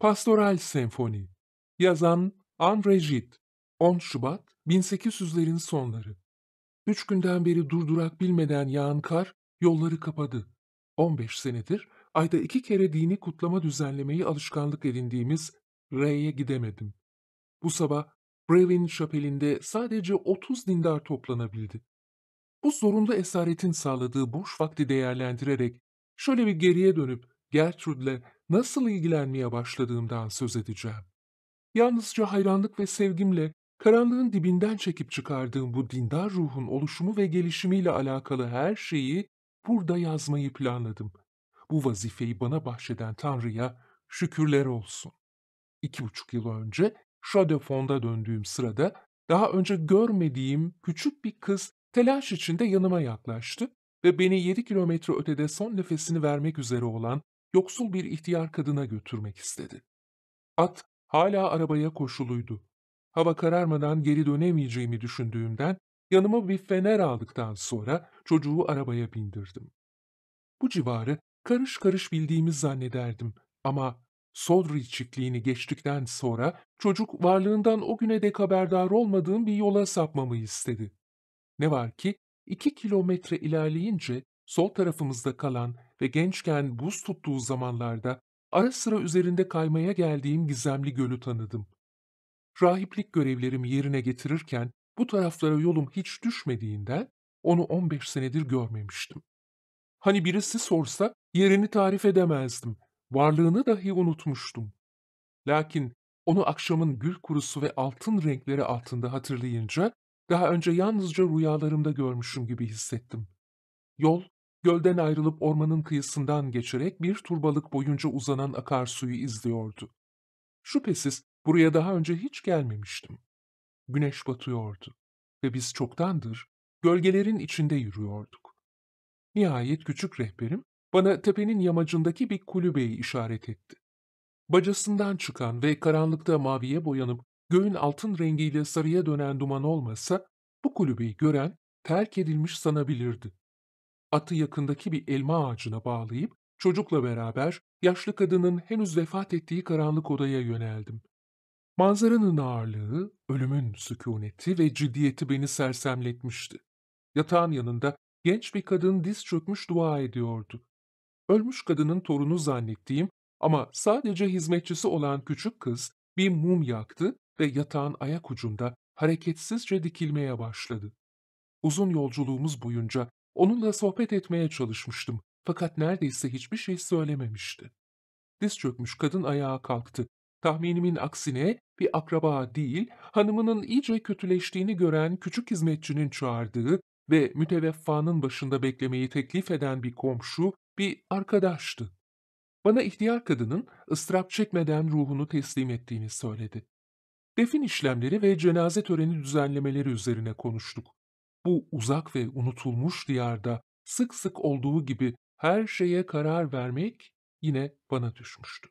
Pastoral Senfoni Yazan André Gide 10 Şubat 1800'lerin sonları Üç günden beri durdurak bilmeden yağan kar yolları kapadı. 15 senedir ayda iki kere dini kutlama düzenlemeyi alışkanlık edindiğimiz R'ye gidemedim. Bu sabah Brevin şapelinde sadece 30 dindar toplanabildi. Bu zorunda esaretin sağladığı boş vakti değerlendirerek şöyle bir geriye dönüp Gertrude'le nasıl ilgilenmeye başladığımdan söz edeceğim. Yalnızca hayranlık ve sevgimle karanlığın dibinden çekip çıkardığım bu dindar ruhun oluşumu ve gelişimiyle alakalı her şeyi burada yazmayı planladım. Bu vazifeyi bana bahşeden Tanrı'ya şükürler olsun. İki buçuk yıl önce Shadowfon'da döndüğüm sırada daha önce görmediğim küçük bir kız telaş içinde yanıma yaklaştı ve beni yedi kilometre ötede son nefesini vermek üzere olan yoksul bir ihtiyar kadına götürmek istedi. At hala arabaya koşuluydu. Hava kararmadan geri dönemeyeceğimi düşündüğümden yanıma bir fener aldıktan sonra çocuğu arabaya bindirdim. Bu civarı karış karış bildiğimiz zannederdim ama Sodri çiftliğini geçtikten sonra çocuk varlığından o güne dek haberdar olmadığım bir yola sapmamı istedi. Ne var ki iki kilometre ilerleyince sol tarafımızda kalan ve gençken buz tuttuğu zamanlarda ara sıra üzerinde kaymaya geldiğim gizemli gölü tanıdım. Rahiplik görevlerimi yerine getirirken bu taraflara yolum hiç düşmediğinden onu 15 senedir görmemiştim. Hani birisi sorsa yerini tarif edemezdim. Varlığını dahi unutmuştum. Lakin onu akşamın gül kurusu ve altın renkleri altında hatırlayınca daha önce yalnızca rüyalarımda görmüşüm gibi hissettim. Yol Gölden ayrılıp ormanın kıyısından geçerek bir turbalık boyunca uzanan akarsuyu izliyordu. Şüphesiz buraya daha önce hiç gelmemiştim. Güneş batıyordu ve biz çoktandır gölgelerin içinde yürüyorduk. Nihayet küçük rehberim bana tepenin yamacındaki bir kulübeyi işaret etti. Bacasından çıkan ve karanlıkta maviye boyanıp göğün altın rengiyle sarıya dönen duman olmasa bu kulübeyi gören terk edilmiş sanabilirdi. Atı yakındaki bir elma ağacına bağlayıp çocukla beraber yaşlı kadının henüz vefat ettiği karanlık odaya yöneldim. Manzaranın ağırlığı, ölümün sükuneti ve ciddiyeti beni sersemletmişti. Yatağın yanında genç bir kadın diz çökmüş dua ediyordu. Ölmüş kadının torunu zannettiğim ama sadece hizmetçisi olan küçük kız bir mum yaktı ve yatağın ayak ucunda hareketsizce dikilmeye başladı. Uzun yolculuğumuz boyunca Onunla sohbet etmeye çalışmıştım fakat neredeyse hiçbir şey söylememişti. Diz çökmüş kadın ayağa kalktı. Tahminimin aksine bir akraba değil, hanımının iyice kötüleştiğini gören küçük hizmetçinin çağırdığı ve müteveffanın başında beklemeyi teklif eden bir komşu, bir arkadaştı. Bana ihtiyar kadının ıstırap çekmeden ruhunu teslim ettiğini söyledi. Defin işlemleri ve cenaze töreni düzenlemeleri üzerine konuştuk bu uzak ve unutulmuş diyarda sık sık olduğu gibi her şeye karar vermek yine bana düşmüştü.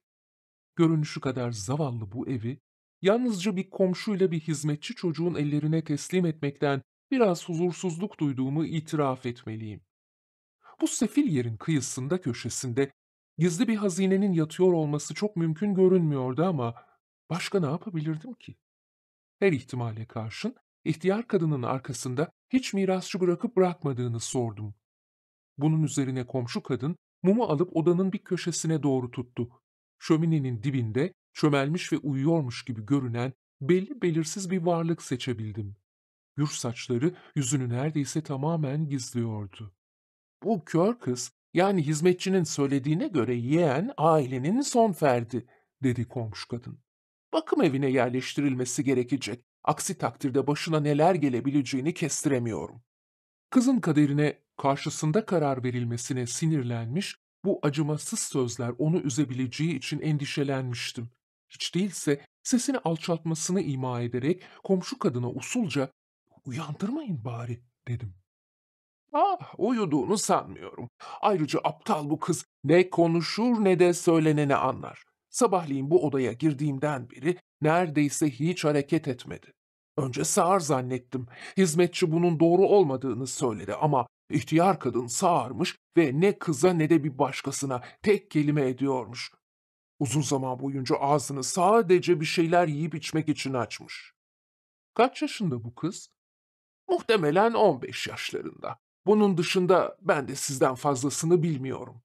Görünüşü kadar zavallı bu evi, yalnızca bir komşuyla bir hizmetçi çocuğun ellerine teslim etmekten biraz huzursuzluk duyduğumu itiraf etmeliyim. Bu sefil yerin kıyısında köşesinde gizli bir hazinenin yatıyor olması çok mümkün görünmüyordu ama başka ne yapabilirdim ki? Her ihtimale karşın ihtiyar kadının arkasında hiç mirasçı bırakıp bırakmadığını sordum. Bunun üzerine komşu kadın mumu alıp odanın bir köşesine doğru tuttu. Şöminenin dibinde çömelmiş ve uyuyormuş gibi görünen belli belirsiz bir varlık seçebildim. Gür saçları yüzünü neredeyse tamamen gizliyordu. Bu kör kız yani hizmetçinin söylediğine göre yeğen ailenin son ferdi dedi komşu kadın. Bakım evine yerleştirilmesi gerekecek. Aksi takdirde başına neler gelebileceğini kestiremiyorum. Kızın kaderine karşısında karar verilmesine sinirlenmiş, bu acımasız sözler onu üzebileceği için endişelenmiştim. Hiç değilse sesini alçaltmasını ima ederek komşu kadına usulca ''Uyandırmayın bari'' dedim. Ah uyuduğunu sanmıyorum. Ayrıca aptal bu kız ne konuşur ne de söyleneni anlar. Sabahleyin bu odaya girdiğimden beri neredeyse hiç hareket etmedi. Önce sağır zannettim. Hizmetçi bunun doğru olmadığını söyledi ama ihtiyar kadın sağırmış ve ne kıza ne de bir başkasına tek kelime ediyormuş. Uzun zaman boyunca ağzını sadece bir şeyler yiyip içmek için açmış. Kaç yaşında bu kız? Muhtemelen 15 yaşlarında. Bunun dışında ben de sizden fazlasını bilmiyorum.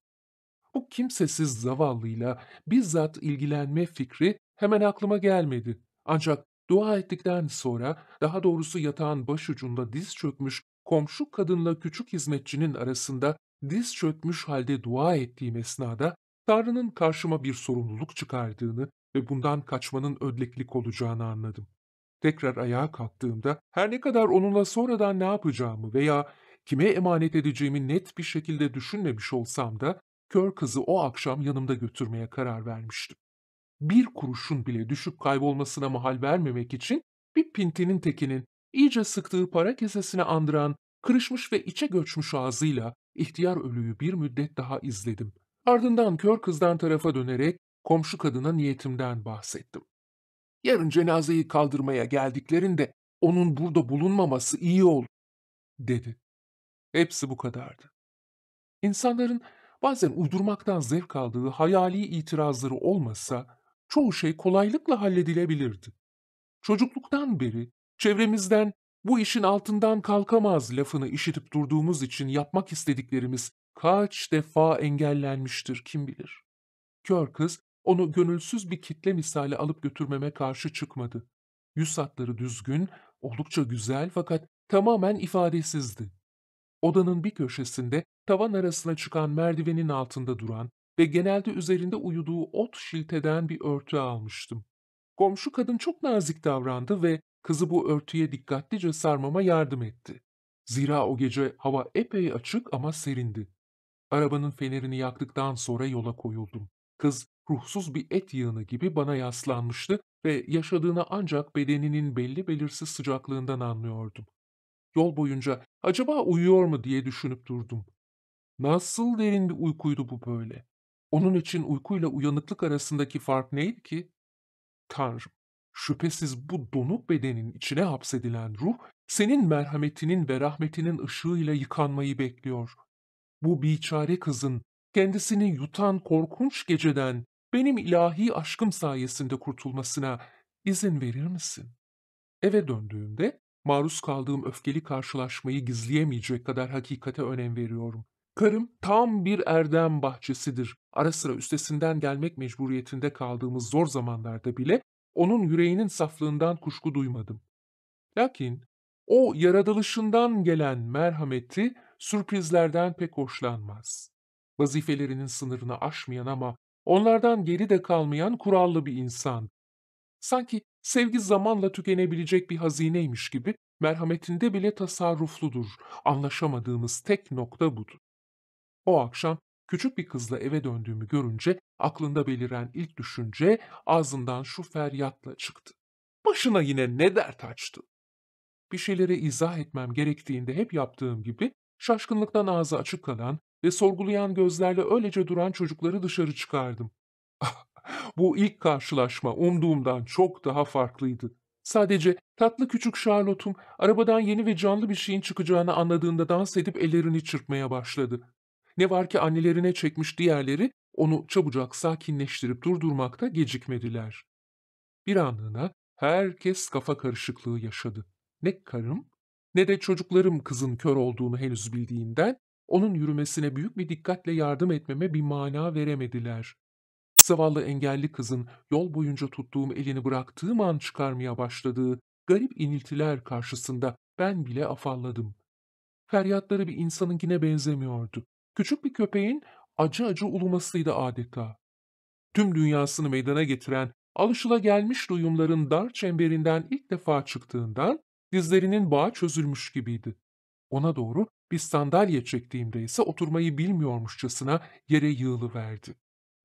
Bu kimsesiz zavallıyla bizzat ilgilenme fikri hemen aklıma gelmedi. Ancak Dua ettikten sonra, daha doğrusu yatağın başucunda diz çökmüş komşu kadınla küçük hizmetçinin arasında diz çökmüş halde dua ettiğim esnada Tanrı'nın karşıma bir sorumluluk çıkardığını ve bundan kaçmanın ödleklik olacağını anladım. Tekrar ayağa kalktığımda her ne kadar onunla sonradan ne yapacağımı veya kime emanet edeceğimi net bir şekilde düşünmemiş olsam da kör kızı o akşam yanımda götürmeye karar vermiştim bir kuruşun bile düşüp kaybolmasına mahal vermemek için bir pintinin tekinin iyice sıktığı para kesesini andıran kırışmış ve içe göçmüş ağzıyla ihtiyar ölüyü bir müddet daha izledim. Ardından kör kızdan tarafa dönerek komşu kadına niyetimden bahsettim. Yarın cenazeyi kaldırmaya geldiklerinde onun burada bulunmaması iyi ol, dedi. Hepsi bu kadardı. İnsanların bazen uydurmaktan zevk aldığı hayali itirazları olmasa, çoğu şey kolaylıkla halledilebilirdi. Çocukluktan beri çevremizden bu işin altından kalkamaz lafını işitip durduğumuz için yapmak istediklerimiz kaç defa engellenmiştir kim bilir. Kör kız onu gönülsüz bir kitle misali alıp götürmeme karşı çıkmadı. Yüz hatları düzgün, oldukça güzel fakat tamamen ifadesizdi. Odanın bir köşesinde tavan arasına çıkan merdivenin altında duran ve genelde üzerinde uyuduğu ot şilteden bir örtü almıştım. Komşu kadın çok nazik davrandı ve kızı bu örtüye dikkatlice sarmama yardım etti. Zira o gece hava epey açık ama serindi. Arabanın fenerini yaktıktan sonra yola koyuldum. Kız ruhsuz bir et yığını gibi bana yaslanmıştı ve yaşadığını ancak bedeninin belli belirsiz sıcaklığından anlıyordum. Yol boyunca acaba uyuyor mu diye düşünüp durdum. Nasıl derin bir uykuydu bu böyle? Onun için uykuyla uyanıklık arasındaki fark neydi ki? Tanrım, şüphesiz bu donuk bedenin içine hapsedilen ruh, senin merhametinin ve rahmetinin ışığıyla yıkanmayı bekliyor. Bu biçare kızın, kendisini yutan korkunç geceden benim ilahi aşkım sayesinde kurtulmasına izin verir misin? Eve döndüğümde maruz kaldığım öfkeli karşılaşmayı gizleyemeyecek kadar hakikate önem veriyorum. Karım tam bir erdem bahçesidir. Ara sıra üstesinden gelmek mecburiyetinde kaldığımız zor zamanlarda bile onun yüreğinin saflığından kuşku duymadım. Lakin o yaratılışından gelen merhameti sürprizlerden pek hoşlanmaz. Vazifelerinin sınırını aşmayan ama onlardan geri de kalmayan kurallı bir insan. Sanki sevgi zamanla tükenebilecek bir hazineymiş gibi merhametinde bile tasarrufludur. Anlaşamadığımız tek nokta budur. O akşam küçük bir kızla eve döndüğümü görünce aklında beliren ilk düşünce ağzından şu feryatla çıktı. Başına yine ne dert açtı? Bir şeylere izah etmem gerektiğinde hep yaptığım gibi şaşkınlıktan ağzı açık kalan ve sorgulayan gözlerle öylece duran çocukları dışarı çıkardım. Bu ilk karşılaşma umduğumdan çok daha farklıydı. Sadece tatlı küçük Charlotte'um arabadan yeni ve canlı bir şeyin çıkacağını anladığında dans edip ellerini çırpmaya başladı. Ne var ki annelerine çekmiş diğerleri onu çabucak sakinleştirip durdurmakta gecikmediler. Bir anlığına herkes kafa karışıklığı yaşadı. Ne karım ne de çocuklarım kızın kör olduğunu henüz bildiğinden onun yürümesine büyük bir dikkatle yardım etmeme bir mana veremediler. Zavallı engelli kızın yol boyunca tuttuğum elini bıraktığım an çıkarmaya başladığı garip iniltiler karşısında ben bile afalladım. Feryatları bir insanınkine benzemiyordu. Küçük bir köpeğin acı acı ulumasıydı adeta. Tüm dünyasını meydana getiren alışılagelmiş duyumların dar çemberinden ilk defa çıktığından dizlerinin bağı çözülmüş gibiydi. Ona doğru bir sandalye çektiğimde ise oturmayı bilmiyormuşçasına yere yığılıverdi.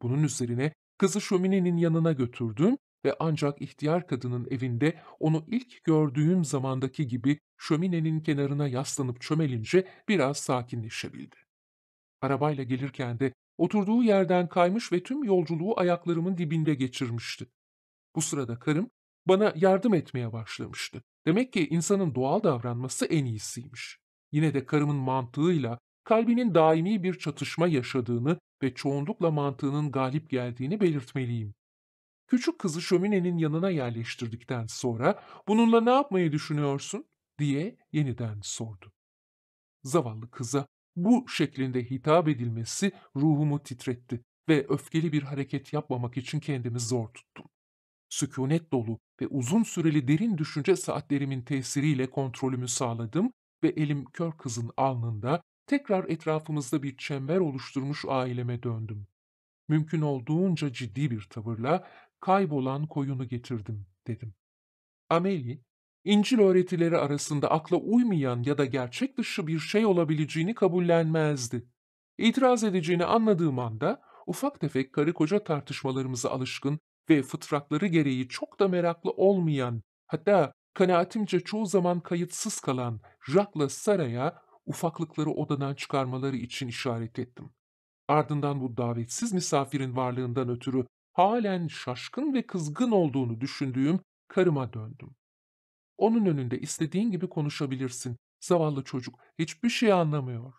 Bunun üzerine kızı şöminenin yanına götürdüm ve ancak ihtiyar kadının evinde onu ilk gördüğüm zamandaki gibi şöminenin kenarına yaslanıp çömelince biraz sakinleşebildi. Arabayla gelirken de oturduğu yerden kaymış ve tüm yolculuğu ayaklarımın dibinde geçirmişti. Bu sırada karım bana yardım etmeye başlamıştı. Demek ki insanın doğal davranması en iyisiymiş. Yine de karımın mantığıyla kalbinin daimi bir çatışma yaşadığını ve çoğunlukla mantığının galip geldiğini belirtmeliyim. Küçük kızı şöminenin yanına yerleştirdikten sonra bununla ne yapmayı düşünüyorsun diye yeniden sordu. Zavallı kıza bu şeklinde hitap edilmesi ruhumu titretti ve öfkeli bir hareket yapmamak için kendimi zor tuttum. Sükunet dolu ve uzun süreli derin düşünce saatlerimin tesiriyle kontrolümü sağladım ve elim kör kızın alnında tekrar etrafımızda bir çember oluşturmuş aileme döndüm. Mümkün olduğunca ciddi bir tavırla kaybolan koyunu getirdim dedim. Amelie İncil öğretileri arasında akla uymayan ya da gerçek dışı bir şey olabileceğini kabullenmezdi. İtiraz edeceğini anladığım anda ufak tefek karı koca tartışmalarımıza alışkın ve fıtrakları gereği çok da meraklı olmayan, hatta kanaatimce çoğu zaman kayıtsız kalan Jack'la Sara'ya ufaklıkları odadan çıkarmaları için işaret ettim. Ardından bu davetsiz misafirin varlığından ötürü halen şaşkın ve kızgın olduğunu düşündüğüm karıma döndüm. Onun önünde istediğin gibi konuşabilirsin. Zavallı çocuk hiçbir şey anlamıyor.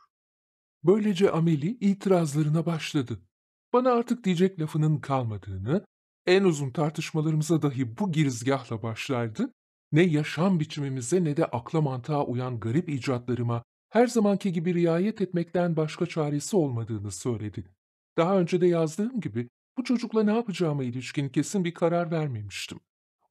Böylece Ameli itirazlarına başladı. Bana artık diyecek lafının kalmadığını, en uzun tartışmalarımıza dahi bu girizgahla başlardı, ne yaşam biçimimize ne de akla mantığa uyan garip icatlarıma her zamanki gibi riayet etmekten başka çaresi olmadığını söyledi. Daha önce de yazdığım gibi bu çocukla ne yapacağıma ilişkin kesin bir karar vermemiştim.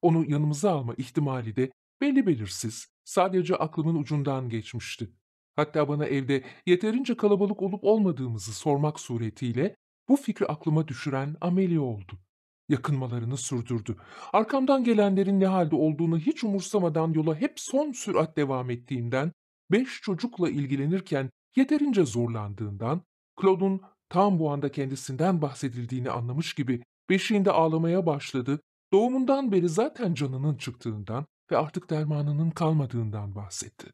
Onu yanımıza alma ihtimali de Belli belirsiz, sadece aklımın ucundan geçmişti. Hatta bana evde yeterince kalabalık olup olmadığımızı sormak suretiyle bu fikri aklıma düşüren Amelia oldu. Yakınmalarını sürdürdü. Arkamdan gelenlerin ne halde olduğunu hiç umursamadan yola hep son sürat devam ettiğinden, beş çocukla ilgilenirken yeterince zorlandığından, Claude'un tam bu anda kendisinden bahsedildiğini anlamış gibi beşiğinde ağlamaya başladı, doğumundan beri zaten canının çıktığından, ve artık dermanının kalmadığından bahsetti.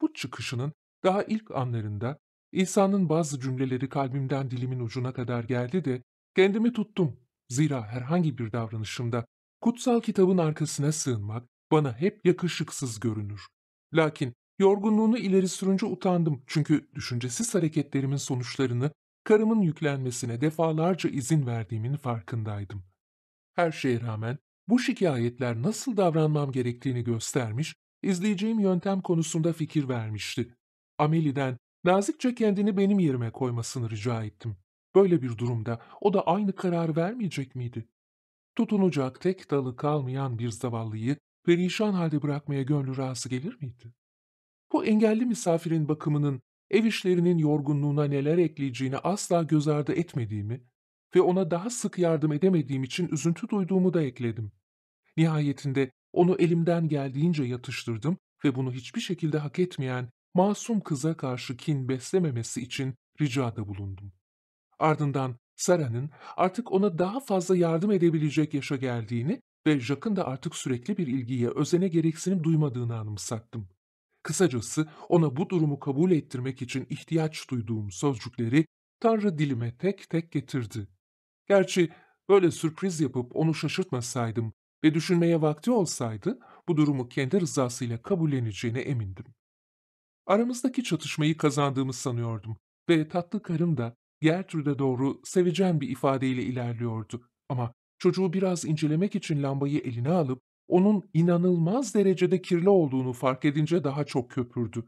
Bu çıkışının daha ilk anlarında İsa'nın bazı cümleleri kalbimden dilimin ucuna kadar geldi de kendimi tuttum. Zira herhangi bir davranışımda kutsal kitabın arkasına sığınmak bana hep yakışıksız görünür. Lakin yorgunluğunu ileri sürünce utandım çünkü düşüncesiz hareketlerimin sonuçlarını karımın yüklenmesine defalarca izin verdiğimin farkındaydım. Her şeye rağmen bu şikayetler nasıl davranmam gerektiğini göstermiş, izleyeceğim yöntem konusunda fikir vermişti. Amelie'den nazikçe kendini benim yerime koymasını rica ettim. Böyle bir durumda o da aynı karar vermeyecek miydi? Tutunacak tek dalı kalmayan bir zavallıyı perişan halde bırakmaya gönlü razı gelir miydi? Bu engelli misafirin bakımının ev işlerinin yorgunluğuna neler ekleyeceğini asla göz ardı etmediğimi ve ona daha sık yardım edemediğim için üzüntü duyduğumu da ekledim. Nihayetinde onu elimden geldiğince yatıştırdım ve bunu hiçbir şekilde hak etmeyen masum kıza karşı kin beslememesi için ricada bulundum. Ardından Sara'nın artık ona daha fazla yardım edebilecek yaşa geldiğini ve Jack'ın da artık sürekli bir ilgiye, özene gereksinim duymadığını anımsattım. Kısacası ona bu durumu kabul ettirmek için ihtiyaç duyduğum sözcükleri Tanrı dilime tek tek getirdi. Gerçi böyle sürpriz yapıp onu şaşırtmasaydım ve düşünmeye vakti olsaydı bu durumu kendi rızasıyla kabulleneceğine emindim. Aramızdaki çatışmayı kazandığımı sanıyordum ve tatlı karım da Gertrude'e doğru sevecen bir ifadeyle ilerliyordu ama çocuğu biraz incelemek için lambayı eline alıp onun inanılmaz derecede kirli olduğunu fark edince daha çok köpürdü.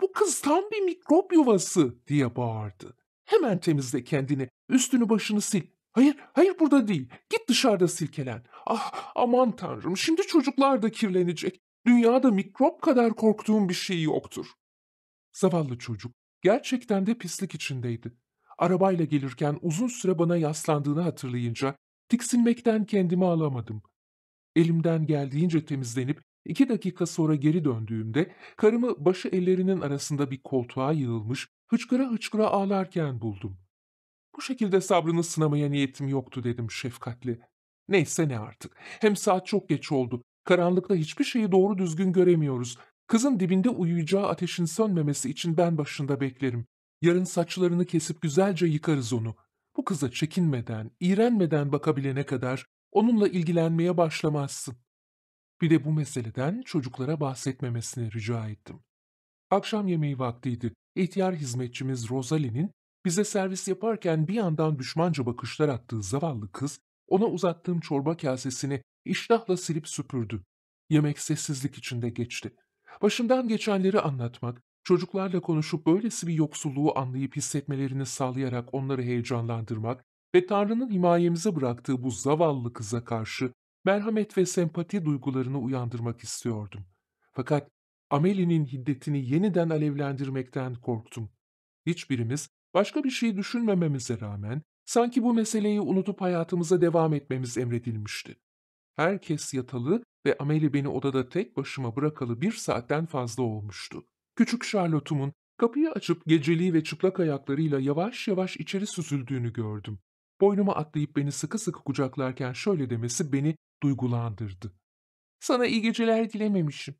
Bu kız tam bir mikrop yuvası diye bağırdı. Hemen temizle kendini, üstünü başını sil, Hayır, hayır burada değil. Git dışarıda silkelen. Ah, aman tanrım, şimdi çocuklar da kirlenecek. Dünyada mikrop kadar korktuğum bir şey yoktur. Zavallı çocuk gerçekten de pislik içindeydi. Arabayla gelirken uzun süre bana yaslandığını hatırlayınca tiksinmekten kendimi alamadım. Elimden geldiğince temizlenip iki dakika sonra geri döndüğümde karımı başı ellerinin arasında bir koltuğa yığılmış hıçkıra hıçkıra ağlarken buldum. Bu şekilde sabrını sınamaya niyetim yoktu dedim şefkatli. Neyse ne artık. Hem saat çok geç oldu. Karanlıkta hiçbir şeyi doğru düzgün göremiyoruz. Kızın dibinde uyuyacağı ateşin sönmemesi için ben başında beklerim. Yarın saçlarını kesip güzelce yıkarız onu. Bu kıza çekinmeden, iğrenmeden bakabilene kadar onunla ilgilenmeye başlamazsın. Bir de bu meseleden çocuklara bahsetmemesini rica ettim. Akşam yemeği vaktiydi. İhtiyar hizmetçimiz Rosalie'nin bize servis yaparken bir yandan düşmanca bakışlar attığı zavallı kız ona uzattığım çorba kasesini iştahla silip süpürdü. Yemek sessizlik içinde geçti. Başımdan geçenleri anlatmak, çocuklarla konuşup böylesi bir yoksulluğu anlayıp hissetmelerini sağlayarak onları heyecanlandırmak ve Tanrı'nın himayemize bıraktığı bu zavallı kıza karşı merhamet ve sempati duygularını uyandırmak istiyordum. Fakat Amelie'nin hiddetini yeniden alevlendirmekten korktum. Hiçbirimiz Başka bir şey düşünmememize rağmen sanki bu meseleyi unutup hayatımıza devam etmemiz emredilmişti. Herkes yatalı ve Ameli beni odada tek başıma bırakalı bir saatten fazla olmuştu. Küçük Charlotte'umun kapıyı açıp geceliği ve çıplak ayaklarıyla yavaş yavaş içeri süzüldüğünü gördüm. Boynuma atlayıp beni sıkı sıkı kucaklarken şöyle demesi beni duygulandırdı. Sana iyi geceler dilememişim.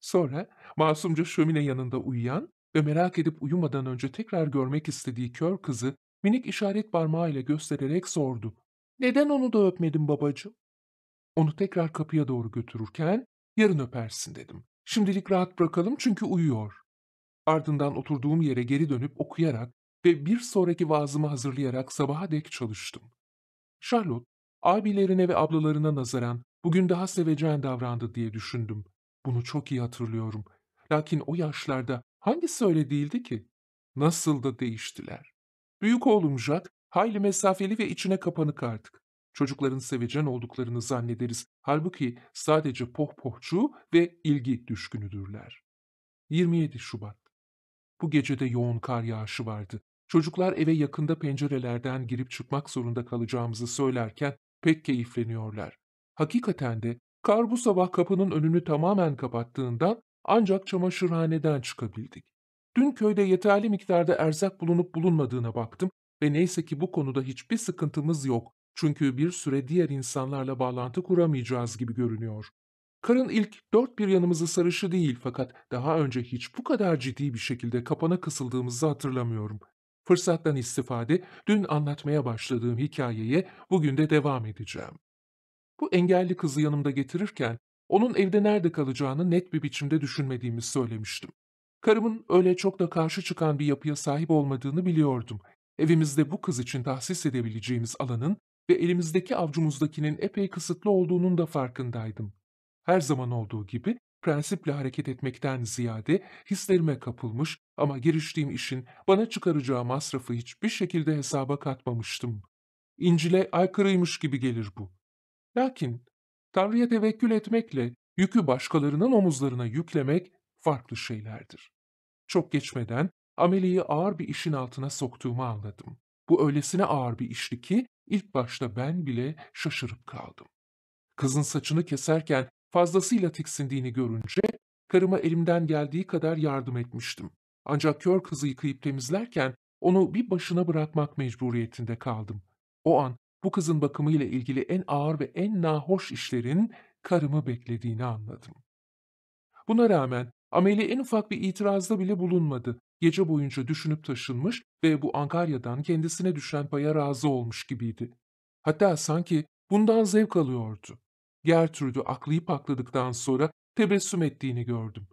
Sonra masumca şömine yanında uyuyan ve merak edip uyumadan önce tekrar görmek istediği kör kızı minik işaret parmağıyla göstererek sordu. Neden onu da öpmedin babacığım? Onu tekrar kapıya doğru götürürken yarın öpersin dedim. Şimdilik rahat bırakalım çünkü uyuyor. Ardından oturduğum yere geri dönüp okuyarak ve bir sonraki vaazımı hazırlayarak sabaha dek çalıştım. Charlotte, abilerine ve ablalarına nazaran bugün daha sevecen davrandı diye düşündüm. Bunu çok iyi hatırlıyorum. Lakin o yaşlarda Hangisi öyle değildi ki? Nasıl da değiştiler. Büyük oğlum Jack, hayli mesafeli ve içine kapanık artık. Çocukların sevecen olduklarını zannederiz. Halbuki sadece pohpohçu ve ilgi düşkünüdürler. 27 Şubat Bu gecede yoğun kar yağışı vardı. Çocuklar eve yakında pencerelerden girip çıkmak zorunda kalacağımızı söylerken pek keyifleniyorlar. Hakikaten de kar bu sabah kapının önünü tamamen kapattığından ancak çamaşırhaneden çıkabildik. Dün köyde yeterli miktarda erzak bulunup bulunmadığına baktım ve neyse ki bu konuda hiçbir sıkıntımız yok. Çünkü bir süre diğer insanlarla bağlantı kuramayacağız gibi görünüyor. Karın ilk dört bir yanımızı sarışı değil fakat daha önce hiç bu kadar ciddi bir şekilde kapana kısıldığımızı hatırlamıyorum. Fırsattan istifade dün anlatmaya başladığım hikayeye bugün de devam edeceğim. Bu engelli kızı yanımda getirirken onun evde nerede kalacağını net bir biçimde düşünmediğimi söylemiştim. Karımın öyle çok da karşı çıkan bir yapıya sahip olmadığını biliyordum. Evimizde bu kız için tahsis edebileceğimiz alanın ve elimizdeki avcumuzdakinin epey kısıtlı olduğunun da farkındaydım. Her zaman olduğu gibi prensiple hareket etmekten ziyade hislerime kapılmış ama giriştiğim işin bana çıkaracağı masrafı hiçbir şekilde hesaba katmamıştım. İncil'e aykırıymış gibi gelir bu. Lakin Tanrı'ya tevekkül etmekle yükü başkalarının omuzlarına yüklemek farklı şeylerdir. Çok geçmeden ameliyi ağır bir işin altına soktuğumu anladım. Bu öylesine ağır bir işti ki ilk başta ben bile şaşırıp kaldım. Kızın saçını keserken fazlasıyla tiksindiğini görünce karıma elimden geldiği kadar yardım etmiştim. Ancak kör kızı yıkayıp temizlerken onu bir başına bırakmak mecburiyetinde kaldım. O an bu kızın bakımıyla ilgili en ağır ve en nahoş işlerin karımı beklediğini anladım. Buna rağmen Ameli en ufak bir itirazda bile bulunmadı. Gece boyunca düşünüp taşınmış ve bu Ankara'dan kendisine düşen paya razı olmuş gibiydi. Hatta sanki bundan zevk alıyordu. Gertrude'u aklayıp akladıktan sonra tebessüm ettiğini gördüm.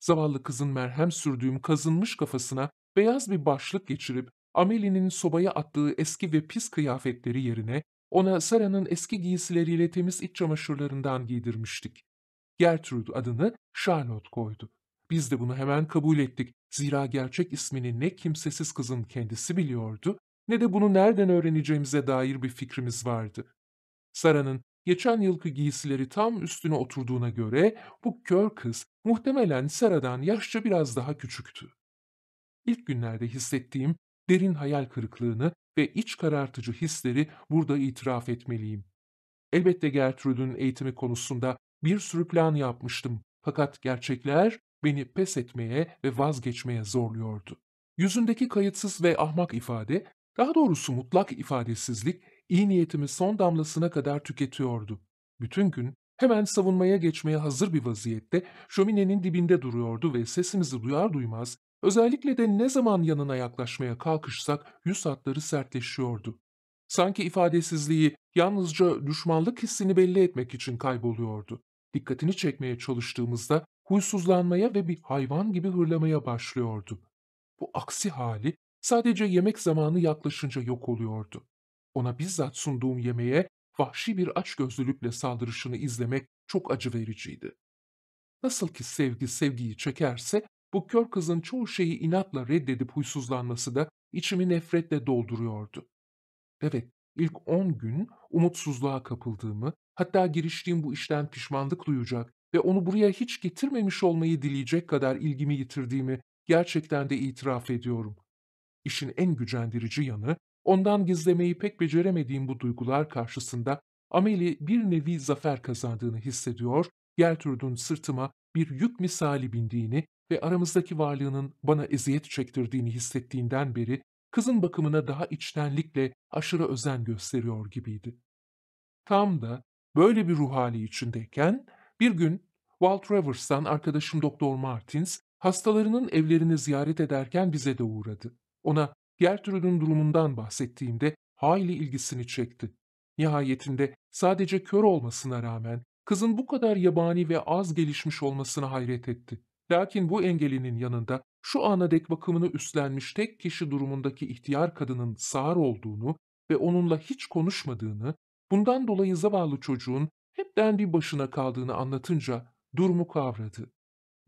Zavallı kızın merhem sürdüğüm kazınmış kafasına beyaz bir başlık geçirip Amelie'nin sobaya attığı eski ve pis kıyafetleri yerine ona Sara'nın eski giysileriyle temiz iç çamaşırlarından giydirmiştik. Gertrude adını Charlotte koydu. Biz de bunu hemen kabul ettik. Zira gerçek ismini ne kimsesiz kızın kendisi biliyordu ne de bunu nereden öğreneceğimize dair bir fikrimiz vardı. Sara'nın geçen yılki giysileri tam üstüne oturduğuna göre bu kör kız muhtemelen Sara'dan yaşça biraz daha küçüktü. İlk günlerde hissettiğim derin hayal kırıklığını ve iç karartıcı hisleri burada itiraf etmeliyim. Elbette Gertrude'un eğitimi konusunda bir sürü plan yapmıştım fakat gerçekler beni pes etmeye ve vazgeçmeye zorluyordu. Yüzündeki kayıtsız ve ahmak ifade, daha doğrusu mutlak ifadesizlik iyi niyetimi son damlasına kadar tüketiyordu. Bütün gün hemen savunmaya geçmeye hazır bir vaziyette şöminenin dibinde duruyordu ve sesimizi duyar duymaz Özellikle de ne zaman yanına yaklaşmaya kalkışsak yüz hatları sertleşiyordu. Sanki ifadesizliği yalnızca düşmanlık hissini belli etmek için kayboluyordu. Dikkatini çekmeye çalıştığımızda huysuzlanmaya ve bir hayvan gibi hırlamaya başlıyordu. Bu aksi hali sadece yemek zamanı yaklaşınca yok oluyordu. Ona bizzat sunduğum yemeğe vahşi bir açgözlülükle saldırışını izlemek çok acı vericiydi. Nasıl ki sevgi sevgiyi çekerse bu kör kızın çoğu şeyi inatla reddedip huysuzlanması da içimi nefretle dolduruyordu. Evet, ilk on gün umutsuzluğa kapıldığımı, hatta giriştiğim bu işten pişmanlık duyacak ve onu buraya hiç getirmemiş olmayı dileyecek kadar ilgimi yitirdiğimi gerçekten de itiraf ediyorum. İşin en gücendirici yanı, ondan gizlemeyi pek beceremediğim bu duygular karşısında Ameli bir nevi zafer kazandığını hissediyor, Gertrude'un sırtıma bir yük misali bindiğini ve aramızdaki varlığının bana eziyet çektirdiğini hissettiğinden beri kızın bakımına daha içtenlikle aşırı özen gösteriyor gibiydi. Tam da böyle bir ruh hali içindeyken bir gün Walt Rivers'tan arkadaşım Doktor Martins hastalarının evlerini ziyaret ederken bize de uğradı. Ona Gertrude'un durumundan bahsettiğimde hayli ilgisini çekti. Nihayetinde sadece kör olmasına rağmen kızın bu kadar yabani ve az gelişmiş olmasına hayret etti. Lakin bu engelinin yanında şu ana dek bakımını üstlenmiş tek kişi durumundaki ihtiyar kadının sağır olduğunu ve onunla hiç konuşmadığını, bundan dolayı zavallı çocuğun hepten bir başına kaldığını anlatınca durumu kavradı.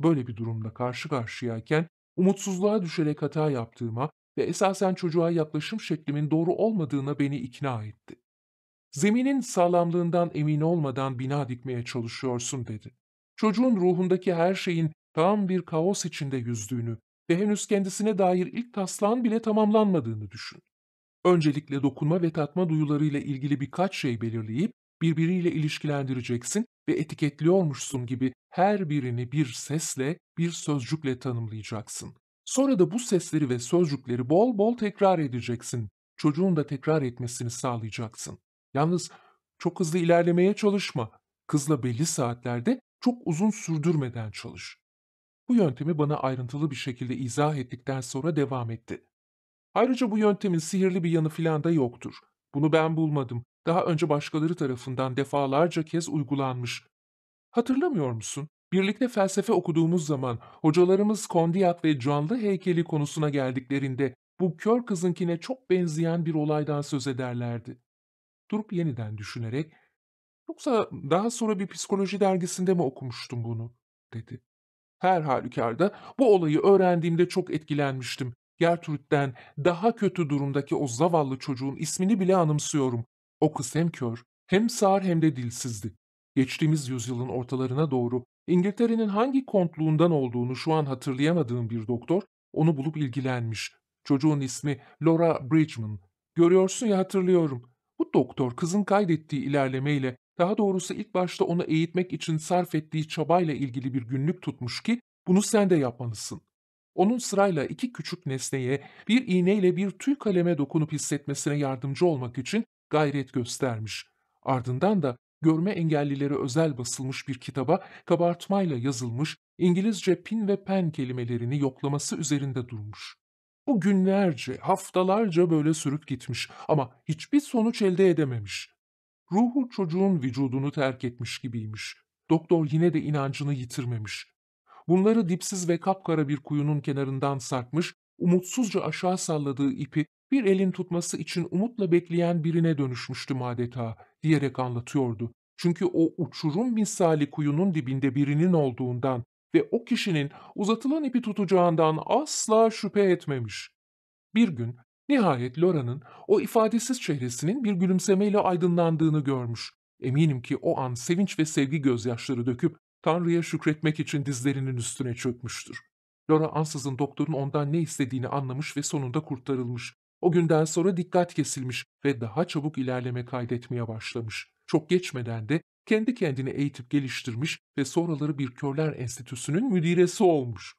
Böyle bir durumla karşı karşıyayken umutsuzluğa düşerek hata yaptığıma ve esasen çocuğa yaklaşım şeklimin doğru olmadığına beni ikna etti. Zeminin sağlamlığından emin olmadan bina dikmeye çalışıyorsun dedi. Çocuğun ruhundaki her şeyin tam bir kaos içinde yüzdüğünü ve henüz kendisine dair ilk taslağın bile tamamlanmadığını düşün. Öncelikle dokunma ve tatma duyularıyla ilgili birkaç şey belirleyip birbiriyle ilişkilendireceksin ve etiketliyormuşsun gibi her birini bir sesle, bir sözcükle tanımlayacaksın. Sonra da bu sesleri ve sözcükleri bol bol tekrar edeceksin. Çocuğun da tekrar etmesini sağlayacaksın. Yalnız çok hızlı ilerlemeye çalışma. Kızla belli saatlerde çok uzun sürdürmeden çalış. Bu yöntemi bana ayrıntılı bir şekilde izah ettikten sonra devam etti. Ayrıca bu yöntemin sihirli bir yanı filan da yoktur. Bunu ben bulmadım. Daha önce başkaları tarafından defalarca kez uygulanmış. Hatırlamıyor musun? Birlikte felsefe okuduğumuz zaman hocalarımız Kondiyat ve canlı heykeli konusuna geldiklerinde bu kör kızınkine çok benzeyen bir olaydan söz ederlerdi. Durup yeniden düşünerek, yoksa daha sonra bir psikoloji dergisinde mi okumuştum bunu, dedi. Her halükarda bu olayı öğrendiğimde çok etkilenmiştim. Gertrud'den daha kötü durumdaki o zavallı çocuğun ismini bile anımsıyorum. O kız hem kör, hem sağır hem de dilsizdi. Geçtiğimiz yüzyılın ortalarına doğru İngiltere'nin hangi kontluğundan olduğunu şu an hatırlayamadığım bir doktor onu bulup ilgilenmiş. Çocuğun ismi Laura Bridgman. Görüyorsun ya hatırlıyorum. Bu doktor kızın kaydettiği ilerlemeyle daha doğrusu ilk başta onu eğitmek için sarf ettiği çabayla ilgili bir günlük tutmuş ki bunu sen de yapmalısın. Onun sırayla iki küçük nesneye bir iğneyle bir tüy kaleme dokunup hissetmesine yardımcı olmak için gayret göstermiş. Ardından da görme engellileri özel basılmış bir kitaba kabartmayla yazılmış İngilizce pin ve pen kelimelerini yoklaması üzerinde durmuş. Bu günlerce, haftalarca böyle sürüp gitmiş ama hiçbir sonuç elde edememiş. Ruhu çocuğun vücudunu terk etmiş gibiymiş. Doktor yine de inancını yitirmemiş. Bunları dipsiz ve kapkara bir kuyunun kenarından sarkmış, umutsuzca aşağı salladığı ipi bir elin tutması için umutla bekleyen birine dönüşmüştü adeta diyerek anlatıyordu. Çünkü o uçurum misali kuyunun dibinde birinin olduğundan ve o kişinin uzatılan ipi tutacağından asla şüphe etmemiş. Bir gün Nihayet Lora'nın o ifadesiz çehresinin bir gülümsemeyle aydınlandığını görmüş. Eminim ki o an sevinç ve sevgi gözyaşları döküp Tanrı'ya şükretmek için dizlerinin üstüne çökmüştür. Laura ansızın doktorun ondan ne istediğini anlamış ve sonunda kurtarılmış. O günden sonra dikkat kesilmiş ve daha çabuk ilerleme kaydetmeye başlamış. Çok geçmeden de kendi kendini eğitip geliştirmiş ve sonraları bir körler enstitüsünün müdiresi olmuş.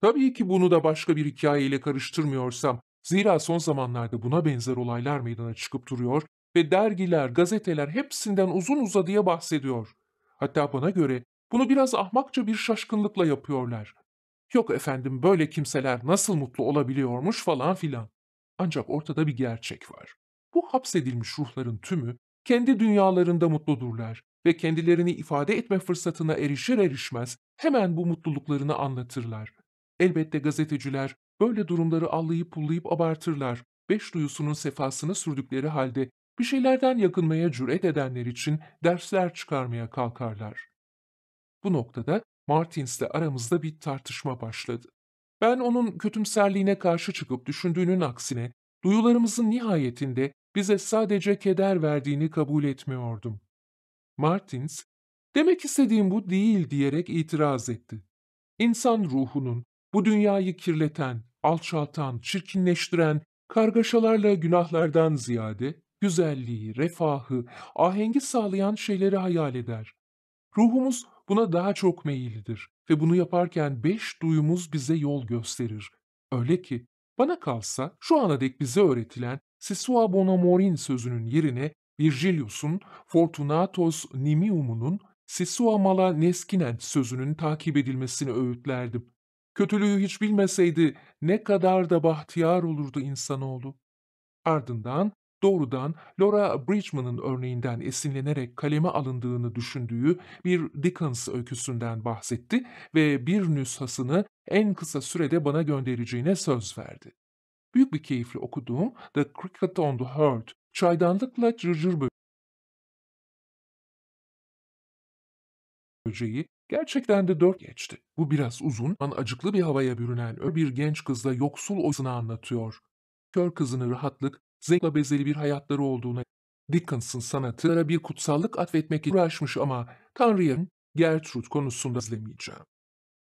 Tabii ki bunu da başka bir hikayeyle karıştırmıyorsam Zira son zamanlarda buna benzer olaylar meydana çıkıp duruyor ve dergiler, gazeteler hepsinden uzun uzadıya bahsediyor. Hatta bana göre bunu biraz ahmakça bir şaşkınlıkla yapıyorlar. Yok efendim böyle kimseler nasıl mutlu olabiliyormuş falan filan. Ancak ortada bir gerçek var. Bu hapsedilmiş ruhların tümü kendi dünyalarında mutludurlar ve kendilerini ifade etme fırsatına erişir erişmez hemen bu mutluluklarını anlatırlar. Elbette gazeteciler Böyle durumları allayıp pullayıp abartırlar. Beş duyusunun sefasını sürdükleri halde bir şeylerden yakınmaya cüret edenler için dersler çıkarmaya kalkarlar. Bu noktada Martins'le aramızda bir tartışma başladı. Ben onun kötümserliğine karşı çıkıp düşündüğünün aksine duyularımızın nihayetinde bize sadece keder verdiğini kabul etmiyordum. Martins, demek istediğim bu değil diyerek itiraz etti. İnsan ruhunun bu dünyayı kirleten, alçaltan, çirkinleştiren, kargaşalarla günahlardan ziyade güzelliği, refahı, ahengi sağlayan şeyleri hayal eder. Ruhumuz buna daha çok meyillidir ve bunu yaparken beş duyumuz bize yol gösterir. Öyle ki bana kalsa şu ana dek bize öğretilen Sesua Bonamorin sözünün yerine Virgilius'un Fortunatos Nimium'unun Sesua Mala Neskinent sözünün takip edilmesini öğütlerdim. Kötülüğü hiç bilmeseydi ne kadar da bahtiyar olurdu insanoğlu. Ardından doğrudan Laura Bridgman'ın örneğinden esinlenerek kaleme alındığını düşündüğü bir Dickens öyküsünden bahsetti ve bir nüshasını en kısa sürede bana göndereceğine söz verdi. Büyük bir keyifle okuduğum The Cricket on the Hearth, çaydanlıkla cırcır böceği gerçekten de dört geçti. Bu biraz uzun, bana acıklı bir havaya bürünen bir genç kızla yoksul oyasını anlatıyor. Kör kızını rahatlık, zevkle bezeli bir hayatları olduğuna Dickens'ın sanatlara bir kutsallık atfetmek için uğraşmış ama Tanrı'ya Gertrude konusunda izlemeyeceğim.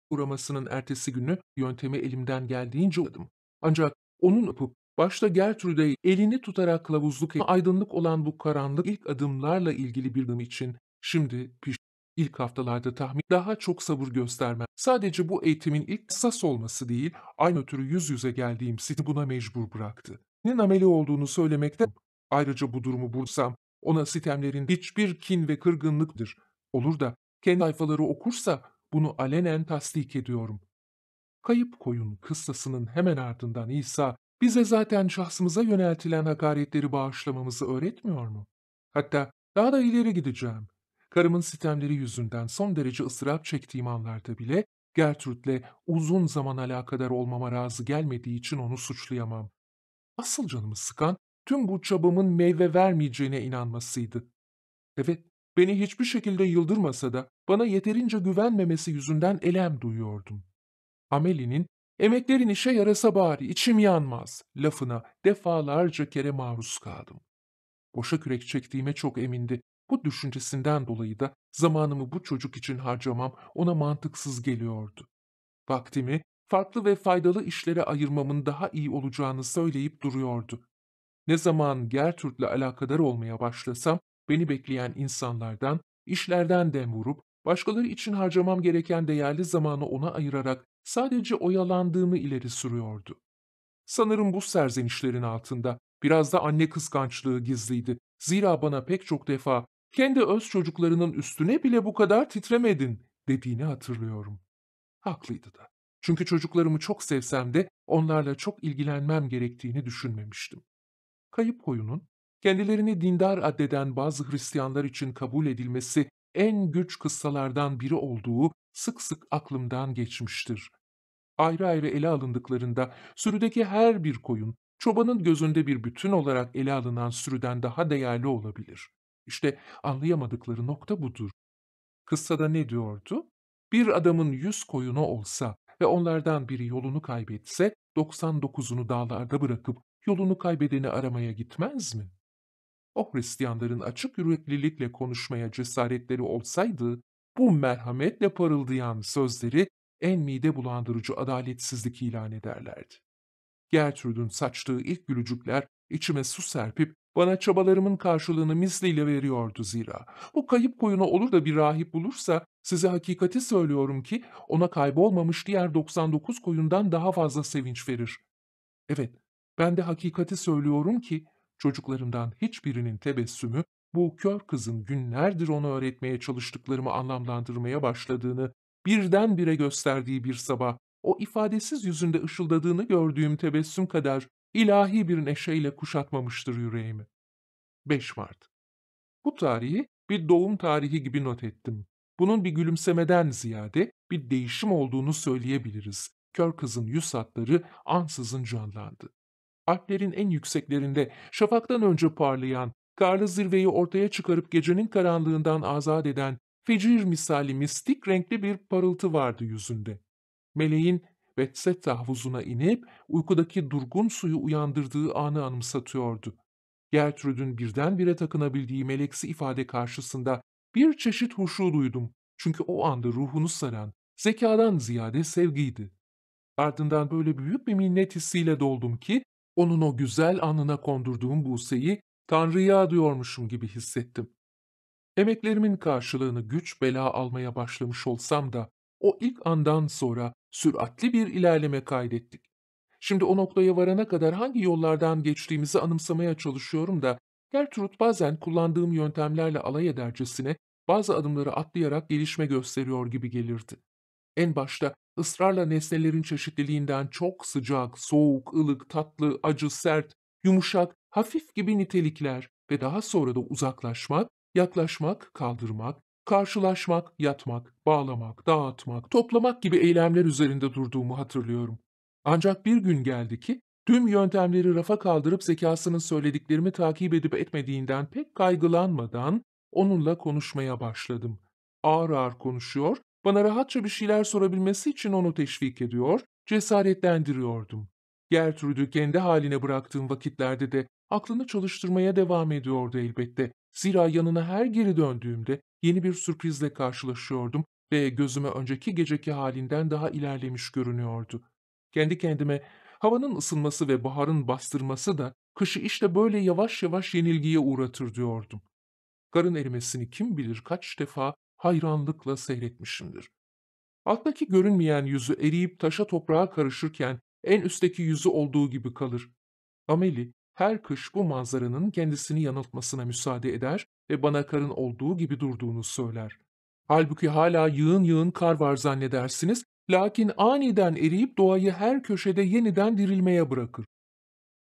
Uğramasının ertesi günü yöntemi elimden geldiğince uyguladım. Ancak onun yapıp başta Gertrude'yi elini tutarak kılavuzluk aydınlık olan bu karanlık ilk adımlarla ilgili bir adım için şimdi piş ilk haftalarda tahmin daha çok sabır göstermem. Sadece bu eğitimin ilk kısas olması değil, aynı ötürü yüz yüze geldiğim sizi buna mecbur bıraktı. Ne ameli olduğunu söylemekte ayrıca bu durumu bulsam ona sitemlerin hiçbir kin ve kırgınlıktır. Olur da kendi sayfaları okursa bunu alenen tasdik ediyorum. Kayıp koyun kıssasının hemen ardından İsa bize zaten şahsımıza yöneltilen hakaretleri bağışlamamızı öğretmiyor mu? Hatta daha da ileri gideceğim. Karımın sitemleri yüzünden son derece ıstırap çektiğim anlarda bile Gertrüd'le uzun zaman alakadar olmama razı gelmediği için onu suçlayamam. Asıl canımı sıkan tüm bu çabamın meyve vermeyeceğine inanmasıydı. Evet, beni hiçbir şekilde yıldırmasa da bana yeterince güvenmemesi yüzünden elem duyuyordum. Amelie'nin emeklerin işe yarasa bari içim yanmaz lafına defalarca kere maruz kaldım. Boşa kürek çektiğime çok emindi bu düşüncesinden dolayı da zamanımı bu çocuk için harcamam ona mantıksız geliyordu. Vaktimi farklı ve faydalı işlere ayırmamın daha iyi olacağını söyleyip duruyordu. Ne zaman Gertrude'le alakadar olmaya başlasam beni bekleyen insanlardan, işlerden dem vurup başkaları için harcamam gereken değerli zamanı ona ayırarak sadece oyalandığımı ileri sürüyordu. Sanırım bu serzenişlerin altında biraz da anne kıskançlığı gizliydi. Zira bana pek çok defa kendi öz çocuklarının üstüne bile bu kadar titremedin dediğini hatırlıyorum. Haklıydı da. Çünkü çocuklarımı çok sevsem de onlarla çok ilgilenmem gerektiğini düşünmemiştim. Kayıp koyunun kendilerini dindar addeden bazı Hristiyanlar için kabul edilmesi en güç kıssalardan biri olduğu sık sık aklımdan geçmiştir. Ayrı ayrı ele alındıklarında sürüdeki her bir koyun çobanın gözünde bir bütün olarak ele alınan sürüden daha değerli olabilir. İşte anlayamadıkları nokta budur. Kıssada ne diyordu? Bir adamın yüz koyunu olsa ve onlardan biri yolunu kaybetse 99'unu dağlarda bırakıp yolunu kaybedeni aramaya gitmez mi? O Hristiyanların açık yüreklilikle konuşmaya cesaretleri olsaydı bu merhametle parıldayan sözleri en mide bulandırıcı adaletsizlik ilan ederlerdi. Gertrude'un saçtığı ilk gülücükler içime su serpip bana çabalarımın karşılığını misliyle veriyordu zira. Bu kayıp koyuna olur da bir rahip bulursa size hakikati söylüyorum ki ona kaybolmamış diğer 99 koyundan daha fazla sevinç verir. Evet, ben de hakikati söylüyorum ki çocuklarımdan hiçbirinin tebessümü bu kör kızın günlerdir onu öğretmeye çalıştıklarımı anlamlandırmaya başladığını, birdenbire gösterdiği bir sabah o ifadesiz yüzünde ışıldadığını gördüğüm tebessüm kadar ilahi bir neşeyle kuşatmamıştır yüreğimi. 5 Mart Bu tarihi bir doğum tarihi gibi not ettim. Bunun bir gülümsemeden ziyade bir değişim olduğunu söyleyebiliriz. Kör kızın yüz hatları ansızın canlandı. Alplerin en yükseklerinde şafaktan önce parlayan, karlı zirveyi ortaya çıkarıp gecenin karanlığından azat eden fecir misali mistik renkli bir parıltı vardı yüzünde. Meleğin Betsetta havuzuna inip uykudaki durgun suyu uyandırdığı anı anımsatıyordu. Gertrude'ün birdenbire takınabildiği meleksi ifade karşısında bir çeşit huşu duydum. Çünkü o anda ruhunu saran, zekadan ziyade sevgiydi. Ardından böyle büyük bir minnet hissiyle doldum ki, onun o güzel anına kondurduğum Buse'yi Tanrı'ya diyormuşum gibi hissettim. Emeklerimin karşılığını güç bela almaya başlamış olsam da, o ilk andan sonra süratli bir ilerleme kaydettik. Şimdi o noktaya varana kadar hangi yollardan geçtiğimizi anımsamaya çalışıyorum da Gertrude bazen kullandığım yöntemlerle alay edercesine bazı adımları atlayarak gelişme gösteriyor gibi gelirdi. En başta ısrarla nesnelerin çeşitliliğinden çok sıcak, soğuk, ılık, tatlı, acı, sert, yumuşak, hafif gibi nitelikler ve daha sonra da uzaklaşmak, yaklaşmak, kaldırmak, Karşılaşmak, yatmak, bağlamak, dağıtmak, toplamak gibi eylemler üzerinde durduğumu hatırlıyorum. Ancak bir gün geldi ki tüm yöntemleri rafa kaldırıp zekasının söylediklerimi takip edip etmediğinden pek kaygılanmadan onunla konuşmaya başladım. Ağır ağır konuşuyor, bana rahatça bir şeyler sorabilmesi için onu teşvik ediyor, cesaretlendiriyordum. Gertrude'ü kendi haline bıraktığım vakitlerde de aklını çalıştırmaya devam ediyordu elbette. Zira yanına her geri döndüğümde yeni bir sürprizle karşılaşıyordum ve gözüme önceki geceki halinden daha ilerlemiş görünüyordu. Kendi kendime havanın ısınması ve baharın bastırması da kışı işte böyle yavaş yavaş yenilgiye uğratır diyordum. Karın erimesini kim bilir kaç defa hayranlıkla seyretmişimdir. Alttaki görünmeyen yüzü eriyip taşa toprağa karışırken en üstteki yüzü olduğu gibi kalır. Ameli her kış bu manzaranın kendisini yanıltmasına müsaade eder ve bana karın olduğu gibi durduğunu söyler. Halbuki hala yığın yığın kar var zannedersiniz, lakin aniden eriyip doğayı her köşede yeniden dirilmeye bırakır.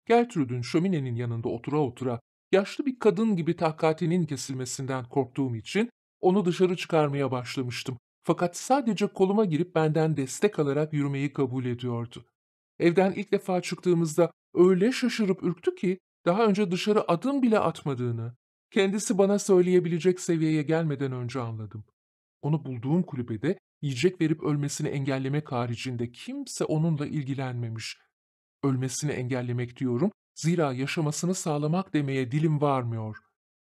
Gertrude'ün şöminenin yanında otura otura yaşlı bir kadın gibi takatinin kesilmesinden korktuğum için onu dışarı çıkarmaya başlamıştım. Fakat sadece koluma girip benden destek alarak yürümeyi kabul ediyordu. Evden ilk defa çıktığımızda öyle şaşırıp ürktü ki daha önce dışarı adım bile atmadığını, Kendisi bana söyleyebilecek seviyeye gelmeden önce anladım. Onu bulduğum kulübede yiyecek verip ölmesini engellemek haricinde kimse onunla ilgilenmemiş. Ölmesini engellemek diyorum, zira yaşamasını sağlamak demeye dilim varmıyor.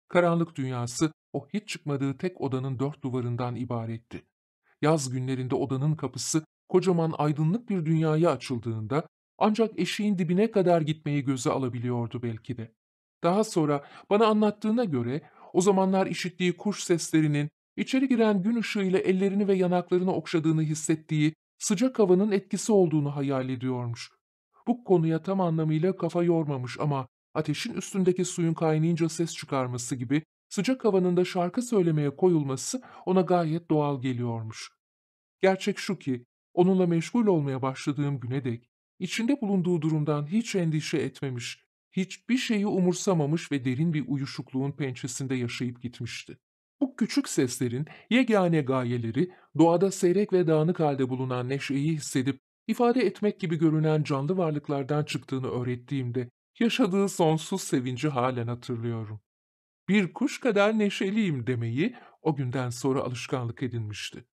Karanlık dünyası o hiç çıkmadığı tek odanın dört duvarından ibaretti. Yaz günlerinde odanın kapısı kocaman aydınlık bir dünyaya açıldığında ancak eşiğin dibine kadar gitmeyi göze alabiliyordu belki de. Daha sonra bana anlattığına göre o zamanlar işittiği kuş seslerinin içeri giren gün ışığıyla ellerini ve yanaklarını okşadığını hissettiği sıcak havanın etkisi olduğunu hayal ediyormuş. Bu konuya tam anlamıyla kafa yormamış ama ateşin üstündeki suyun kaynayınca ses çıkarması gibi sıcak havanın da şarkı söylemeye koyulması ona gayet doğal geliyormuş. Gerçek şu ki onunla meşgul olmaya başladığım güne dek içinde bulunduğu durumdan hiç endişe etmemiş, hiçbir şeyi umursamamış ve derin bir uyuşukluğun pençesinde yaşayıp gitmişti. Bu küçük seslerin yegane gayeleri doğada seyrek ve dağınık halde bulunan neşeyi hissedip ifade etmek gibi görünen canlı varlıklardan çıktığını öğrettiğimde yaşadığı sonsuz sevinci halen hatırlıyorum. Bir kuş kadar neşeliyim demeyi o günden sonra alışkanlık edinmişti.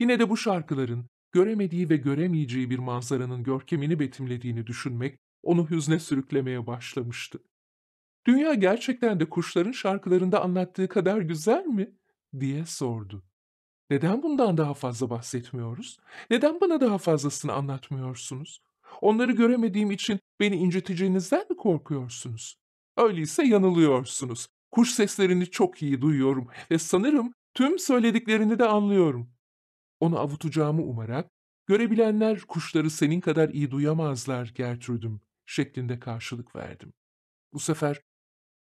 Yine de bu şarkıların göremediği ve göremeyeceği bir manzaranın görkemini betimlediğini düşünmek onu hüzne sürüklemeye başlamıştı. Dünya gerçekten de kuşların şarkılarında anlattığı kadar güzel mi? diye sordu. Neden bundan daha fazla bahsetmiyoruz? Neden bana daha fazlasını anlatmıyorsunuz? Onları göremediğim için beni inciteceğinizden mi korkuyorsunuz? Öyleyse yanılıyorsunuz. Kuş seslerini çok iyi duyuyorum ve sanırım tüm söylediklerini de anlıyorum. Onu avutacağımı umarak, görebilenler kuşları senin kadar iyi duyamazlar Gertrud'um şeklinde karşılık verdim. Bu sefer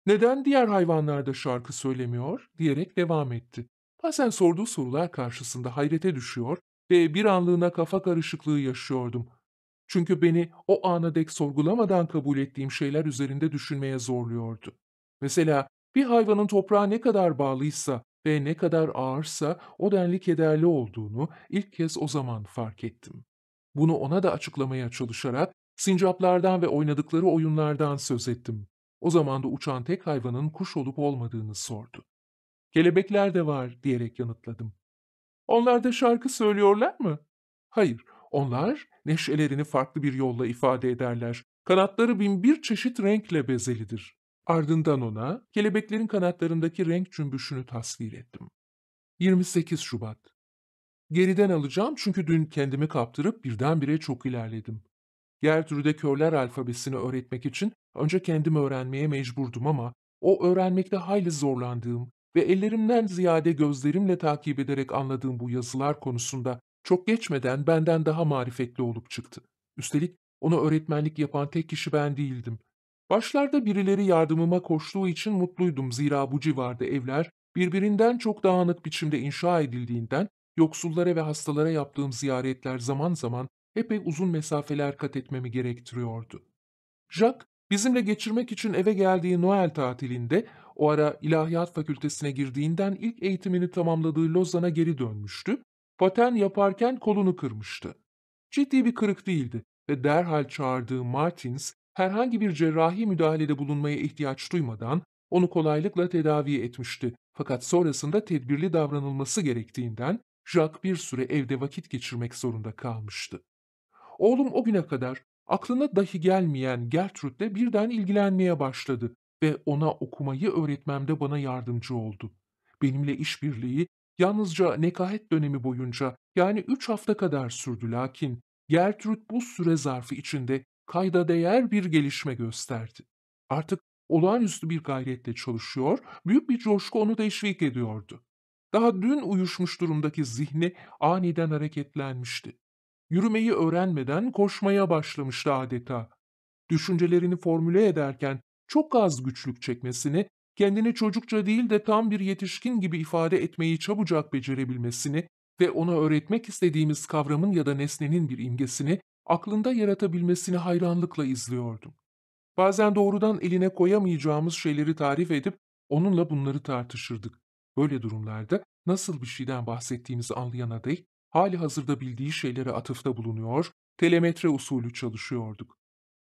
neden diğer hayvanlarda şarkı söylemiyor diyerek devam etti. Bazen sorduğu sorular karşısında hayrete düşüyor ve bir anlığına kafa karışıklığı yaşıyordum. Çünkü beni o ana dek sorgulamadan kabul ettiğim şeyler üzerinde düşünmeye zorluyordu. Mesela bir hayvanın toprağa ne kadar bağlıysa ve ne kadar ağırsa o denli kederli olduğunu ilk kez o zaman fark ettim. Bunu ona da açıklamaya çalışarak Sincaplardan ve oynadıkları oyunlardan söz ettim. O zaman da uçan tek hayvanın kuş olup olmadığını sordu. Kelebekler de var diyerek yanıtladım. Onlar da şarkı söylüyorlar mı? Hayır, onlar neşelerini farklı bir yolla ifade ederler. Kanatları bin bir çeşit renkle bezelidir. Ardından ona kelebeklerin kanatlarındaki renk cümbüşünü tasvir ettim. 28 Şubat Geriden alacağım çünkü dün kendimi kaptırıp birdenbire çok ilerledim. Diğer türde körler alfabesini öğretmek için önce kendim öğrenmeye mecburdum ama o öğrenmekte hayli zorlandığım ve ellerimden ziyade gözlerimle takip ederek anladığım bu yazılar konusunda çok geçmeden benden daha marifetli olup çıktı. Üstelik ona öğretmenlik yapan tek kişi ben değildim. Başlarda birileri yardımıma koştuğu için mutluydum zira bu civarda evler birbirinden çok dağınık biçimde inşa edildiğinden yoksullara ve hastalara yaptığım ziyaretler zaman zaman epey uzun mesafeler kat etmemi gerektiriyordu. Jack, bizimle geçirmek için eve geldiği Noel tatilinde o ara ilahiyat Fakültesine girdiğinden ilk eğitimini tamamladığı Lozan'a geri dönmüştü. Paten yaparken kolunu kırmıştı. Ciddi bir kırık değildi ve derhal çağırdığı Martins herhangi bir cerrahi müdahalede bulunmaya ihtiyaç duymadan onu kolaylıkla tedavi etmişti. Fakat sonrasında tedbirli davranılması gerektiğinden Jack bir süre evde vakit geçirmek zorunda kalmıştı. Oğlum o güne kadar aklına dahi gelmeyen Gertrude'le birden ilgilenmeye başladı ve ona okumayı öğretmemde bana yardımcı oldu. Benimle işbirliği yalnızca nekahet dönemi boyunca yani üç hafta kadar sürdü lakin Gertrude bu süre zarfı içinde kayda değer bir gelişme gösterdi. Artık olağanüstü bir gayretle çalışıyor, büyük bir coşku onu teşvik ediyordu. Daha dün uyuşmuş durumdaki zihni aniden hareketlenmişti yürümeyi öğrenmeden koşmaya başlamıştı adeta. Düşüncelerini formüle ederken çok az güçlük çekmesini, kendini çocukça değil de tam bir yetişkin gibi ifade etmeyi çabucak becerebilmesini ve ona öğretmek istediğimiz kavramın ya da nesnenin bir imgesini aklında yaratabilmesini hayranlıkla izliyordum. Bazen doğrudan eline koyamayacağımız şeyleri tarif edip onunla bunları tartışırdık. Böyle durumlarda nasıl bir şeyden bahsettiğimizi anlayan adayı hali hazırda bildiği şeylere atıfta bulunuyor, telemetre usulü çalışıyorduk.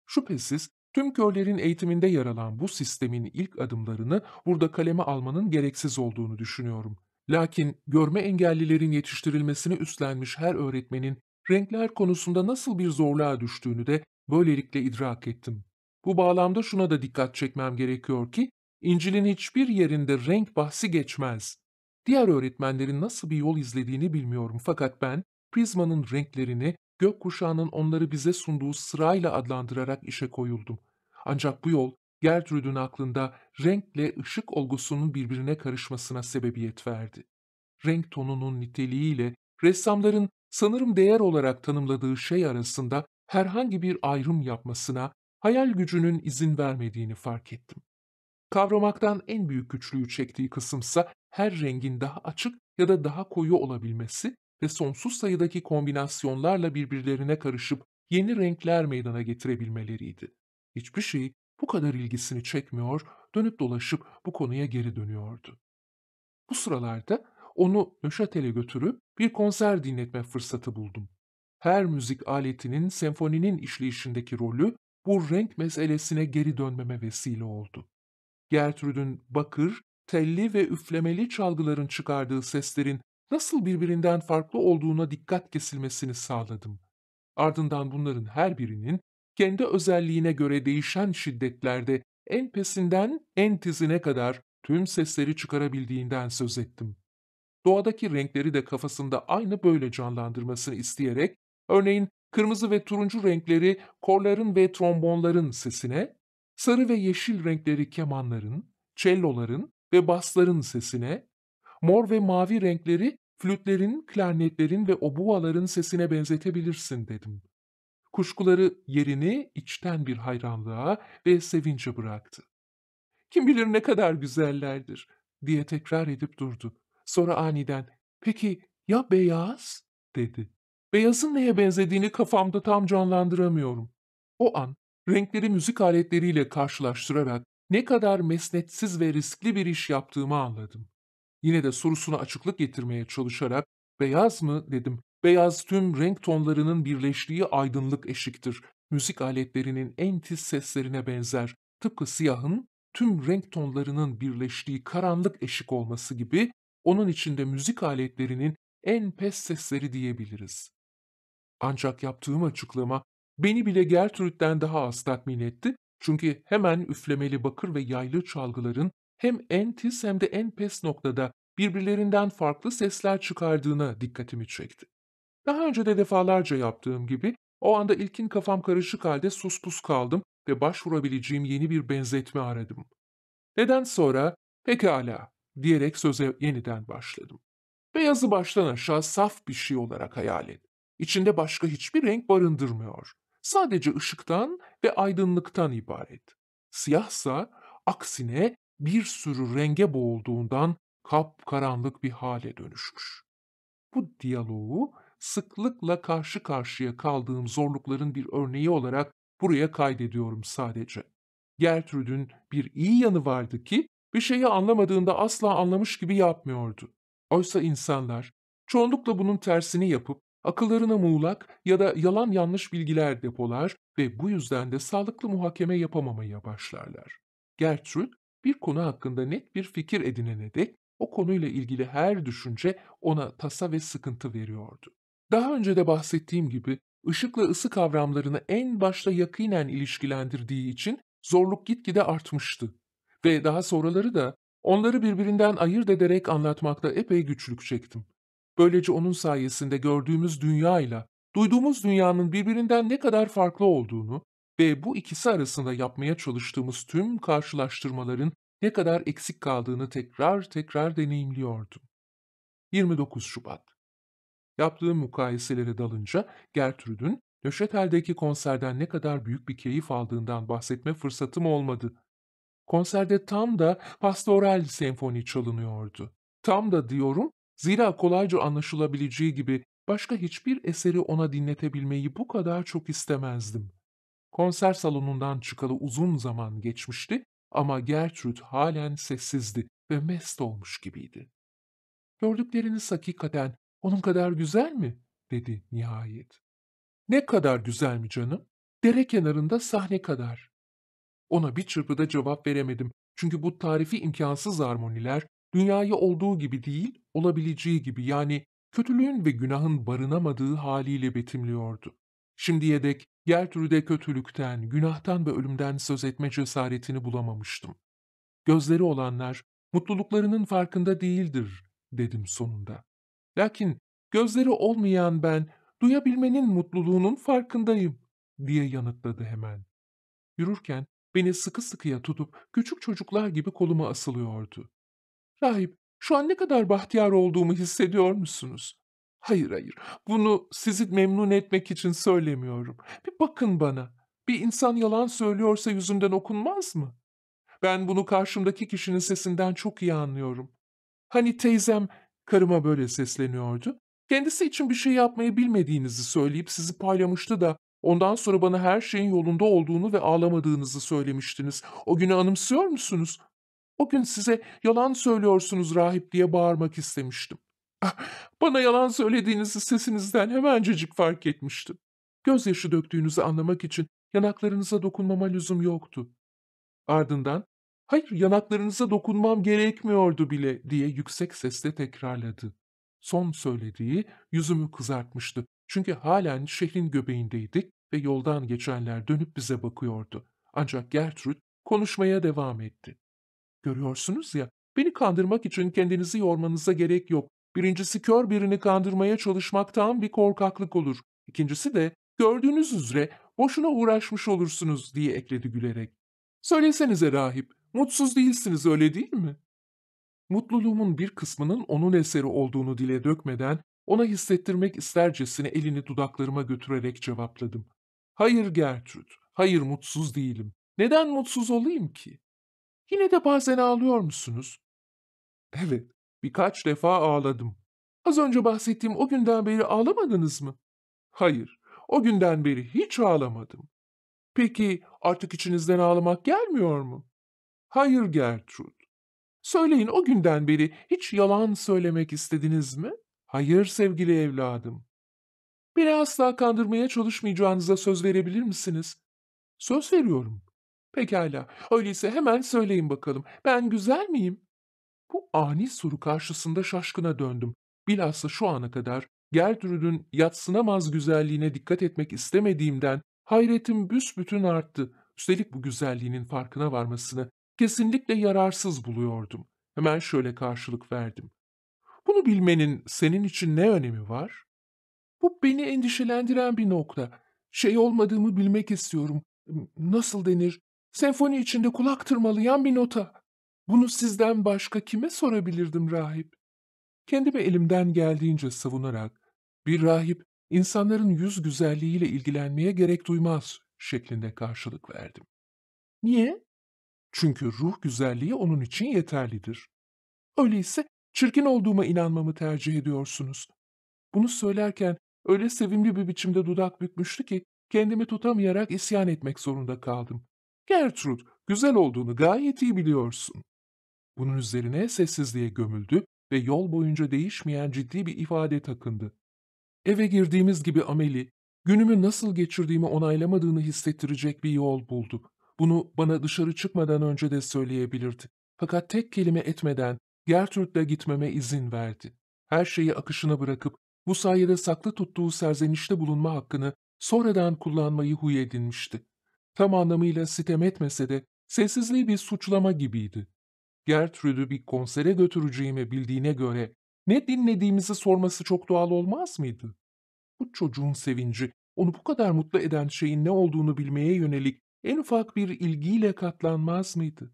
Şüphesiz tüm körlerin eğitiminde yer alan bu sistemin ilk adımlarını burada kaleme almanın gereksiz olduğunu düşünüyorum. Lakin görme engellilerin yetiştirilmesini üstlenmiş her öğretmenin renkler konusunda nasıl bir zorluğa düştüğünü de böylelikle idrak ettim. Bu bağlamda şuna da dikkat çekmem gerekiyor ki İncil'in hiçbir yerinde renk bahsi geçmez. Diğer öğretmenlerin nasıl bir yol izlediğini bilmiyorum fakat ben prizmanın renklerini gökkuşağının onları bize sunduğu sırayla adlandırarak işe koyuldum. Ancak bu yol Gertrude'un aklında renkle ışık olgusunun birbirine karışmasına sebebiyet verdi. Renk tonunun niteliğiyle ressamların sanırım değer olarak tanımladığı şey arasında herhangi bir ayrım yapmasına hayal gücünün izin vermediğini fark ettim. Kavramaktan en büyük güçlüğü çektiği kısımsa her rengin daha açık ya da daha koyu olabilmesi ve sonsuz sayıdaki kombinasyonlarla birbirlerine karışıp yeni renkler meydana getirebilmeleriydi. Hiçbir şey bu kadar ilgisini çekmiyor, dönüp dolaşıp bu konuya geri dönüyordu. Bu sıralarda onu Nöşatel'e götürüp bir konser dinletme fırsatı buldum. Her müzik aletinin senfoninin işleyişindeki rolü bu renk meselesine geri dönmeme vesile oldu. Gertrude'ün bakır telli ve üflemeli çalgıların çıkardığı seslerin nasıl birbirinden farklı olduğuna dikkat kesilmesini sağladım. Ardından bunların her birinin kendi özelliğine göre değişen şiddetlerde en pesinden en tizine kadar tüm sesleri çıkarabildiğinden söz ettim. Doğadaki renkleri de kafasında aynı böyle canlandırmasını isteyerek, örneğin kırmızı ve turuncu renkleri korların ve trombonların sesine, sarı ve yeşil renkleri kemanların, celloların, ve basların sesine, mor ve mavi renkleri flütlerin, klarnetlerin ve obuaların sesine benzetebilirsin dedim. Kuşkuları yerini içten bir hayranlığa ve sevince bıraktı. Kim bilir ne kadar güzellerdir diye tekrar edip durdu. Sonra aniden peki ya beyaz dedi. Beyazın neye benzediğini kafamda tam canlandıramıyorum. O an renkleri müzik aletleriyle karşılaştırarak ne kadar mesnetsiz ve riskli bir iş yaptığımı anladım. Yine de sorusuna açıklık getirmeye çalışarak beyaz mı dedim. Beyaz tüm renk tonlarının birleştiği aydınlık eşiktir. Müzik aletlerinin en tiz seslerine benzer. Tıpkı siyahın tüm renk tonlarının birleştiği karanlık eşik olması gibi onun içinde müzik aletlerinin en pes sesleri diyebiliriz. Ancak yaptığım açıklama beni bile Gertrude'den daha az tatmin etti çünkü hemen üflemeli bakır ve yaylı çalgıların hem en tiz hem de en pes noktada birbirlerinden farklı sesler çıkardığına dikkatimi çekti. Daha önce de defalarca yaptığım gibi o anda ilkin kafam karışık halde suspus kaldım ve başvurabileceğim yeni bir benzetme aradım. Neden sonra pekala diyerek söze yeniden başladım. Beyazı baştan aşağı saf bir şey olarak hayal et. İçinde başka hiçbir renk barındırmıyor sadece ışıktan ve aydınlıktan ibaret. Siyahsa aksine bir sürü renge boğulduğundan kap karanlık bir hale dönüşmüş. Bu diyaloğu sıklıkla karşı karşıya kaldığım zorlukların bir örneği olarak buraya kaydediyorum sadece. Gertrude'ün bir iyi yanı vardı ki bir şeyi anlamadığında asla anlamış gibi yapmıyordu. Oysa insanlar çoğunlukla bunun tersini yapıp akıllarına muğlak ya da yalan yanlış bilgiler depolar ve bu yüzden de sağlıklı muhakeme yapamamaya başlarlar. Gertrude, bir konu hakkında net bir fikir edinene dek o konuyla ilgili her düşünce ona tasa ve sıkıntı veriyordu. Daha önce de bahsettiğim gibi ışıkla ısı kavramlarını en başta yakinen ilişkilendirdiği için zorluk gitgide artmıştı ve daha sonraları da onları birbirinden ayırt ederek anlatmakta epey güçlük çektim. Böylece onun sayesinde gördüğümüz dünya ile duyduğumuz dünyanın birbirinden ne kadar farklı olduğunu ve bu ikisi arasında yapmaya çalıştığımız tüm karşılaştırmaların ne kadar eksik kaldığını tekrar tekrar deneyimliyordum. 29 Şubat Yaptığım mukayeselere dalınca Gertrüd'ün Nöşetel'deki konserden ne kadar büyük bir keyif aldığından bahsetme fırsatım olmadı. Konserde tam da pastoral senfoni çalınıyordu. Tam da diyorum Zira kolayca anlaşılabileceği gibi başka hiçbir eseri ona dinletebilmeyi bu kadar çok istemezdim. Konser salonundan çıkalı uzun zaman geçmişti ama Gertrude halen sessizdi ve mest olmuş gibiydi. Gördükleriniz hakikaten onun kadar güzel mi? dedi nihayet. Ne kadar güzel mi canım? Dere kenarında sahne kadar. Ona bir çırpıda cevap veremedim çünkü bu tarifi imkansız armoniler Dünyayı olduğu gibi değil, olabileceği gibi yani kötülüğün ve günahın barınamadığı haliyle betimliyordu. Şimdiye dek yer türüde kötülükten, günahtan ve ölümden söz etme cesaretini bulamamıştım. Gözleri olanlar mutluluklarının farkında değildir dedim sonunda. Lakin gözleri olmayan ben duyabilmenin mutluluğunun farkındayım diye yanıtladı hemen. Yürürken beni sıkı sıkıya tutup küçük çocuklar gibi koluma asılıyordu. Rahip, şu an ne kadar bahtiyar olduğumu hissediyor musunuz? Hayır hayır, bunu sizi memnun etmek için söylemiyorum. Bir bakın bana. Bir insan yalan söylüyorsa yüzünden okunmaz mı? Ben bunu karşımdaki kişinin sesinden çok iyi anlıyorum. Hani teyzem karıma böyle sesleniyordu. Kendisi için bir şey yapmayı bilmediğinizi söyleyip sizi paylamıştı da ondan sonra bana her şeyin yolunda olduğunu ve ağlamadığınızı söylemiştiniz. O günü anımsıyor musunuz? O gün size yalan söylüyorsunuz rahip diye bağırmak istemiştim. Ah, bana yalan söylediğinizi sesinizden hemencecik fark etmiştim. Gözyaşı döktüğünüzü anlamak için yanaklarınıza dokunmama lüzum yoktu. Ardından, hayır yanaklarınıza dokunmam gerekmiyordu bile diye yüksek sesle tekrarladı. Son söylediği yüzümü kızartmıştı. Çünkü halen şehrin göbeğindeydik ve yoldan geçenler dönüp bize bakıyordu. Ancak Gertrude konuşmaya devam etti görüyorsunuz ya. Beni kandırmak için kendinizi yormanıza gerek yok. Birincisi kör birini kandırmaya çalışmak tam bir korkaklık olur. İkincisi de gördüğünüz üzere boşuna uğraşmış olursunuz diye ekledi gülerek. Söylesenize rahip, mutsuz değilsiniz öyle değil mi? Mutluluğumun bir kısmının onun eseri olduğunu dile dökmeden ona hissettirmek istercesine elini dudaklarıma götürerek cevapladım. Hayır Gertrud, hayır mutsuz değilim. Neden mutsuz olayım ki? Yine de bazen ağlıyor musunuz? Evet, birkaç defa ağladım. Az önce bahsettiğim o günden beri ağlamadınız mı? Hayır, o günden beri hiç ağlamadım. Peki artık içinizden ağlamak gelmiyor mu? Hayır Gertrude. Söyleyin o günden beri hiç yalan söylemek istediniz mi? Hayır sevgili evladım. Beni asla kandırmaya çalışmayacağınıza söz verebilir misiniz? Söz veriyorum. Pekala, öyleyse hemen söyleyin bakalım. Ben güzel miyim? Bu ani soru karşısında şaşkına döndüm. Bilhassa şu ana kadar Gertrüd'ün yatsınamaz güzelliğine dikkat etmek istemediğimden hayretim büsbütün arttı. Üstelik bu güzelliğinin farkına varmasını kesinlikle yararsız buluyordum. Hemen şöyle karşılık verdim. Bunu bilmenin senin için ne önemi var? Bu beni endişelendiren bir nokta. Şey olmadığımı bilmek istiyorum. Nasıl denir? Senfoni içinde kulak tırmalayan bir nota. Bunu sizden başka kime sorabilirdim rahip? Kendimi elimden geldiğince savunarak bir rahip insanların yüz güzelliğiyle ilgilenmeye gerek duymaz şeklinde karşılık verdim. Niye? Çünkü ruh güzelliği onun için yeterlidir. Öyleyse çirkin olduğuma inanmamı tercih ediyorsunuz. Bunu söylerken öyle sevimli bir biçimde dudak bükmüştü ki kendimi tutamayarak isyan etmek zorunda kaldım. Gertrude, güzel olduğunu gayet iyi biliyorsun. Bunun üzerine sessizliğe gömüldü ve yol boyunca değişmeyen ciddi bir ifade takındı. Eve girdiğimiz gibi Ameli, günümü nasıl geçirdiğimi onaylamadığını hissettirecek bir yol buldu. Bunu bana dışarı çıkmadan önce de söyleyebilirdi. Fakat tek kelime etmeden Gertrude'le gitmeme izin verdi. Her şeyi akışına bırakıp bu sayede saklı tuttuğu serzenişte bulunma hakkını sonradan kullanmayı huy edinmişti. Tam anlamıyla sitem etmese de sessizliği bir suçlama gibiydi. Gertrude'ü bir konsere götüreceğimi bildiğine göre ne dinlediğimizi sorması çok doğal olmaz mıydı? Bu çocuğun sevinci, onu bu kadar mutlu eden şeyin ne olduğunu bilmeye yönelik en ufak bir ilgiyle katlanmaz mıydı?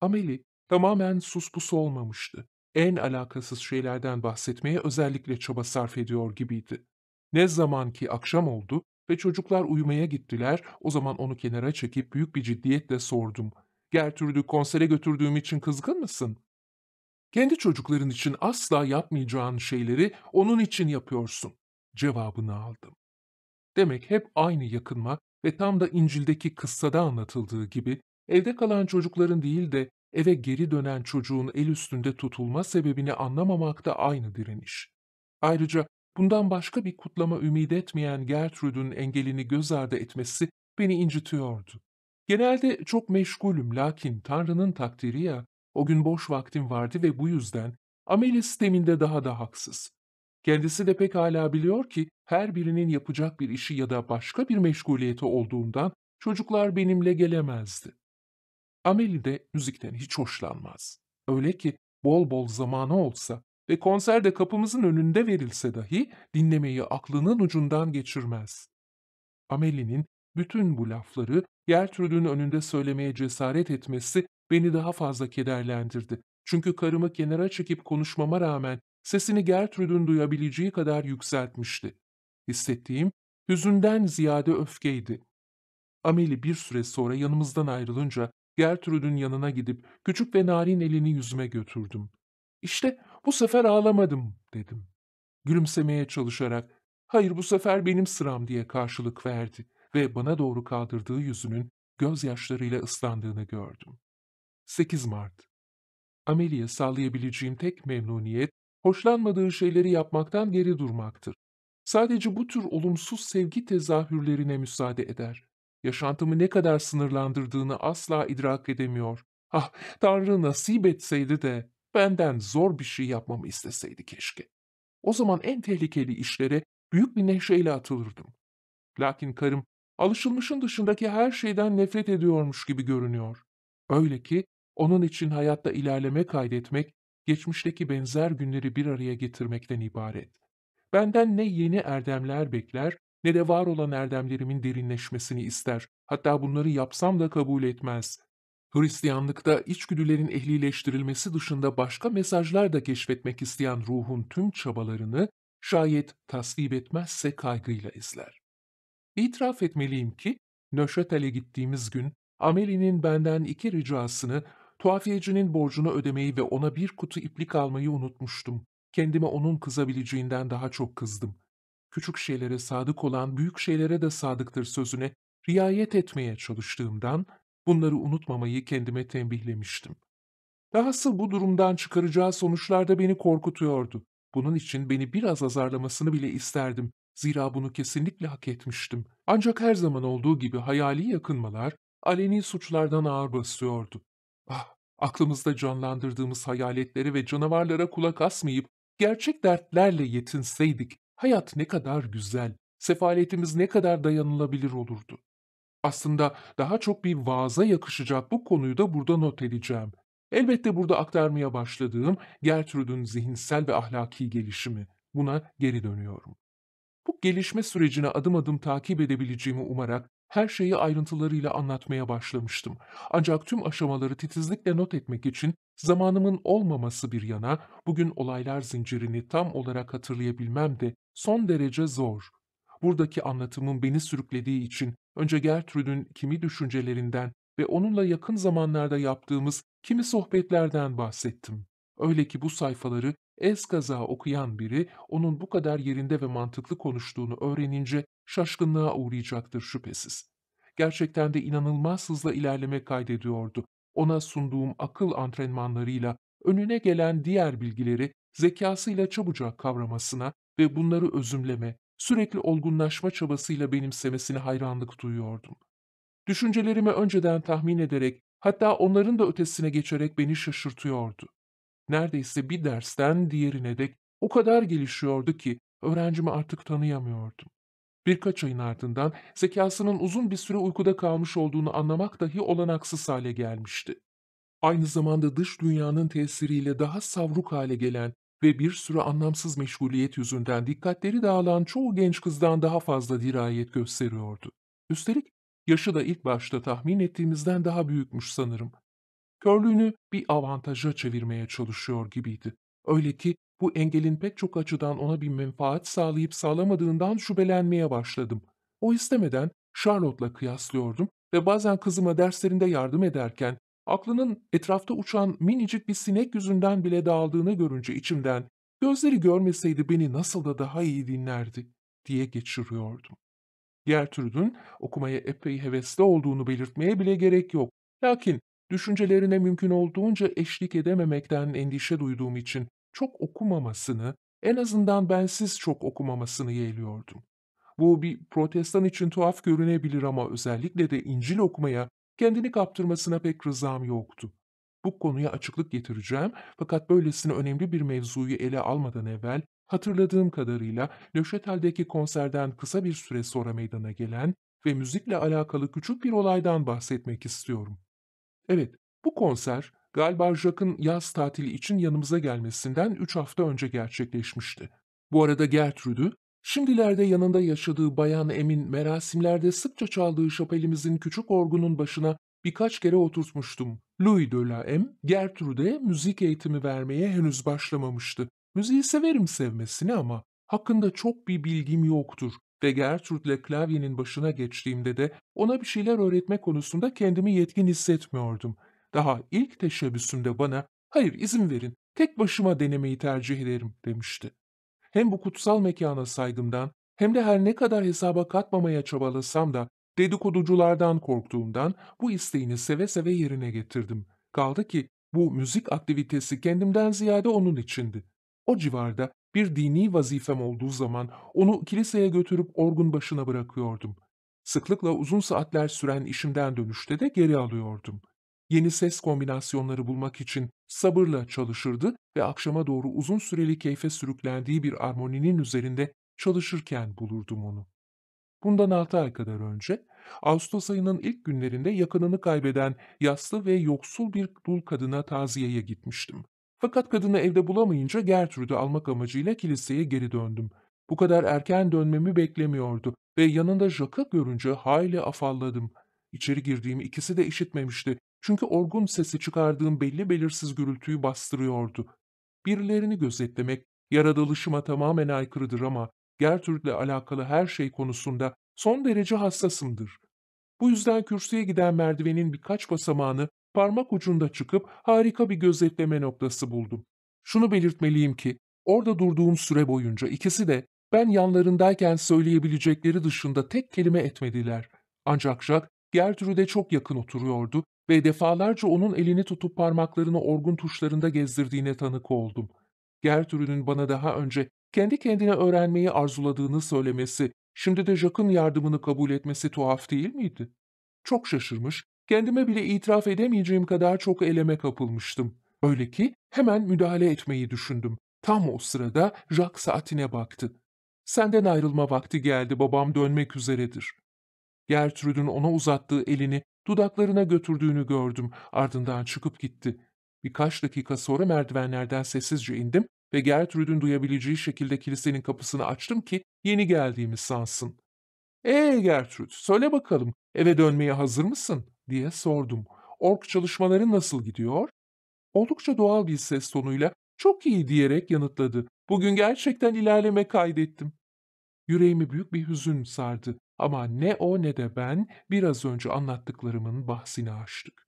Ameli tamamen suspus olmamıştı. En alakasız şeylerden bahsetmeye özellikle çaba sarf ediyor gibiydi. Ne zaman ki akşam oldu, ve çocuklar uyumaya gittiler. O zaman onu kenara çekip büyük bir ciddiyetle sordum. Gertürk'ü konsere götürdüğüm için kızgın mısın? Kendi çocukların için asla yapmayacağın şeyleri onun için yapıyorsun. Cevabını aldım. Demek hep aynı yakınma ve tam da İncil'deki kıssada anlatıldığı gibi evde kalan çocukların değil de eve geri dönen çocuğun el üstünde tutulma sebebini anlamamak da aynı direniş. Ayrıca Bundan başka bir kutlama ümit etmeyen Gertrude'un engelini göz ardı etmesi beni incitiyordu. Genelde çok meşgulüm lakin Tanrı'nın takdiri ya, o gün boş vaktim vardı ve bu yüzden ameli sisteminde daha da haksız. Kendisi de pek hala biliyor ki her birinin yapacak bir işi ya da başka bir meşguliyeti olduğundan çocuklar benimle gelemezdi. Ameli de müzikten hiç hoşlanmaz. Öyle ki bol bol zamanı olsa ve konserde kapımızın önünde verilse dahi dinlemeyi aklının ucundan geçirmez. Amelie'nin bütün bu lafları Gertrude'ün önünde söylemeye cesaret etmesi beni daha fazla kederlendirdi. Çünkü karımı kenara çekip konuşmama rağmen sesini Gertrude'ün duyabileceği kadar yükseltmişti. Hissettiğim hüzünden ziyade öfkeydi. Amelie bir süre sonra yanımızdan ayrılınca Gertrude'ün yanına gidip küçük ve narin elini yüzüme götürdüm. İşte bu sefer ağlamadım dedim. Gülümsemeye çalışarak hayır bu sefer benim sıram diye karşılık verdi ve bana doğru kaldırdığı yüzünün gözyaşlarıyla ıslandığını gördüm. 8 Mart Ameli'ye sağlayabileceğim tek memnuniyet, hoşlanmadığı şeyleri yapmaktan geri durmaktır. Sadece bu tür olumsuz sevgi tezahürlerine müsaade eder. Yaşantımı ne kadar sınırlandırdığını asla idrak edemiyor. Ah, Tanrı nasip etseydi de benden zor bir şey yapmamı isteseydi keşke. O zaman en tehlikeli işlere büyük bir neşeyle atılırdım. Lakin karım alışılmışın dışındaki her şeyden nefret ediyormuş gibi görünüyor. Öyle ki onun için hayatta ilerleme kaydetmek, geçmişteki benzer günleri bir araya getirmekten ibaret. Benden ne yeni erdemler bekler ne de var olan erdemlerimin derinleşmesini ister. Hatta bunları yapsam da kabul etmez. Hristiyanlıkta içgüdülerin ehlileştirilmesi dışında başka mesajlar da keşfetmek isteyen ruhun tüm çabalarını şayet tasvip etmezse kaygıyla izler. İtiraf etmeliyim ki Nöşetel'e gittiğimiz gün Amelie'nin benden iki ricasını, tuhafiyecinin borcunu ödemeyi ve ona bir kutu iplik almayı unutmuştum. Kendime onun kızabileceğinden daha çok kızdım. Küçük şeylere sadık olan büyük şeylere de sadıktır sözüne riayet etmeye çalıştığımdan Bunları unutmamayı kendime tembihlemiştim. Dahası bu durumdan çıkaracağı sonuçlar da beni korkutuyordu. Bunun için beni biraz azarlamasını bile isterdim. Zira bunu kesinlikle hak etmiştim. Ancak her zaman olduğu gibi hayali yakınmalar aleni suçlardan ağır basıyordu. Ah, aklımızda canlandırdığımız hayaletlere ve canavarlara kulak asmayıp gerçek dertlerle yetinseydik hayat ne kadar güzel, sefaletimiz ne kadar dayanılabilir olurdu. Aslında daha çok bir vaaza yakışacak bu konuyu da burada not edeceğim. Elbette burada aktarmaya başladığım Gertrude'un zihinsel ve ahlaki gelişimi. Buna geri dönüyorum. Bu gelişme sürecine adım adım takip edebileceğimi umarak her şeyi ayrıntılarıyla anlatmaya başlamıştım. Ancak tüm aşamaları titizlikle not etmek için zamanımın olmaması bir yana bugün olaylar zincirini tam olarak hatırlayabilmem de son derece zor. Buradaki anlatımın beni sürüklediği için Önce Gertrüd'ün kimi düşüncelerinden ve onunla yakın zamanlarda yaptığımız kimi sohbetlerden bahsettim. Öyle ki bu sayfaları eskaza okuyan biri onun bu kadar yerinde ve mantıklı konuştuğunu öğrenince şaşkınlığa uğrayacaktır şüphesiz. Gerçekten de inanılmaz hızla ilerleme kaydediyordu. Ona sunduğum akıl antrenmanlarıyla önüne gelen diğer bilgileri zekasıyla çabucak kavramasına ve bunları özümleme, sürekli olgunlaşma çabasıyla benimsemesine hayranlık duyuyordum. Düşüncelerimi önceden tahmin ederek, hatta onların da ötesine geçerek beni şaşırtıyordu. Neredeyse bir dersten diğerine dek o kadar gelişiyordu ki öğrencimi artık tanıyamıyordum. Birkaç ayın ardından zekasının uzun bir süre uykuda kalmış olduğunu anlamak dahi olanaksız hale gelmişti. Aynı zamanda dış dünyanın tesiriyle daha savruk hale gelen ve bir sürü anlamsız meşguliyet yüzünden dikkatleri dağılan çoğu genç kızdan daha fazla dirayet gösteriyordu. Üstelik yaşı da ilk başta tahmin ettiğimizden daha büyükmüş sanırım. Körlüğünü bir avantaja çevirmeye çalışıyor gibiydi. Öyle ki bu engelin pek çok açıdan ona bir menfaat sağlayıp sağlamadığından şüphelenmeye başladım. O istemeden Charlotte'la kıyaslıyordum ve bazen kızıma derslerinde yardım ederken aklının etrafta uçan minicik bir sinek yüzünden bile dağıldığını görünce içimden gözleri görmeseydi beni nasıl da daha iyi dinlerdi diye geçiriyordum. Diğer türdün okumaya epey hevesli olduğunu belirtmeye bile gerek yok. Lakin düşüncelerine mümkün olduğunca eşlik edememekten endişe duyduğum için çok okumamasını, en azından bensiz çok okumamasını yeğliyordum. Bu bir protestan için tuhaf görünebilir ama özellikle de İncil okumaya Kendini kaptırmasına pek rızam yoktu. Bu konuya açıklık getireceğim fakat böylesine önemli bir mevzuyu ele almadan evvel hatırladığım kadarıyla Löşetel'deki konserden kısa bir süre sonra meydana gelen ve müzikle alakalı küçük bir olaydan bahsetmek istiyorum. Evet, bu konser galiba Jack'ın yaz tatili için yanımıza gelmesinden 3 hafta önce gerçekleşmişti. Bu arada Gertrude'ü Şimdilerde yanında yaşadığı bayan Emin merasimlerde sıkça çaldığı şapelimizin küçük orgunun başına birkaç kere oturtmuştum. Louis de la M, Gertrude müzik eğitimi vermeye henüz başlamamıştı. Müziği severim sevmesini ama hakkında çok bir bilgim yoktur ve Gertrude'le klavyenin başına geçtiğimde de ona bir şeyler öğretme konusunda kendimi yetkin hissetmiyordum. Daha ilk teşebbüsümde bana, hayır izin verin, tek başıma denemeyi tercih ederim demişti hem bu kutsal mekana saygımdan hem de her ne kadar hesaba katmamaya çabalasam da dedikoduculardan korktuğumdan bu isteğini seve seve yerine getirdim. Kaldı ki bu müzik aktivitesi kendimden ziyade onun içindi. O civarda bir dini vazifem olduğu zaman onu kiliseye götürüp orgun başına bırakıyordum. Sıklıkla uzun saatler süren işimden dönüşte de geri alıyordum.'' yeni ses kombinasyonları bulmak için sabırla çalışırdı ve akşama doğru uzun süreli keyfe sürüklendiği bir armoninin üzerinde çalışırken bulurdum onu. Bundan altı ay kadar önce, Ağustos ayının ilk günlerinde yakınını kaybeden yaslı ve yoksul bir dul kadına taziyeye gitmiştim. Fakat kadını evde bulamayınca Gertrude'ü almak amacıyla kiliseye geri döndüm. Bu kadar erken dönmemi beklemiyordu ve yanında Jack'ı görünce hayli afalladım. İçeri girdiğim ikisi de işitmemişti çünkü orgun sesi çıkardığım belli belirsiz gürültüyü bastırıyordu. Birilerini gözetlemek, yaratılışıma tamamen aykırıdır ama Gertrude'le alakalı her şey konusunda son derece hassasımdır. Bu yüzden kürsüye giden merdivenin birkaç basamağını parmak ucunda çıkıp harika bir gözetleme noktası buldum. Şunu belirtmeliyim ki orada durduğum süre boyunca ikisi de ben yanlarındayken söyleyebilecekleri dışında tek kelime etmediler. Ancak Jack Gertrude'e çok yakın oturuyordu ve defalarca onun elini tutup parmaklarını orgun tuşlarında gezdirdiğine tanık oldum. Gertrude'nin bana daha önce kendi kendine öğrenmeyi arzuladığını söylemesi, şimdi de Jack'ın yardımını kabul etmesi tuhaf değil miydi? Çok şaşırmış, kendime bile itiraf edemeyeceğim kadar çok eleme kapılmıştım. Öyle ki hemen müdahale etmeyi düşündüm. Tam o sırada Jack saatine baktı. Senden ayrılma vakti geldi babam dönmek üzeredir. Gertrude'ün ona uzattığı elini Dudaklarına götürdüğünü gördüm. Ardından çıkıp gitti. Birkaç dakika sonra merdivenlerden sessizce indim ve Gertrude'ün duyabileceği şekilde kilisenin kapısını açtım ki yeni geldiğimi sansın. ''Ee Gertrude, söyle bakalım, eve dönmeye hazır mısın?'' diye sordum. ''Ork çalışmaları nasıl gidiyor?'' Oldukça doğal bir ses tonuyla ''Çok iyi'' diyerek yanıtladı. ''Bugün gerçekten ilerleme kaydettim.'' Yüreğimi büyük bir hüzün sardı. Ama ne o ne de ben biraz önce anlattıklarımın bahsini açtık.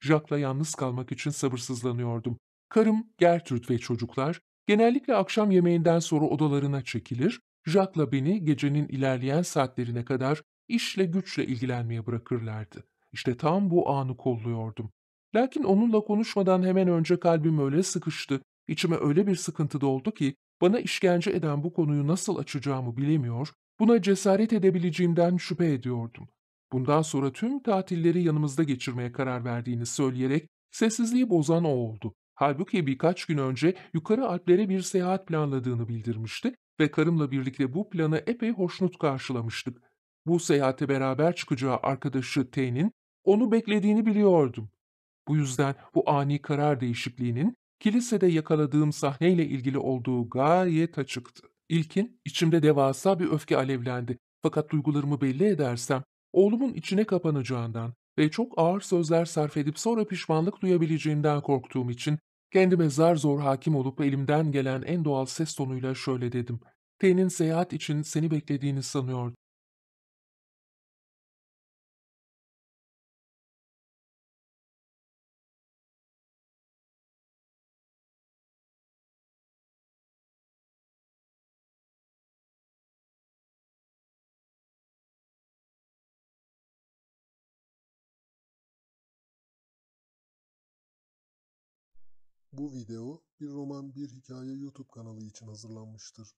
Jack'la yalnız kalmak için sabırsızlanıyordum. Karım, Gertrude ve çocuklar genellikle akşam yemeğinden sonra odalarına çekilir, Jack'la beni gecenin ilerleyen saatlerine kadar işle güçle ilgilenmeye bırakırlardı. İşte tam bu anı kolluyordum. Lakin onunla konuşmadan hemen önce kalbim öyle sıkıştı, içime öyle bir sıkıntı doldu ki bana işkence eden bu konuyu nasıl açacağımı bilemiyor, Buna cesaret edebileceğimden şüphe ediyordum. Bundan sonra tüm tatilleri yanımızda geçirmeye karar verdiğini söyleyerek sessizliği bozan o oldu. Halbuki birkaç gün önce yukarı Alplere bir seyahat planladığını bildirmişti ve karımla birlikte bu planı epey hoşnut karşılamıştık. Bu seyahate beraber çıkacağı arkadaşı T'nin onu beklediğini biliyordum. Bu yüzden bu ani karar değişikliğinin kilisede yakaladığım sahneyle ilgili olduğu gayet açıktı. İlkin içimde devasa bir öfke alevlendi. Fakat duygularımı belli edersem oğlumun içine kapanacağından ve çok ağır sözler sarf edip sonra pişmanlık duyabileceğimden korktuğum için kendime zar zor hakim olup elimden gelen en doğal ses tonuyla şöyle dedim. T'nin seyahat için seni beklediğini sanıyordu. Bu video bir roman bir hikaye YouTube kanalı için hazırlanmıştır.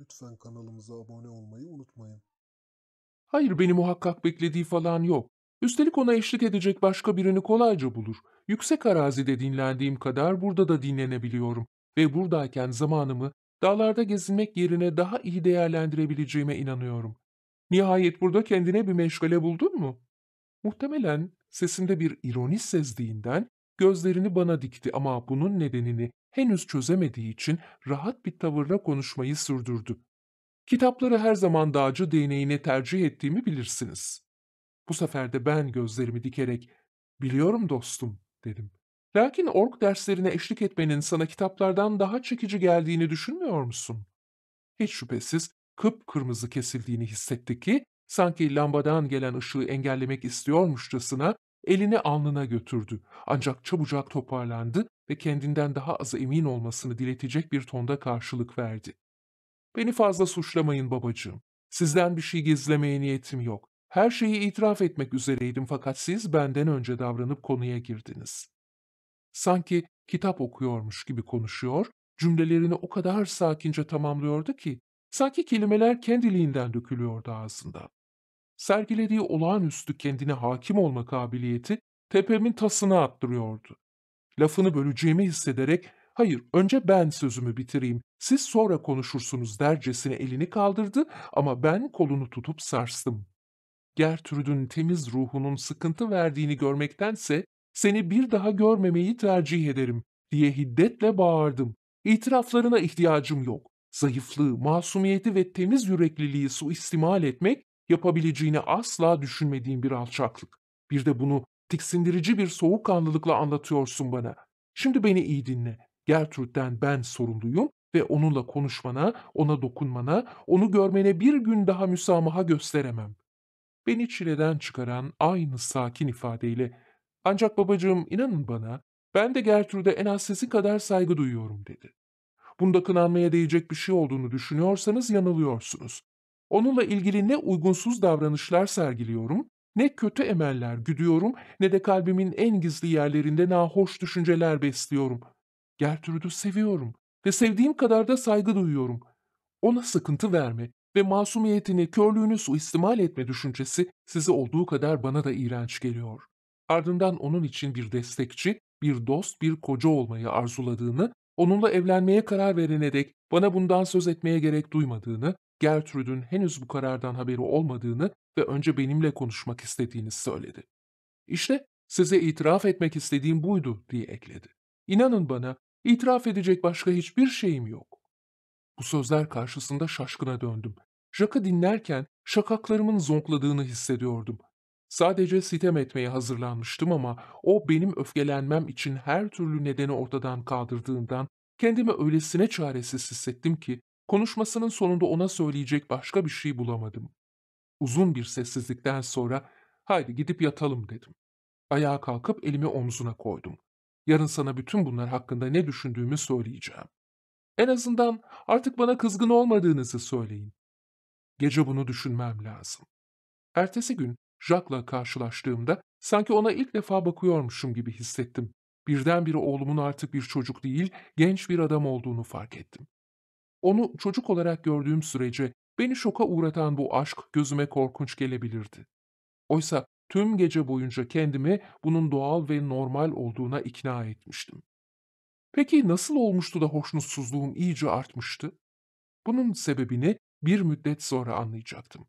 Lütfen kanalımıza abone olmayı unutmayın. Hayır beni muhakkak beklediği falan yok. Üstelik ona eşlik edecek başka birini kolayca bulur. Yüksek arazide dinlendiğim kadar burada da dinlenebiliyorum ve buradayken zamanımı dağlarda gezinmek yerine daha iyi değerlendirebileceğime inanıyorum. Nihayet burada kendine bir meşgale buldun mu? Muhtemelen sesinde bir ironi sezdiğinden Gözlerini bana dikti ama bunun nedenini henüz çözemediği için rahat bir tavırla konuşmayı sürdürdü. Kitapları her zaman dağcı değneğine tercih ettiğimi bilirsiniz. Bu sefer de ben gözlerimi dikerek, biliyorum dostum dedim. Lakin ork derslerine eşlik etmenin sana kitaplardan daha çekici geldiğini düşünmüyor musun? Hiç şüphesiz kıpkırmızı kesildiğini hissetti ki sanki lambadan gelen ışığı engellemek istiyormuşçasına elini alnına götürdü. Ancak çabucak toparlandı ve kendinden daha az emin olmasını diletecek bir tonda karşılık verdi. Beni fazla suçlamayın babacığım. Sizden bir şey gizlemeye niyetim yok. Her şeyi itiraf etmek üzereydim fakat siz benden önce davranıp konuya girdiniz. Sanki kitap okuyormuş gibi konuşuyor, cümlelerini o kadar sakince tamamlıyordu ki, sanki kelimeler kendiliğinden dökülüyordu ağzından sergilediği olağanüstü kendine hakim olma kabiliyeti tepemin tasını attırıyordu. Lafını böleceğimi hissederek, hayır önce ben sözümü bitireyim, siz sonra konuşursunuz dercesine elini kaldırdı ama ben kolunu tutup sarstım. Gertrüd'ün temiz ruhunun sıkıntı verdiğini görmektense seni bir daha görmemeyi tercih ederim diye hiddetle bağırdım. İtiraflarına ihtiyacım yok. Zayıflığı, masumiyeti ve temiz yürekliliği suistimal etmek yapabileceğini asla düşünmediğim bir alçaklık. Bir de bunu tiksindirici bir soğukkanlılıkla anlatıyorsun bana. Şimdi beni iyi dinle. Gertrude'den ben sorumluyum ve onunla konuşmana, ona dokunmana, onu görmene bir gün daha müsamaha gösteremem. Beni çileden çıkaran aynı sakin ifadeyle ancak babacığım inanın bana ben de Gertrude'e en az sizin kadar saygı duyuyorum dedi. Bunda kınanmaya değecek bir şey olduğunu düşünüyorsanız yanılıyorsunuz. Onunla ilgili ne uygunsuz davranışlar sergiliyorum, ne kötü emeller güdüyorum, ne de kalbimin en gizli yerlerinde nahoş düşünceler besliyorum. Gertrude'u seviyorum ve sevdiğim kadar da saygı duyuyorum. Ona sıkıntı verme ve masumiyetini, körlüğünü suistimal etme düşüncesi sizi olduğu kadar bana da iğrenç geliyor. Ardından onun için bir destekçi, bir dost, bir koca olmayı arzuladığını Onunla evlenmeye karar verene dek bana bundan söz etmeye gerek duymadığını, Gertrude'ün henüz bu karardan haberi olmadığını ve önce benimle konuşmak istediğini söyledi. İşte size itiraf etmek istediğim buydu diye ekledi. İnanın bana itiraf edecek başka hiçbir şeyim yok. Bu sözler karşısında şaşkına döndüm. Şaka dinlerken şakaklarımın zonkladığını hissediyordum. Sadece sitem etmeye hazırlanmıştım ama o benim öfkelenmem için her türlü nedeni ortadan kaldırdığından kendimi öylesine çaresiz hissettim ki konuşmasının sonunda ona söyleyecek başka bir şey bulamadım. Uzun bir sessizlikten sonra haydi gidip yatalım dedim. Ayağa kalkıp elimi omzuna koydum. Yarın sana bütün bunlar hakkında ne düşündüğümü söyleyeceğim. En azından artık bana kızgın olmadığınızı söyleyin. Gece bunu düşünmem lazım. Ertesi gün Jack'la karşılaştığımda sanki ona ilk defa bakıyormuşum gibi hissettim. Birdenbire oğlumun artık bir çocuk değil, genç bir adam olduğunu fark ettim. Onu çocuk olarak gördüğüm sürece beni şoka uğratan bu aşk gözüme korkunç gelebilirdi. Oysa tüm gece boyunca kendimi bunun doğal ve normal olduğuna ikna etmiştim. Peki nasıl olmuştu da hoşnutsuzluğum iyice artmıştı? Bunun sebebini bir müddet sonra anlayacaktım.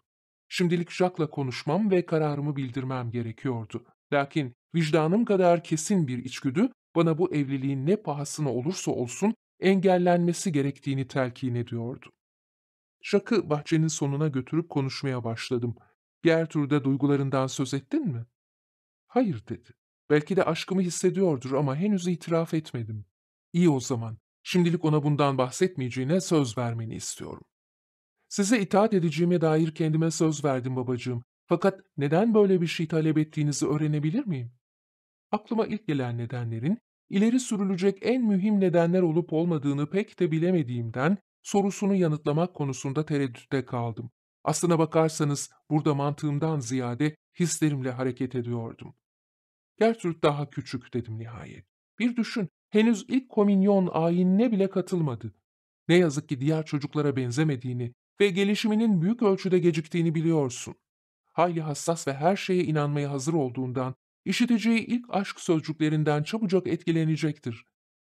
Şimdilik Jack'la konuşmam ve kararımı bildirmem gerekiyordu. Lakin vicdanım kadar kesin bir içgüdü bana bu evliliğin ne pahasına olursa olsun engellenmesi gerektiğini telkin ediyordu. Jack'ı bahçenin sonuna götürüp konuşmaya başladım. Gertrude'a duygularından söz ettin mi? Hayır dedi. Belki de aşkımı hissediyordur ama henüz itiraf etmedim. İyi o zaman. Şimdilik ona bundan bahsetmeyeceğine söz vermeni istiyorum. Size itaat edeceğime dair kendime söz verdim babacığım. Fakat neden böyle bir şey talep ettiğinizi öğrenebilir miyim? Aklıma ilk gelen nedenlerin ileri sürülecek en mühim nedenler olup olmadığını pek de bilemediğimden sorusunu yanıtlamak konusunda tereddütte kaldım. Aslına bakarsanız burada mantığımdan ziyade hislerimle hareket ediyordum. Gertrude daha küçük dedim nihayet. Bir düşün, henüz ilk kominyon ayinine bile katılmadı. Ne yazık ki diğer çocuklara benzemediğini, ve gelişiminin büyük ölçüde geciktiğini biliyorsun. Hayli hassas ve her şeye inanmaya hazır olduğundan işiteceği ilk aşk sözcüklerinden çabucak etkilenecektir.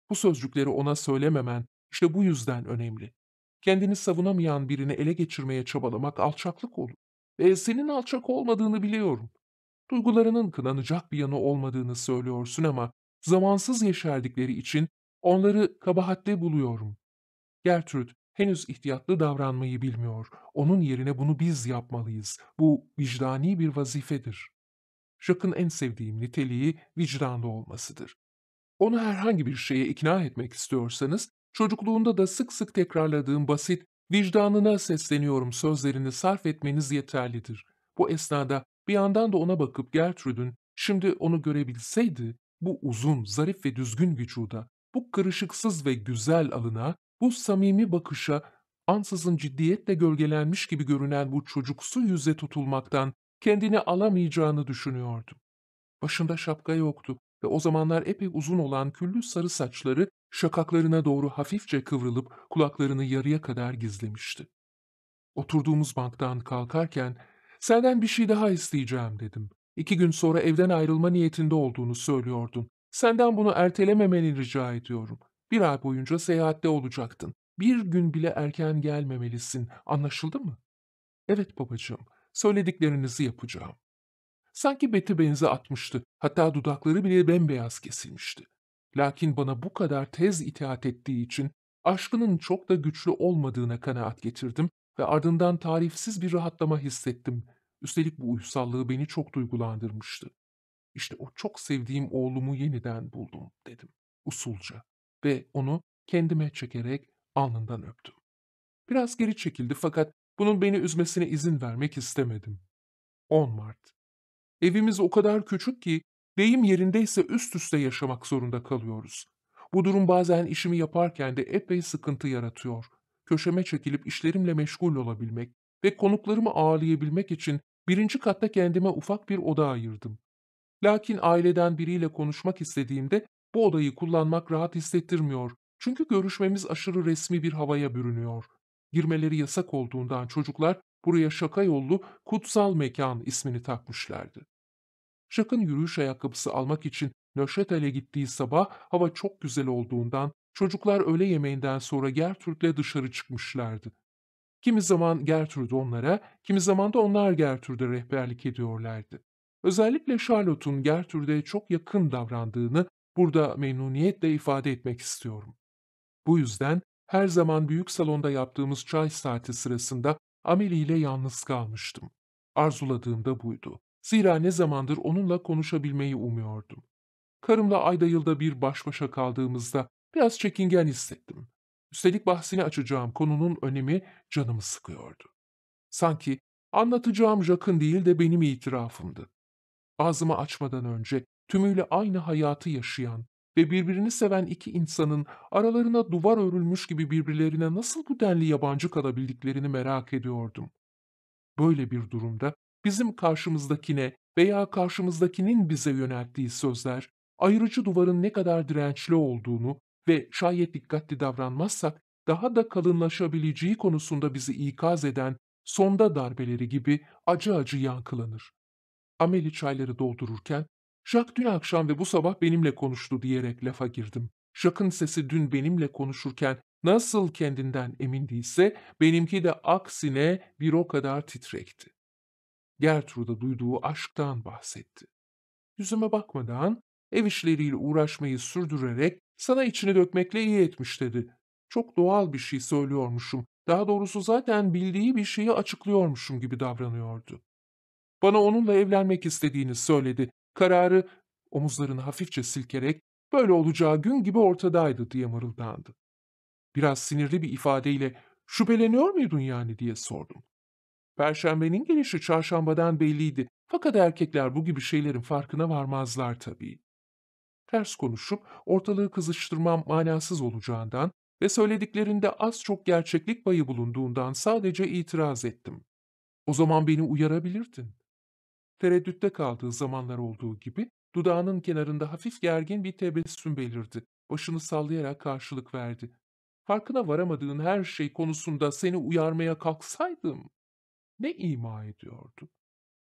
Bu sözcükleri ona söylememen işte bu yüzden önemli. Kendini savunamayan birini ele geçirmeye çabalamak alçaklık olur. Ve senin alçak olmadığını biliyorum. Duygularının kınanacak bir yanı olmadığını söylüyorsun ama zamansız yeşerdikleri için onları kabahatli buluyorum. Gertrude, Henüz ihtiyatlı davranmayı bilmiyor. Onun yerine bunu biz yapmalıyız. Bu vicdani bir vazifedir. Jack'ın en sevdiğim niteliği vicdanlı olmasıdır. Onu herhangi bir şeye ikna etmek istiyorsanız, çocukluğunda da sık sık tekrarladığım basit vicdanına sesleniyorum sözlerini sarf etmeniz yeterlidir. Bu esnada bir yandan da ona bakıp Gertrude'ün şimdi onu görebilseydi bu uzun, zarif ve düzgün vücuda, bu kırışıksız ve güzel alına, bu samimi bakışa ansızın ciddiyetle gölgelenmiş gibi görünen bu çocuksu yüze tutulmaktan kendini alamayacağını düşünüyordum. Başında şapka yoktu ve o zamanlar epey uzun olan küllü sarı saçları şakaklarına doğru hafifçe kıvrılıp kulaklarını yarıya kadar gizlemişti. Oturduğumuz banktan kalkarken senden bir şey daha isteyeceğim dedim. İki gün sonra evden ayrılma niyetinde olduğunu söylüyordun. Senden bunu ertelememeni rica ediyorum. Bir ay boyunca seyahatte olacaktın. Bir gün bile erken gelmemelisin. Anlaşıldı mı? Evet babacığım. Söylediklerinizi yapacağım. Sanki Beti benze atmıştı. Hatta dudakları bile bembeyaz kesilmişti. Lakin bana bu kadar tez itaat ettiği için aşkının çok da güçlü olmadığına kanaat getirdim ve ardından tarifsiz bir rahatlama hissettim. Üstelik bu uysallığı beni çok duygulandırmıştı. İşte o çok sevdiğim oğlumu yeniden buldum dedim usulca ve onu kendime çekerek alnından öptüm. Biraz geri çekildi fakat bunun beni üzmesine izin vermek istemedim. 10 Mart. Evimiz o kadar küçük ki deyim yerindeyse üst üste yaşamak zorunda kalıyoruz. Bu durum bazen işimi yaparken de epey sıkıntı yaratıyor. Köşeme çekilip işlerimle meşgul olabilmek ve konuklarımı ağırlayabilmek için birinci katta kendime ufak bir oda ayırdım. Lakin aileden biriyle konuşmak istediğimde bu odayı kullanmak rahat hissettirmiyor. Çünkü görüşmemiz aşırı resmi bir havaya bürünüyor. Girmeleri yasak olduğundan çocuklar buraya şaka yollu kutsal mekan ismini takmışlardı. Şak'ın yürüyüş ayakkabısı almak için Nöşetel'e gittiği sabah hava çok güzel olduğundan çocuklar öğle yemeğinden sonra Gertrude'le dışarı çıkmışlardı. Kimi zaman Gertrude onlara, kimi zaman da onlar Gertrude'e rehberlik ediyorlardı. Özellikle Charlotte'un Gertrude'e çok yakın davrandığını burada memnuniyetle ifade etmek istiyorum. Bu yüzden her zaman büyük salonda yaptığımız çay saati sırasında Ameli ile yalnız kalmıştım. Arzuladığım da buydu. Zira ne zamandır onunla konuşabilmeyi umuyordum. Karımla ayda yılda bir baş başa kaldığımızda biraz çekingen hissettim. Üstelik bahsini açacağım konunun önemi canımı sıkıyordu. Sanki anlatacağım Jack'ın değil de benim itirafımdı. Ağzımı açmadan önce tümüyle aynı hayatı yaşayan ve birbirini seven iki insanın aralarına duvar örülmüş gibi birbirlerine nasıl bu denli yabancı kalabildiklerini merak ediyordum. Böyle bir durumda bizim karşımızdakine veya karşımızdakinin bize yönelttiği sözler, ayırıcı duvarın ne kadar dirençli olduğunu ve şayet dikkatli davranmazsak daha da kalınlaşabileceği konusunda bizi ikaz eden sonda darbeleri gibi acı acı yankılanır. Ameli çayları doldururken Jack dün akşam ve bu sabah benimle konuştu diyerek lafa girdim. Jack'ın sesi dün benimle konuşurken nasıl kendinden emindiyse benimki de aksine bir o kadar titrekti. Gertrude'a duyduğu aşktan bahsetti. Yüzüme bakmadan ev işleriyle uğraşmayı sürdürerek sana içini dökmekle iyi etmiş dedi. Çok doğal bir şey söylüyormuşum. Daha doğrusu zaten bildiği bir şeyi açıklıyormuşum gibi davranıyordu. Bana onunla evlenmek istediğini söyledi Kararı omuzlarını hafifçe silkerek böyle olacağı gün gibi ortadaydı diye mırıldandı. Biraz sinirli bir ifadeyle şüpheleniyor muydun yani diye sordum. Perşembenin gelişi çarşambadan belliydi fakat erkekler bu gibi şeylerin farkına varmazlar tabii. Ters konuşup ortalığı kızıştırmam manasız olacağından ve söylediklerinde az çok gerçeklik payı bulunduğundan sadece itiraz ettim. O zaman beni uyarabilirdin tereddütte kaldığı zamanlar olduğu gibi dudağının kenarında hafif gergin bir tebessüm belirdi. Başını sallayarak karşılık verdi. Farkına varamadığın her şey konusunda seni uyarmaya kalksaydım ne ima ediyordum?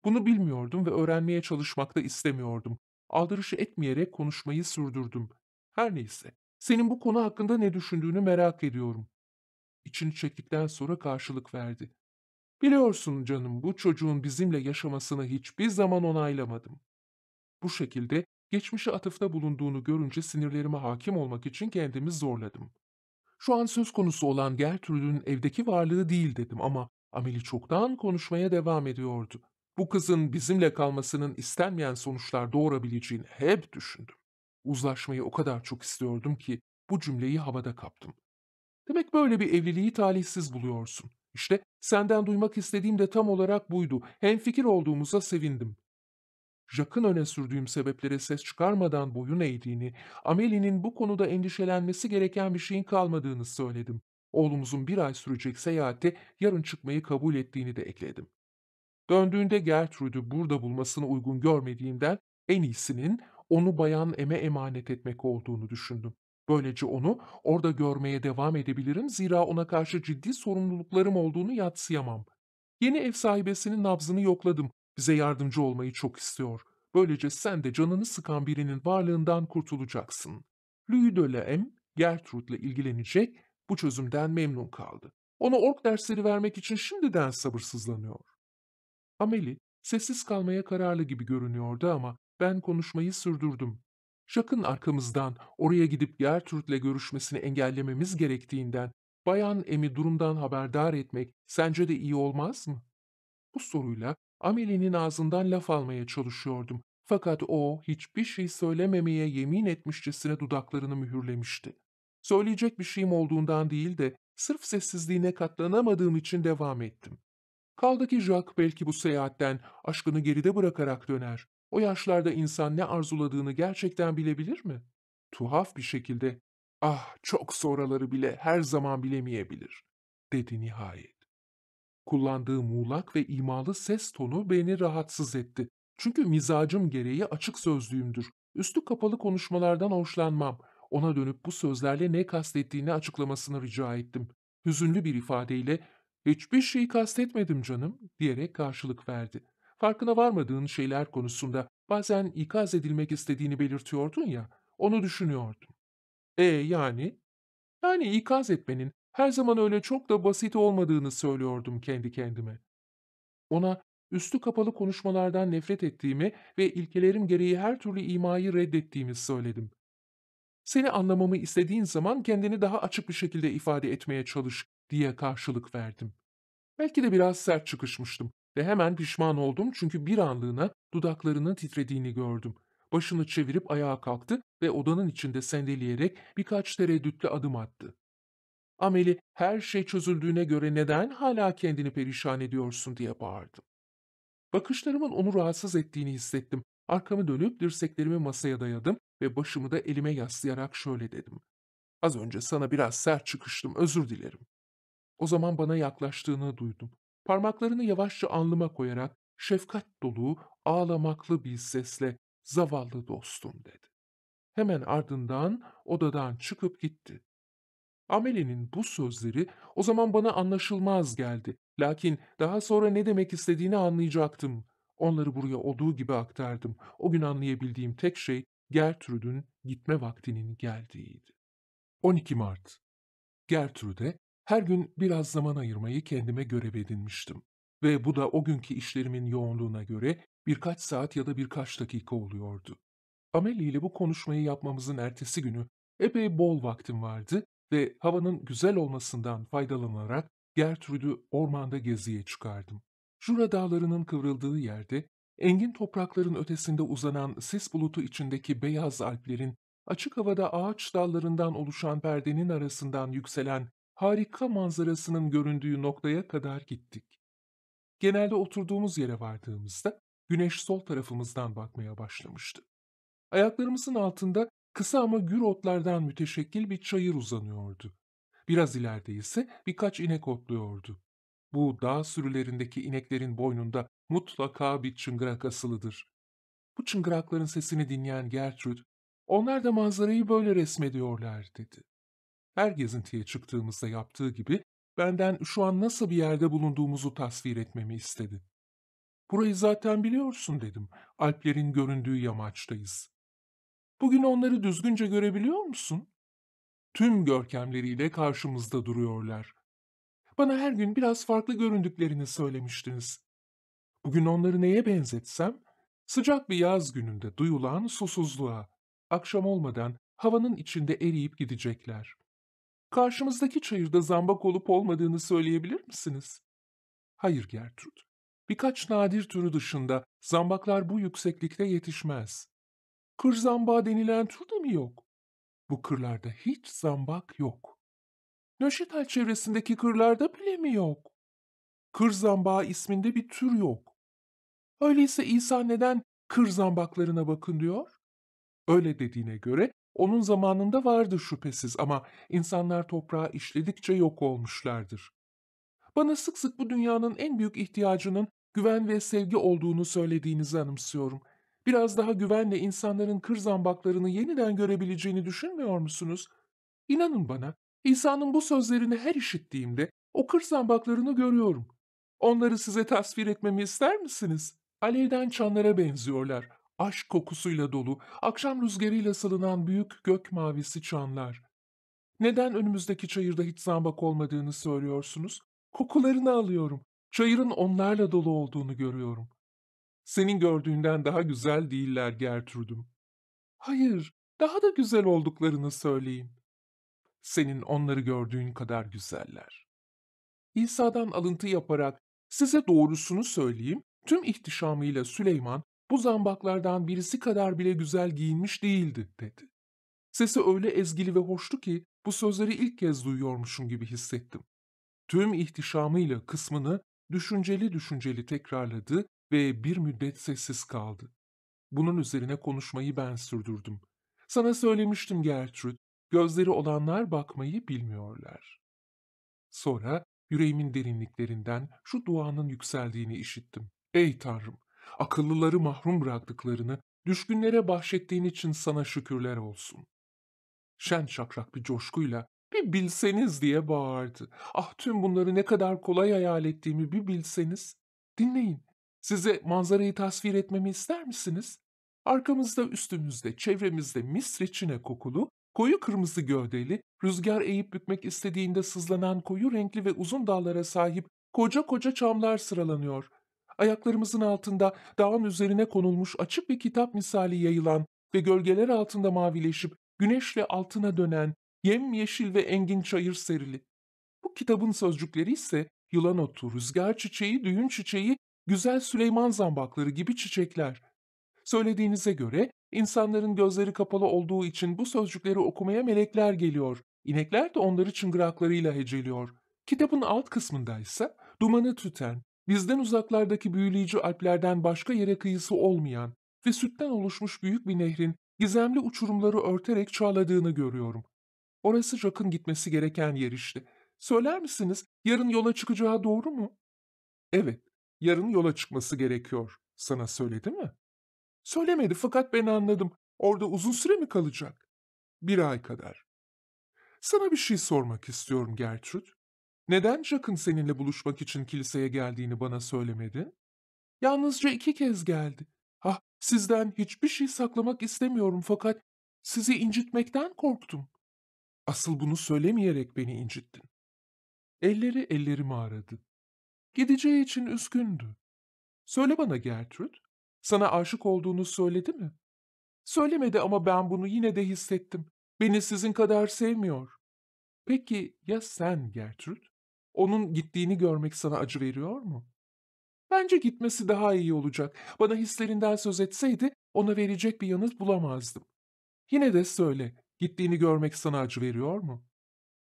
Bunu bilmiyordum ve öğrenmeye çalışmakta istemiyordum. Aldırışı etmeyerek konuşmayı sürdürdüm. Her neyse, senin bu konu hakkında ne düşündüğünü merak ediyorum. İçini çektikten sonra karşılık verdi. Biliyorsun canım bu çocuğun bizimle yaşamasını hiçbir zaman onaylamadım. Bu şekilde geçmişe atıfta bulunduğunu görünce sinirlerime hakim olmak için kendimi zorladım. Şu an söz konusu olan Gertrude'ün evdeki varlığı değil dedim ama Ameli çoktan konuşmaya devam ediyordu. Bu kızın bizimle kalmasının istenmeyen sonuçlar doğurabileceğini hep düşündüm. Uzlaşmayı o kadar çok istiyordum ki bu cümleyi havada kaptım. Demek böyle bir evliliği talihsiz buluyorsun. İşte senden duymak istediğim de tam olarak buydu. Hem fikir olduğumuza sevindim. Jack'ın öne sürdüğüm sebeplere ses çıkarmadan boyun eğdiğini, Amelie'nin bu konuda endişelenmesi gereken bir şeyin kalmadığını söyledim. Oğlumuzun bir ay sürecek seyahate yarın çıkmayı kabul ettiğini de ekledim. Döndüğünde Gertrude'ü burada bulmasını uygun görmediğimden en iyisinin onu bayan Em'e emanet etmek olduğunu düşündüm. Böylece onu orada görmeye devam edebilirim zira ona karşı ciddi sorumluluklarım olduğunu yatsıyamam. Yeni ev sahibesinin nabzını yokladım. Bize yardımcı olmayı çok istiyor. Böylece sen de canını sıkan birinin varlığından kurtulacaksın. Louis de la M, Gertrude'la ilgilenecek, bu çözümden memnun kaldı. Ona ork dersleri vermek için şimdiden sabırsızlanıyor. Ameli, sessiz kalmaya kararlı gibi görünüyordu ama ben konuşmayı sürdürdüm. Jack'ın arkamızdan oraya gidip Gertrude'le görüşmesini engellememiz gerektiğinden Bayan Emi durumdan haberdar etmek sence de iyi olmaz mı? Bu soruyla Amelie'nin ağzından laf almaya çalışıyordum. Fakat o hiçbir şey söylememeye yemin etmişçesine dudaklarını mühürlemişti. Söyleyecek bir şeyim olduğundan değil de sırf sessizliğine katlanamadığım için devam ettim. Kaldı ki Jack belki bu seyahatten aşkını geride bırakarak döner. O yaşlarda insan ne arzuladığını gerçekten bilebilir mi? Tuhaf bir şekilde, ah çok sonraları bile her zaman bilemeyebilir, dedi nihayet. Kullandığı muğlak ve imalı ses tonu beni rahatsız etti. Çünkü mizacım gereği açık sözlüyümdür. Üstü kapalı konuşmalardan hoşlanmam. Ona dönüp bu sözlerle ne kastettiğini açıklamasını rica ettim. Hüzünlü bir ifadeyle ''Hiçbir şey kastetmedim canım'' diyerek karşılık verdi.'' farkına varmadığın şeyler konusunda bazen ikaz edilmek istediğini belirtiyordun ya, onu düşünüyordum. E yani? Yani ikaz etmenin her zaman öyle çok da basit olmadığını söylüyordum kendi kendime. Ona üstü kapalı konuşmalardan nefret ettiğimi ve ilkelerim gereği her türlü imayı reddettiğimi söyledim. Seni anlamamı istediğin zaman kendini daha açık bir şekilde ifade etmeye çalış diye karşılık verdim. Belki de biraz sert çıkışmıştım ve hemen pişman oldum çünkü bir anlığına dudaklarının titrediğini gördüm. Başını çevirip ayağa kalktı ve odanın içinde sendeleyerek birkaç tereddütlü adım attı. Ameli her şey çözüldüğüne göre neden hala kendini perişan ediyorsun diye bağırdım. Bakışlarımın onu rahatsız ettiğini hissettim. Arkamı dönüp dirseklerimi masaya dayadım ve başımı da elime yaslayarak şöyle dedim. Az önce sana biraz sert çıkıştım, özür dilerim. O zaman bana yaklaştığını duydum. Parmaklarını yavaşça alnıma koyarak şefkat dolu, ağlamaklı bir sesle zavallı dostum dedi. Hemen ardından odadan çıkıp gitti. Amelie'nin bu sözleri o zaman bana anlaşılmaz geldi. Lakin daha sonra ne demek istediğini anlayacaktım. Onları buraya olduğu gibi aktardım. O gün anlayabildiğim tek şey Gertrude'ün gitme vaktinin geldiğiydi. 12 Mart Gertrude her gün biraz zaman ayırmayı kendime görev edinmiştim ve bu da o günkü işlerimin yoğunluğuna göre birkaç saat ya da birkaç dakika oluyordu. Amelie ile bu konuşmayı yapmamızın ertesi günü epey bol vaktim vardı ve havanın güzel olmasından faydalanarak Gertrude'ü ormanda geziye çıkardım. Jura dağlarının kıvrıldığı yerde, engin toprakların ötesinde uzanan sis bulutu içindeki beyaz alplerin, açık havada ağaç dallarından oluşan perdenin arasından yükselen harika manzarasının göründüğü noktaya kadar gittik. Genelde oturduğumuz yere vardığımızda güneş sol tarafımızdan batmaya başlamıştı. Ayaklarımızın altında kısa ama gür otlardan müteşekkil bir çayır uzanıyordu. Biraz ileride ise birkaç inek otluyordu. Bu dağ sürülerindeki ineklerin boynunda mutlaka bir çıngırak asılıdır. Bu çıngırakların sesini dinleyen Gertrude, onlar da manzarayı böyle resmediyorlar dedi her gezintiye çıktığımızda yaptığı gibi benden şu an nasıl bir yerde bulunduğumuzu tasvir etmemi istedi. Burayı zaten biliyorsun dedim. Alplerin göründüğü yamaçtayız. Bugün onları düzgünce görebiliyor musun? Tüm görkemleriyle karşımızda duruyorlar. Bana her gün biraz farklı göründüklerini söylemiştiniz. Bugün onları neye benzetsem? Sıcak bir yaz gününde duyulan susuzluğa. Akşam olmadan havanın içinde eriyip gidecekler. Karşımızdaki çayırda zambak olup olmadığını söyleyebilir misiniz? Hayır Gertrud. Birkaç nadir türü dışında zambaklar bu yükseklikte yetişmez. Kır zambağı denilen tür de mi yok? Bu kırlarda hiç zambak yok. Nöşetal çevresindeki kırlarda bile mi yok? Kır zambağı isminde bir tür yok. Öyleyse İsa neden kır zambaklarına bakın diyor? Öyle dediğine göre onun zamanında vardı şüphesiz ama insanlar toprağa işledikçe yok olmuşlardır. Bana sık sık bu dünyanın en büyük ihtiyacının güven ve sevgi olduğunu söylediğinizi anımsıyorum. Biraz daha güvenle insanların kır zambaklarını yeniden görebileceğini düşünmüyor musunuz? İnanın bana, İsa'nın bu sözlerini her işittiğimde o kır zambaklarını görüyorum. Onları size tasvir etmemi ister misiniz? Alevden çanlara benziyorlar aşk kokusuyla dolu, akşam rüzgarıyla salınan büyük gök mavisi çanlar. Neden önümüzdeki çayırda hiç zambak olmadığını söylüyorsunuz? Kokularını alıyorum. Çayırın onlarla dolu olduğunu görüyorum. Senin gördüğünden daha güzel değiller Gertrud'um. Hayır, daha da güzel olduklarını söyleyeyim. Senin onları gördüğün kadar güzeller. İsa'dan alıntı yaparak size doğrusunu söyleyeyim, tüm ihtişamıyla Süleyman bu zambaklardan birisi kadar bile güzel giyinmiş değildi, dedi. Sesi öyle ezgili ve hoştu ki bu sözleri ilk kez duyuyormuşum gibi hissettim. Tüm ihtişamıyla kısmını düşünceli düşünceli tekrarladı ve bir müddet sessiz kaldı. Bunun üzerine konuşmayı ben sürdürdüm. Sana söylemiştim Gertrude, gözleri olanlar bakmayı bilmiyorlar. Sonra yüreğimin derinliklerinden şu duanın yükseldiğini işittim. Ey Tanrım, akıllıları mahrum bıraktıklarını, düşkünlere bahşettiğin için sana şükürler olsun. Şen şakrak bir coşkuyla bir bilseniz diye bağırdı. Ah tüm bunları ne kadar kolay hayal ettiğimi bir bilseniz. Dinleyin. Size manzarayı tasvir etmemi ister misiniz? Arkamızda, üstümüzde, çevremizde mis reçine kokulu, koyu kırmızı gövdeli, rüzgar eğip bükmek istediğinde sızlanan koyu renkli ve uzun dallara sahip koca koca çamlar sıralanıyor ayaklarımızın altında dağın üzerine konulmuş açık bir kitap misali yayılan ve gölgeler altında mavileşip güneşle altına dönen yemyeşil ve engin çayır serili. Bu kitabın sözcükleri ise yılan otu, rüzgar çiçeği, düğün çiçeği, güzel Süleyman zambakları gibi çiçekler. Söylediğinize göre insanların gözleri kapalı olduğu için bu sözcükleri okumaya melekler geliyor. İnekler de onları çıngıraklarıyla heceliyor. Kitabın alt kısmında ise dumanı tüten, Bizden uzaklardaki büyüleyici alplerden başka yere kıyısı olmayan ve sütten oluşmuş büyük bir nehrin gizemli uçurumları örterek çağladığını görüyorum. Orası Jack'ın gitmesi gereken yer işte. Söyler misiniz yarın yola çıkacağı doğru mu? Evet, yarın yola çıkması gerekiyor. Sana söyledi mi? Söylemedi fakat ben anladım. Orada uzun süre mi kalacak? Bir ay kadar. Sana bir şey sormak istiyorum Gertrude. Neden Jack'ın seninle buluşmak için kiliseye geldiğini bana söylemedin? Yalnızca iki kez geldi. Ah, sizden hiçbir şey saklamak istemiyorum fakat sizi incitmekten korktum. Asıl bunu söylemeyerek beni incittin. Elleri ellerimi aradı. Gideceği için üzgündü. Söyle bana Gertrude, sana aşık olduğunu söyledi mi? Söylemedi ama ben bunu yine de hissettim. Beni sizin kadar sevmiyor. Peki ya sen Gertrude? Onun gittiğini görmek sana acı veriyor mu? Bence gitmesi daha iyi olacak. Bana hislerinden söz etseydi ona verecek bir yanıt bulamazdım. Yine de söyle, gittiğini görmek sana acı veriyor mu?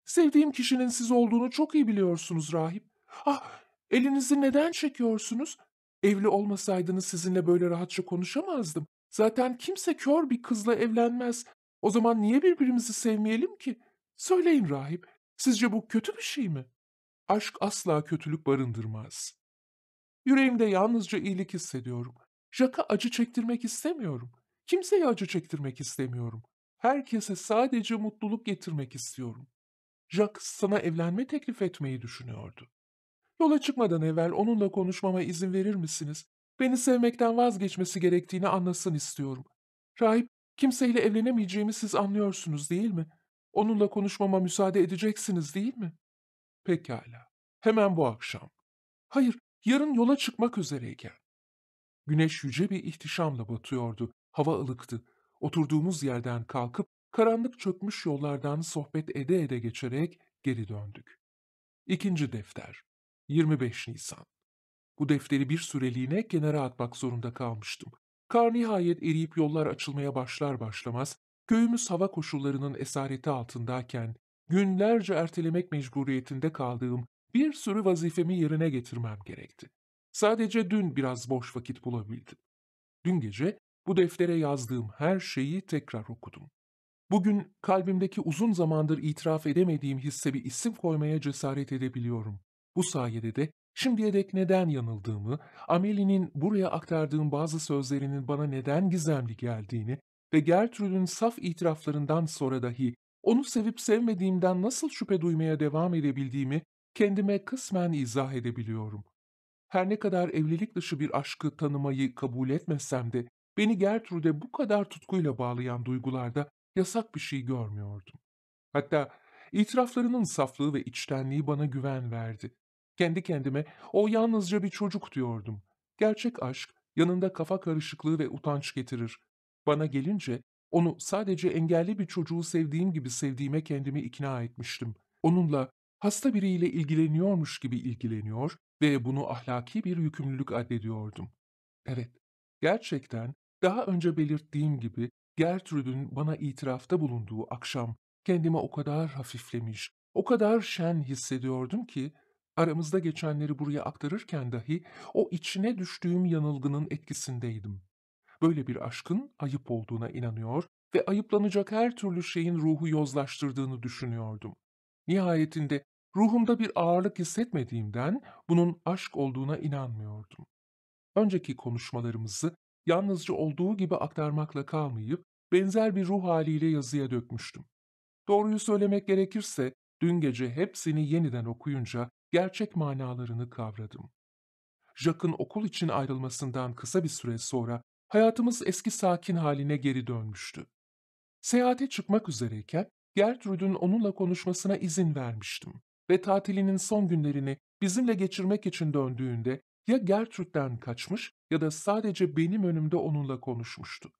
Sevdiğim kişinin siz olduğunu çok iyi biliyorsunuz rahip. Ah, elinizi neden çekiyorsunuz? Evli olmasaydınız sizinle böyle rahatça konuşamazdım. Zaten kimse kör bir kızla evlenmez. O zaman niye birbirimizi sevmeyelim ki? Söyleyin rahip, sizce bu kötü bir şey mi?'' Aşk asla kötülük barındırmaz. Yüreğimde yalnızca iyilik hissediyorum. Jack'a acı çektirmek istemiyorum. Kimseye acı çektirmek istemiyorum. Herkese sadece mutluluk getirmek istiyorum. Jack sana evlenme teklif etmeyi düşünüyordu. Yola çıkmadan evvel onunla konuşmama izin verir misiniz? Beni sevmekten vazgeçmesi gerektiğini anlasın istiyorum. Rahip, kimseyle evlenemeyeceğimi siz anlıyorsunuz değil mi? Onunla konuşmama müsaade edeceksiniz değil mi? Pekala. Hemen bu akşam. Hayır, yarın yola çıkmak üzereyken. Güneş yüce bir ihtişamla batıyordu. Hava ılıktı. Oturduğumuz yerden kalkıp karanlık çökmüş yollardan sohbet ede ede geçerek geri döndük. İkinci defter. 25 Nisan. Bu defteri bir süreliğine kenara atmak zorunda kalmıştım. Kar nihayet eriyip yollar açılmaya başlar başlamaz, köyümüz hava koşullarının esareti altındayken günlerce ertelemek mecburiyetinde kaldığım bir sürü vazifemi yerine getirmem gerekti. Sadece dün biraz boş vakit bulabildim. Dün gece bu deftere yazdığım her şeyi tekrar okudum. Bugün kalbimdeki uzun zamandır itiraf edemediğim hisse bir isim koymaya cesaret edebiliyorum. Bu sayede de şimdiye dek neden yanıldığımı, Amelie'nin buraya aktardığım bazı sözlerinin bana neden gizemli geldiğini ve Gertrude'un saf itiraflarından sonra dahi onu sevip sevmediğimden nasıl şüphe duymaya devam edebildiğimi kendime kısmen izah edebiliyorum. Her ne kadar evlilik dışı bir aşkı tanımayı kabul etmesem de beni Gertrude bu kadar tutkuyla bağlayan duygularda yasak bir şey görmüyordum. Hatta itiraflarının saflığı ve içtenliği bana güven verdi. Kendi kendime o yalnızca bir çocuk diyordum. Gerçek aşk yanında kafa karışıklığı ve utanç getirir. Bana gelince onu sadece engelli bir çocuğu sevdiğim gibi sevdiğime kendimi ikna etmiştim. Onunla hasta biriyle ilgileniyormuş gibi ilgileniyor ve bunu ahlaki bir yükümlülük addediyordum. Evet, gerçekten daha önce belirttiğim gibi Gertrude'ün bana itirafta bulunduğu akşam kendimi o kadar hafiflemiş, o kadar şen hissediyordum ki aramızda geçenleri buraya aktarırken dahi o içine düştüğüm yanılgının etkisindeydim böyle bir aşkın ayıp olduğuna inanıyor ve ayıplanacak her türlü şeyin ruhu yozlaştırdığını düşünüyordum. Nihayetinde ruhumda bir ağırlık hissetmediğimden bunun aşk olduğuna inanmıyordum. Önceki konuşmalarımızı yalnızca olduğu gibi aktarmakla kalmayıp benzer bir ruh haliyle yazıya dökmüştüm. Doğruyu söylemek gerekirse dün gece hepsini yeniden okuyunca gerçek manalarını kavradım. Jack'ın okul için ayrılmasından kısa bir süre sonra hayatımız eski sakin haline geri dönmüştü. Seyahate çıkmak üzereyken Gertrude'un onunla konuşmasına izin vermiştim ve tatilinin son günlerini bizimle geçirmek için döndüğünde ya Gertrude'den kaçmış ya da sadece benim önümde onunla konuşmuştu.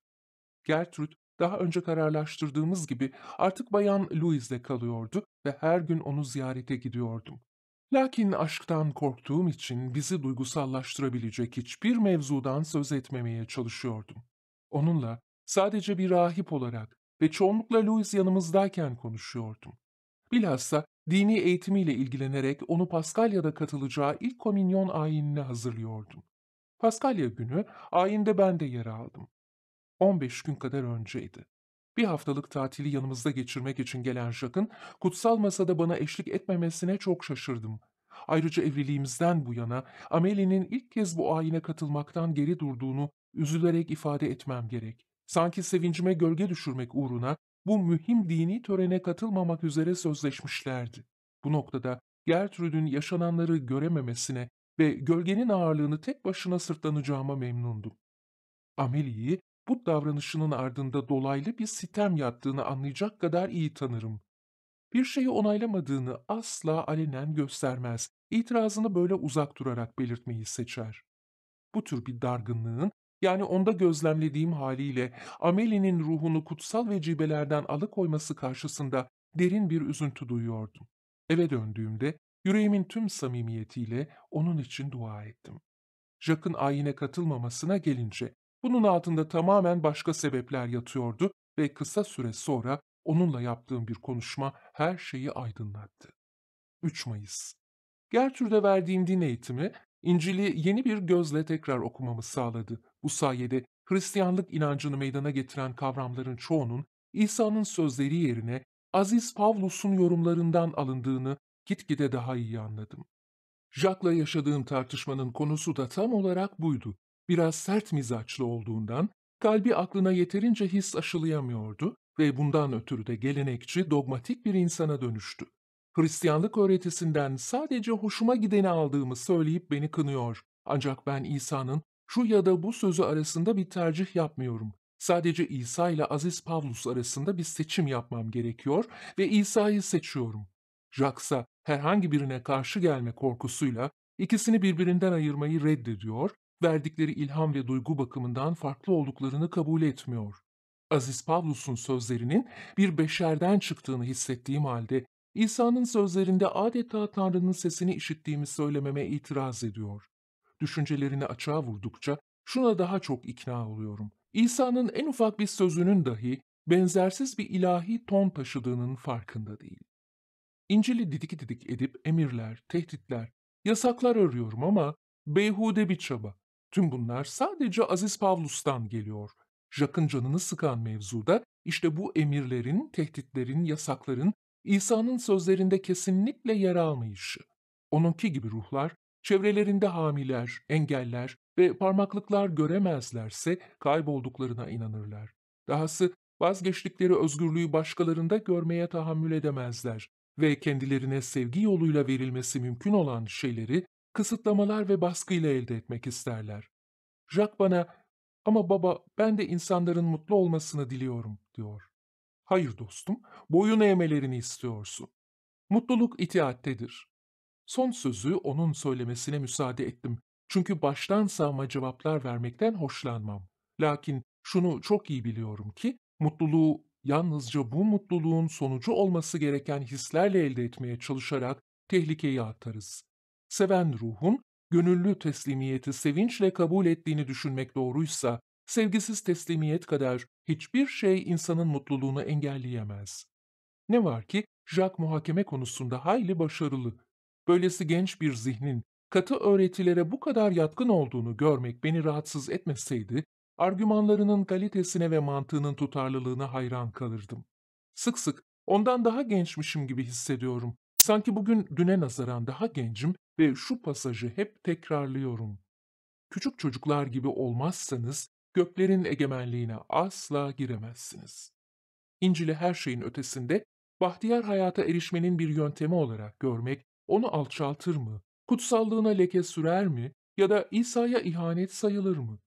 Gertrude daha önce kararlaştırdığımız gibi artık bayan Louise'de kalıyordu ve her gün onu ziyarete gidiyordum. Lakin aşktan korktuğum için bizi duygusallaştırabilecek hiçbir mevzudan söz etmemeye çalışıyordum. Onunla sadece bir rahip olarak ve çoğunlukla Louis yanımızdayken konuşuyordum. Bilhassa dini eğitimiyle ilgilenerek onu Paskalya'da katılacağı ilk kominyon ayinine hazırlıyordum. Paskalya günü ayinde ben de yer aldım. 15 gün kadar önceydi. Bir haftalık tatili yanımızda geçirmek için gelen Jack'ın kutsal masada bana eşlik etmemesine çok şaşırdım. Ayrıca evliliğimizden bu yana Amelie'nin ilk kez bu ayine katılmaktan geri durduğunu üzülerek ifade etmem gerek. Sanki sevincime gölge düşürmek uğruna bu mühim dini törene katılmamak üzere sözleşmişlerdi. Bu noktada Gertrude'ün yaşananları görememesine ve gölgenin ağırlığını tek başına sırtlanacağıma memnundum. Amelie'yi bu davranışının ardında dolaylı bir sitem yattığını anlayacak kadar iyi tanırım. Bir şeyi onaylamadığını asla alenen göstermez, itirazını böyle uzak durarak belirtmeyi seçer. Bu tür bir dargınlığın, yani onda gözlemlediğim haliyle Amelie'nin ruhunu kutsal vecibelerden alıkoyması karşısında derin bir üzüntü duyuyordum. Eve döndüğümde yüreğimin tüm samimiyetiyle onun için dua ettim. Jack'ın ayine katılmamasına gelince bunun altında tamamen başka sebepler yatıyordu ve kısa süre sonra onunla yaptığım bir konuşma her şeyi aydınlattı. 3 Mayıs Gertrude'e verdiğim din eğitimi, İncil'i yeni bir gözle tekrar okumamı sağladı. Bu sayede Hristiyanlık inancını meydana getiren kavramların çoğunun İsa'nın sözleri yerine Aziz Pavlus'un yorumlarından alındığını gitgide daha iyi anladım. Jack'la yaşadığım tartışmanın konusu da tam olarak buydu biraz sert mizaçlı olduğundan kalbi aklına yeterince his aşılayamıyordu ve bundan ötürü de gelenekçi, dogmatik bir insana dönüştü. Hristiyanlık öğretisinden sadece hoşuma gideni aldığımı söyleyip beni kınıyor. Ancak ben İsa'nın şu ya da bu sözü arasında bir tercih yapmıyorum. Sadece İsa ile Aziz Pavlus arasında bir seçim yapmam gerekiyor ve İsa'yı seçiyorum. Jacksa herhangi birine karşı gelme korkusuyla ikisini birbirinden ayırmayı reddediyor verdikleri ilham ve duygu bakımından farklı olduklarını kabul etmiyor. Aziz Pavlus'un sözlerinin bir beşerden çıktığını hissettiğim halde İsa'nın sözlerinde adeta Tanrı'nın sesini işittiğimi söylememe itiraz ediyor. Düşüncelerini açığa vurdukça şuna daha çok ikna oluyorum. İsa'nın en ufak bir sözünün dahi benzersiz bir ilahi ton taşıdığının farkında değil. İncil'i didik didik edip emirler, tehditler, yasaklar örüyorum ama beyhude bir çaba. Tüm bunlar sadece Aziz Pavlus'tan geliyor. Jack'ın canını sıkan mevzuda işte bu emirlerin, tehditlerin, yasakların İsa'nın sözlerinde kesinlikle yer almayışı. Onunki gibi ruhlar çevrelerinde hamiler, engeller ve parmaklıklar göremezlerse kaybolduklarına inanırlar. Dahası vazgeçtikleri özgürlüğü başkalarında görmeye tahammül edemezler ve kendilerine sevgi yoluyla verilmesi mümkün olan şeyleri kısıtlamalar ve baskıyla elde etmek isterler. Jack bana ama baba ben de insanların mutlu olmasını diliyorum diyor. Hayır dostum, boyun eğmelerini istiyorsun. Mutluluk itiattedir. Son sözü onun söylemesine müsaade ettim. Çünkü baştan sağma cevaplar vermekten hoşlanmam. Lakin şunu çok iyi biliyorum ki mutluluğu yalnızca bu mutluluğun sonucu olması gereken hislerle elde etmeye çalışarak tehlikeyi atarız. Seven ruhun gönüllü teslimiyeti sevinçle kabul ettiğini düşünmek doğruysa, sevgisiz teslimiyet kadar hiçbir şey insanın mutluluğunu engelleyemez. Ne var ki Jacques muhakeme konusunda hayli başarılı. Böylesi genç bir zihnin katı öğretilere bu kadar yatkın olduğunu görmek beni rahatsız etmeseydi, argümanlarının kalitesine ve mantığının tutarlılığına hayran kalırdım. Sık sık ondan daha gençmişim gibi hissediyorum Sanki bugün düne nazaran daha gencim ve şu pasajı hep tekrarlıyorum. Küçük çocuklar gibi olmazsanız göklerin egemenliğine asla giremezsiniz. İncil'i her şeyin ötesinde bahtiyar hayata erişmenin bir yöntemi olarak görmek onu alçaltır mı, kutsallığına leke sürer mi ya da İsa'ya ihanet sayılır mı?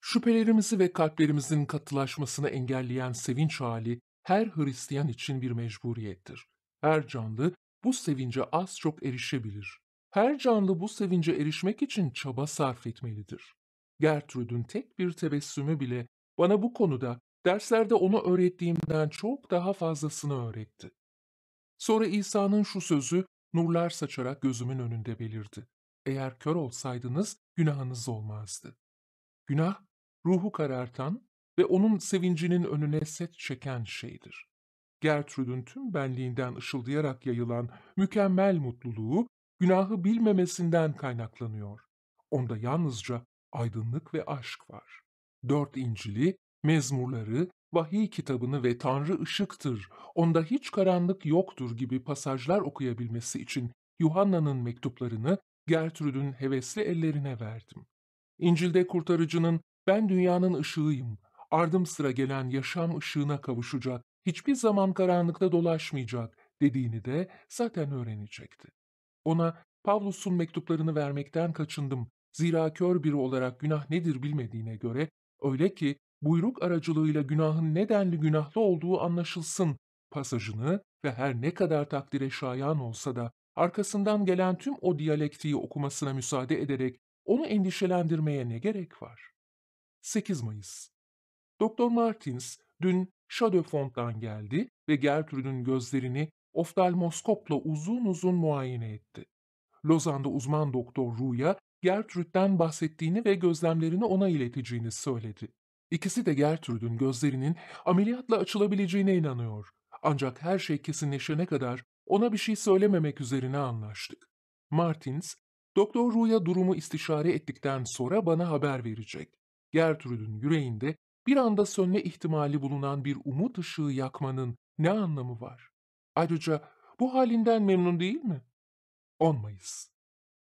Şüphelerimizi ve kalplerimizin katılaşmasını engelleyen sevinç hali her Hristiyan için bir mecburiyettir. Her canlı bu sevince az çok erişebilir. Her canlı bu sevince erişmek için çaba sarf etmelidir. Gertrude'un tek bir tebessümü bile bana bu konuda derslerde onu öğrettiğimden çok daha fazlasını öğretti. Sonra İsa'nın şu sözü nurlar saçarak gözümün önünde belirdi. Eğer kör olsaydınız günahınız olmazdı. Günah, ruhu karartan ve onun sevincinin önüne set çeken şeydir. Gertrude'un tüm benliğinden ışıldayarak yayılan mükemmel mutluluğu günahı bilmemesinden kaynaklanıyor. Onda yalnızca aydınlık ve aşk var. Dört İncil'i, mezmurları, vahiy kitabını ve Tanrı ışıktır, onda hiç karanlık yoktur gibi pasajlar okuyabilmesi için Yuhanna'nın mektuplarını Gertrude'ün hevesli ellerine verdim. İncil'de kurtarıcının ben dünyanın ışığıyım, ardım sıra gelen yaşam ışığına kavuşacak hiçbir zaman karanlıkta dolaşmayacak dediğini de zaten öğrenecekti. Ona Pavlus'un mektuplarını vermekten kaçındım. Zira kör biri olarak günah nedir bilmediğine göre öyle ki buyruk aracılığıyla günahın nedenli günahlı olduğu anlaşılsın pasajını ve her ne kadar takdire şayan olsa da arkasından gelen tüm o diyalektiği okumasına müsaade ederek onu endişelendirmeye ne gerek var? 8 Mayıs Doktor Martins dün Schödefond'dan geldi ve Gertrüd'ün gözlerini oftalmoskopla uzun uzun muayene etti. Lozan'da uzman doktor Ruya, Gertrüd'den bahsettiğini ve gözlemlerini ona ileteceğini söyledi. İkisi de Gertrüd'ün gözlerinin ameliyatla açılabileceğine inanıyor. Ancak her şey kesinleşene kadar ona bir şey söylememek üzerine anlaştık. Martins, Doktor Ru'ya durumu istişare ettikten sonra bana haber verecek. Gertrüd'ün yüreğinde bir anda sönme ihtimali bulunan bir umut ışığı yakmanın ne anlamı var? Ayrıca bu halinden memnun değil mi? 10 Mayıs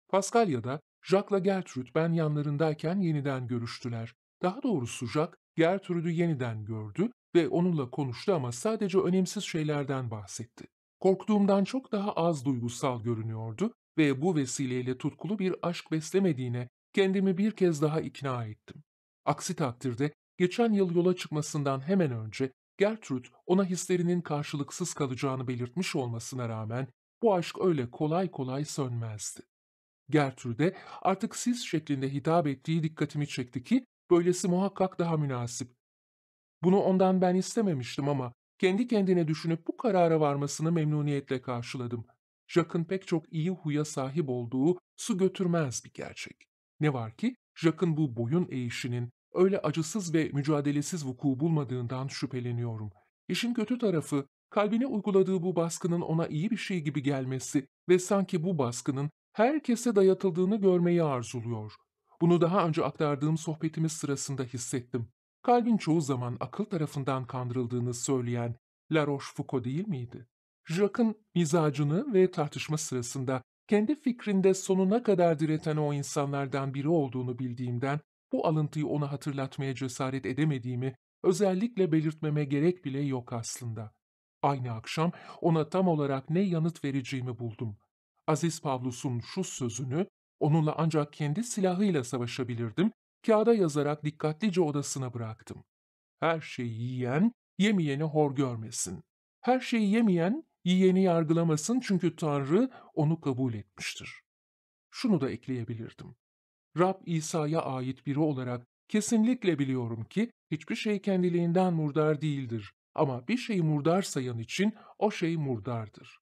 Paskalya'da Jacques'la Gertrude ben yanlarındayken yeniden görüştüler. Daha doğrusu Jacques Gertrude'ü yeniden gördü ve onunla konuştu ama sadece önemsiz şeylerden bahsetti. Korktuğumdan çok daha az duygusal görünüyordu ve bu vesileyle tutkulu bir aşk beslemediğine kendimi bir kez daha ikna ettim. Aksi takdirde Geçen yıl yola çıkmasından hemen önce Gertrude ona hislerinin karşılıksız kalacağını belirtmiş olmasına rağmen bu aşk öyle kolay kolay sönmezdi. Gertrude artık siz şeklinde hitap ettiği dikkatimi çekti ki böylesi muhakkak daha münasip. Bunu ondan ben istememiştim ama kendi kendine düşünüp bu karara varmasını memnuniyetle karşıladım. Jack'ın pek çok iyi huya sahip olduğu su götürmez bir gerçek. Ne var ki Jack'ın bu boyun eğişinin öyle acısız ve mücadelesiz vuku bulmadığından şüpheleniyorum. İşin kötü tarafı kalbine uyguladığı bu baskının ona iyi bir şey gibi gelmesi ve sanki bu baskının herkese dayatıldığını görmeyi arzuluyor. Bunu daha önce aktardığım sohbetimiz sırasında hissettim. Kalbin çoğu zaman akıl tarafından kandırıldığını söyleyen La Rochefoucauld değil miydi? Jacques'ın mizacını ve tartışma sırasında kendi fikrinde sonuna kadar direten o insanlardan biri olduğunu bildiğimden bu alıntıyı ona hatırlatmaya cesaret edemediğimi özellikle belirtmeme gerek bile yok aslında. Aynı akşam ona tam olarak ne yanıt vereceğimi buldum. Aziz Pavlus'un şu sözünü, onunla ancak kendi silahıyla savaşabilirdim, kağıda yazarak dikkatlice odasına bıraktım. Her şeyi yiyen, yemeyeni hor görmesin. Her şeyi yemeyen, yiyeni yargılamasın çünkü Tanrı onu kabul etmiştir. Şunu da ekleyebilirdim. Rab İsa'ya ait biri olarak kesinlikle biliyorum ki hiçbir şey kendiliğinden murdar değildir ama bir şey murdar sayan için o şey murdardır.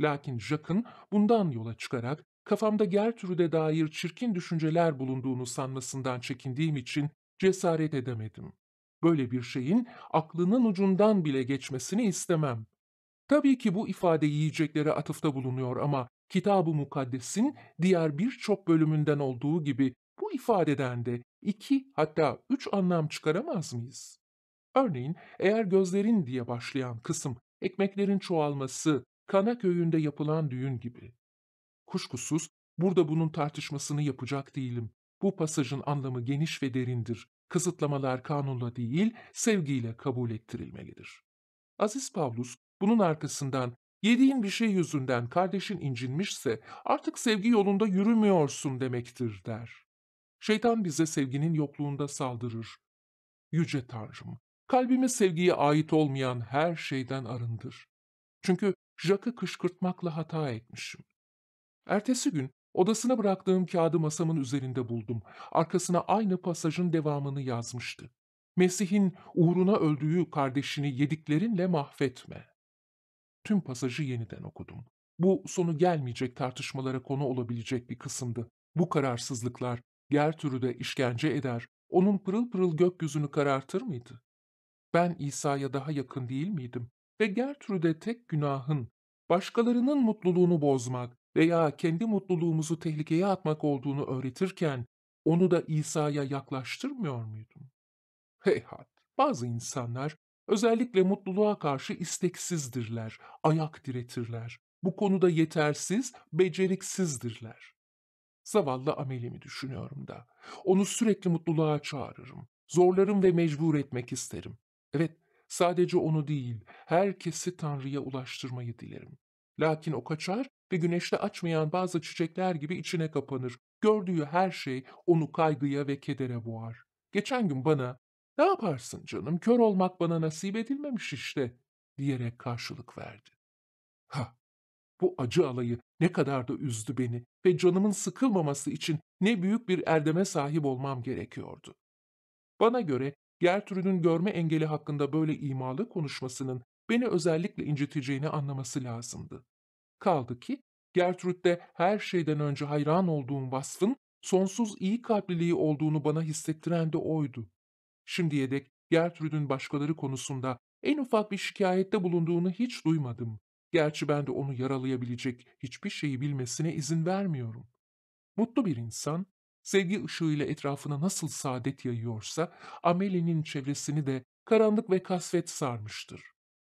Lakin Jack'ın bundan yola çıkarak kafamda Gertrude'e dair çirkin düşünceler bulunduğunu sanmasından çekindiğim için cesaret edemedim. Böyle bir şeyin aklının ucundan bile geçmesini istemem. Tabii ki bu ifade yiyeceklere atıfta bulunuyor ama Kitab-ı Mukaddes'in diğer birçok bölümünden olduğu gibi bu ifadeden de iki hatta üç anlam çıkaramaz mıyız? Örneğin eğer gözlerin diye başlayan kısım ekmeklerin çoğalması, kana köyünde yapılan düğün gibi. Kuşkusuz burada bunun tartışmasını yapacak değilim. Bu pasajın anlamı geniş ve derindir. Kısıtlamalar kanunla değil, sevgiyle kabul ettirilmelidir. Aziz Pavlus bunun arkasından Yediğin bir şey yüzünden kardeşin incinmişse artık sevgi yolunda yürümüyorsun demektir der. Şeytan bize sevginin yokluğunda saldırır. Yüce Tanrım, kalbimi sevgiye ait olmayan her şeyden arındır. Çünkü Jack'ı kışkırtmakla hata etmişim. Ertesi gün odasına bıraktığım kağıdı masamın üzerinde buldum. Arkasına aynı pasajın devamını yazmıştı. Mesih'in uğruna öldüğü kardeşini yediklerinle mahvetme.'' tüm pasajı yeniden okudum. Bu sonu gelmeyecek tartışmalara konu olabilecek bir kısımdı. Bu kararsızlıklar Gertrude'e işkence eder, onun pırıl pırıl gökyüzünü karartır mıydı? Ben İsa'ya daha yakın değil miydim? Ve Gertrude tek günahın, başkalarının mutluluğunu bozmak veya kendi mutluluğumuzu tehlikeye atmak olduğunu öğretirken, onu da İsa'ya yaklaştırmıyor muydum? Heyhat, bazı insanlar Özellikle mutluluğa karşı isteksizdirler, ayak diretirler. Bu konuda yetersiz, beceriksizdirler. Zavallı amelimi düşünüyorum da. Onu sürekli mutluluğa çağırırım. Zorlarım ve mecbur etmek isterim. Evet, sadece onu değil, herkesi Tanrı'ya ulaştırmayı dilerim. Lakin o kaçar ve güneşte açmayan bazı çiçekler gibi içine kapanır. Gördüğü her şey onu kaygıya ve kedere boğar. Geçen gün bana ne yaparsın canım, kör olmak bana nasip edilmemiş işte, diyerek karşılık verdi. Ha, bu acı alayı ne kadar da üzdü beni ve canımın sıkılmaması için ne büyük bir erdeme sahip olmam gerekiyordu. Bana göre Gertrude'ün görme engeli hakkında böyle imalı konuşmasının beni özellikle inciteceğini anlaması lazımdı. Kaldı ki Gertrude'de her şeyden önce hayran olduğum vasfın sonsuz iyi kalpliliği olduğunu bana hissettiren de oydu. Şimdiye dek Gertrude'ün başkaları konusunda en ufak bir şikayette bulunduğunu hiç duymadım. Gerçi ben de onu yaralayabilecek hiçbir şeyi bilmesine izin vermiyorum. Mutlu bir insan, sevgi ışığıyla etrafına nasıl saadet yayıyorsa, Amelie'nin çevresini de karanlık ve kasvet sarmıştır.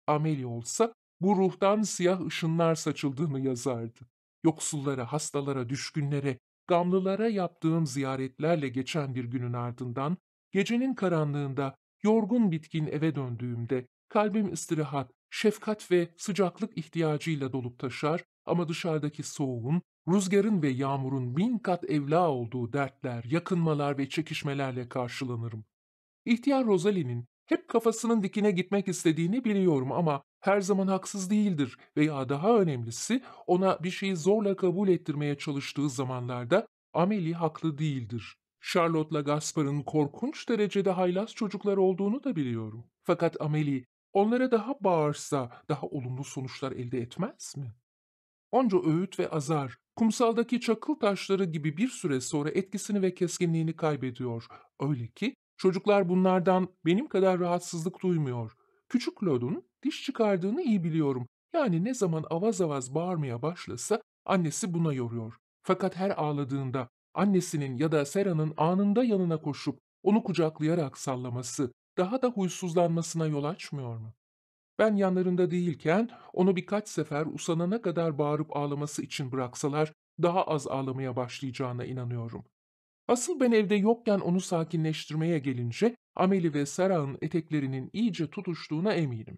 Amelie olsa bu ruhtan siyah ışınlar saçıldığını yazardı. Yoksullara, hastalara, düşkünlere, gamlılara yaptığım ziyaretlerle geçen bir günün ardından Gecenin karanlığında yorgun bitkin eve döndüğümde kalbim istirahat, şefkat ve sıcaklık ihtiyacıyla dolup taşar ama dışarıdaki soğuğun, rüzgarın ve yağmurun bin kat evla olduğu dertler, yakınmalar ve çekişmelerle karşılanırım. İhtiyar Rosalie'nin hep kafasının dikine gitmek istediğini biliyorum ama her zaman haksız değildir veya daha önemlisi ona bir şeyi zorla kabul ettirmeye çalıştığı zamanlarda Ameli haklı değildir. Charlotte'la Gaspar'ın korkunç derecede haylaz çocuklar olduğunu da biliyorum. Fakat Amelie onlara daha bağırsa daha olumlu sonuçlar elde etmez mi? Onca öğüt ve azar, kumsaldaki çakıl taşları gibi bir süre sonra etkisini ve keskinliğini kaybediyor. Öyle ki çocuklar bunlardan benim kadar rahatsızlık duymuyor. Küçük Lod'un diş çıkardığını iyi biliyorum. Yani ne zaman avaz avaz bağırmaya başlasa annesi buna yoruyor. Fakat her ağladığında Annesinin ya da Sera'nın anında yanına koşup onu kucaklayarak sallaması daha da huysuzlanmasına yol açmıyor mu? Ben yanlarında değilken onu birkaç sefer usanana kadar bağırıp ağlaması için bıraksalar daha az ağlamaya başlayacağına inanıyorum. Asıl ben evde yokken onu sakinleştirmeye gelince Ameli ve Sarah'ın eteklerinin iyice tutuştuğuna eminim.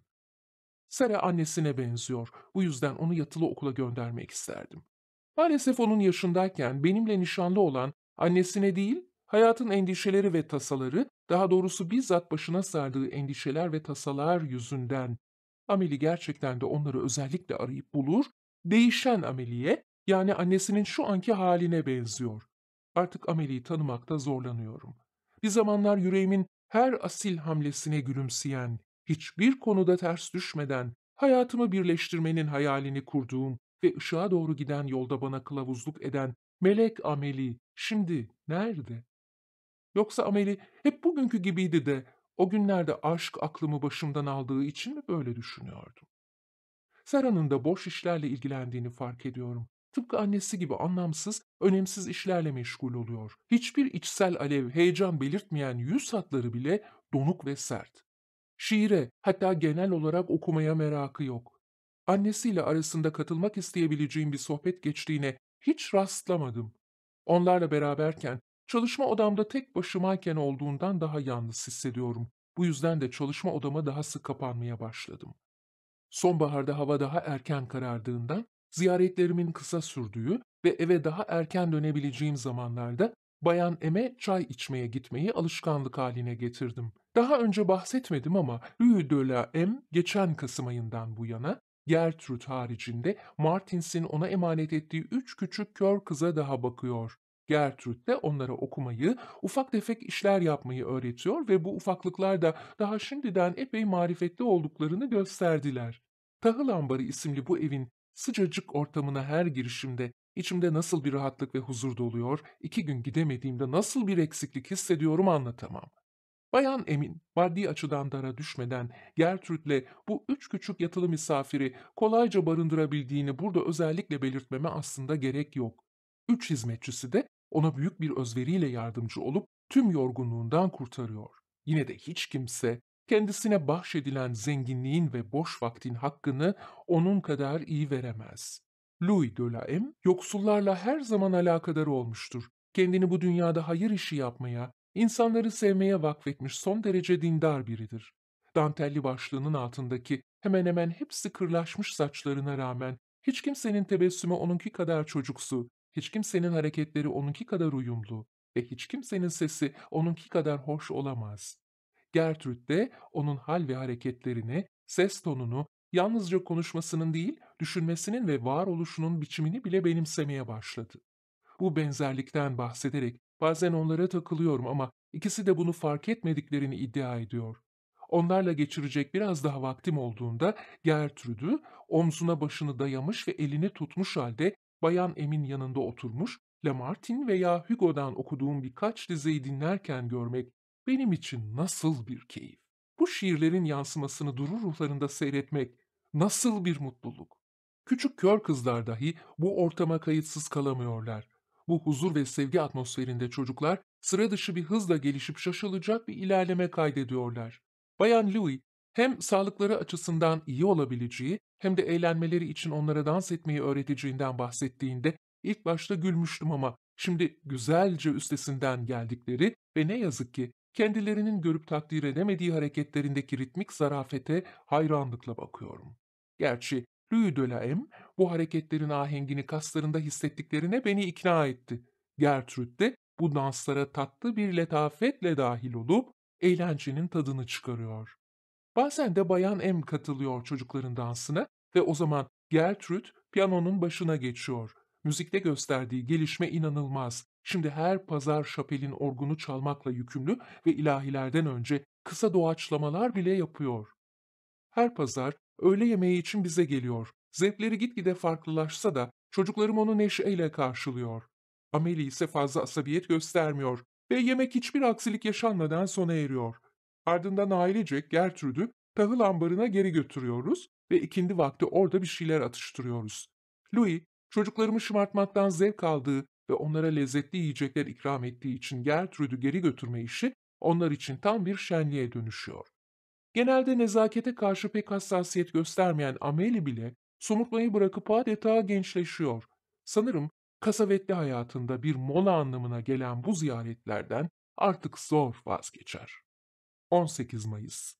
Sara annesine benziyor, bu yüzden onu yatılı okula göndermek isterdim. Maalesef onun yaşındayken benimle nişanlı olan annesine değil, hayatın endişeleri ve tasaları, daha doğrusu bizzat başına sardığı endişeler ve tasalar yüzünden Ameli gerçekten de onları özellikle arayıp bulur, değişen Ameli'ye yani annesinin şu anki haline benziyor. Artık Ameli'yi tanımakta zorlanıyorum. Bir zamanlar yüreğimin her asil hamlesine gülümseyen, hiçbir konuda ters düşmeden hayatımı birleştirmenin hayalini kurduğum ve ışığa doğru giden yolda bana kılavuzluk eden melek Ameli şimdi nerede? Yoksa Ameli hep bugünkü gibiydi de o günlerde aşk aklımı başımdan aldığı için mi böyle düşünüyordum? Sera'nın da boş işlerle ilgilendiğini fark ediyorum. Tıpkı annesi gibi anlamsız, önemsiz işlerle meşgul oluyor. Hiçbir içsel alev, heyecan belirtmeyen yüz hatları bile donuk ve sert. Şiire, hatta genel olarak okumaya merakı yok annesiyle arasında katılmak isteyebileceğim bir sohbet geçtiğine hiç rastlamadım. Onlarla beraberken çalışma odamda tek başımayken olduğundan daha yalnız hissediyorum. Bu yüzden de çalışma odama daha sık kapanmaya başladım. Sonbaharda hava daha erken karardığından ziyaretlerimin kısa sürdüğü ve eve daha erken dönebileceğim zamanlarda Bayan Em'e çay içmeye gitmeyi alışkanlık haline getirdim. Daha önce bahsetmedim ama Rue de la M geçen Kasım ayından bu yana Gertrude haricinde Martins'in ona emanet ettiği üç küçük kör kıza daha bakıyor. Gertrude de onlara okumayı, ufak tefek işler yapmayı öğretiyor ve bu ufaklıklar da daha şimdiden epey marifetli olduklarını gösterdiler. Tahıl Ambarı isimli bu evin sıcacık ortamına her girişimde içimde nasıl bir rahatlık ve huzur doluyor, iki gün gidemediğimde nasıl bir eksiklik hissediyorum anlatamam. Bayan Emin, maddi açıdan dara düşmeden Gertrüd'le bu üç küçük yatılı misafiri kolayca barındırabildiğini burada özellikle belirtmeme aslında gerek yok. Üç hizmetçisi de ona büyük bir özveriyle yardımcı olup tüm yorgunluğundan kurtarıyor. Yine de hiç kimse kendisine bahşedilen zenginliğin ve boş vaktin hakkını onun kadar iyi veremez. Louis de la M, yoksullarla her zaman alakadar olmuştur. Kendini bu dünyada hayır işi yapmaya, İnsanları sevmeye vakfetmiş son derece dindar biridir. Dantelli başlığının altındaki hemen hemen hepsi kırlaşmış saçlarına rağmen hiç kimsenin tebessümü onunki kadar çocuksu, hiç kimsenin hareketleri onunki kadar uyumlu ve hiç kimsenin sesi onunki kadar hoş olamaz. Gertrude de onun hal ve hareketlerini, ses tonunu, yalnızca konuşmasının değil, düşünmesinin ve varoluşunun biçimini bile benimsemeye başladı. Bu benzerlikten bahsederek Bazen onlara takılıyorum ama ikisi de bunu fark etmediklerini iddia ediyor. Onlarla geçirecek biraz daha vaktim olduğunda Gertrüd'ü omzuna başını dayamış ve elini tutmuş halde Bayan Emin yanında oturmuş, Lamartine veya Hugo'dan okuduğum birkaç dizeyi dinlerken görmek benim için nasıl bir keyif. Bu şiirlerin yansımasını duru ruhlarında seyretmek nasıl bir mutluluk. Küçük kör kızlar dahi bu ortama kayıtsız kalamıyorlar. Bu huzur ve sevgi atmosferinde çocuklar sıra dışı bir hızla gelişip şaşılacak bir ilerleme kaydediyorlar. Bayan Louis hem sağlıkları açısından iyi olabileceği hem de eğlenmeleri için onlara dans etmeyi öğreteceğinden bahsettiğinde ilk başta gülmüştüm ama şimdi güzelce üstesinden geldikleri ve ne yazık ki kendilerinin görüp takdir edemediği hareketlerindeki ritmik zarafete hayranlıkla bakıyorum. Gerçi Louis de la M bu hareketlerin ahengini kaslarında hissettiklerine beni ikna etti. Gertrude de bu danslara tatlı bir letafetle dahil olup eğlencenin tadını çıkarıyor. Bazen de Bayan M katılıyor çocukların dansına ve o zaman Gertrude piyanonun başına geçiyor. Müzikte gösterdiği gelişme inanılmaz. Şimdi her pazar şapelin orgunu çalmakla yükümlü ve ilahilerden önce kısa doğaçlamalar bile yapıyor. Her pazar öğle yemeği için bize geliyor Zevkleri gitgide farklılaşsa da çocuklarım onu neşeyle karşılıyor. Ameli ise fazla asabiyet göstermiyor ve yemek hiçbir aksilik yaşanmadan sona eriyor. Ardından ailecek Gertrud'u tahıl ambarına geri götürüyoruz ve ikindi vakti orada bir şeyler atıştırıyoruz. Louis, çocuklarımı şımartmaktan zevk aldığı ve onlara lezzetli yiyecekler ikram ettiği için Gertrud'u geri götürme işi onlar için tam bir şenliğe dönüşüyor. Genelde nezakete karşı pek hassasiyet göstermeyen Amelie bile Somurtmayı bırakıp adeta gençleşiyor. Sanırım kasavetli hayatında bir mola anlamına gelen bu ziyaretlerden artık zor vazgeçer. 18 Mayıs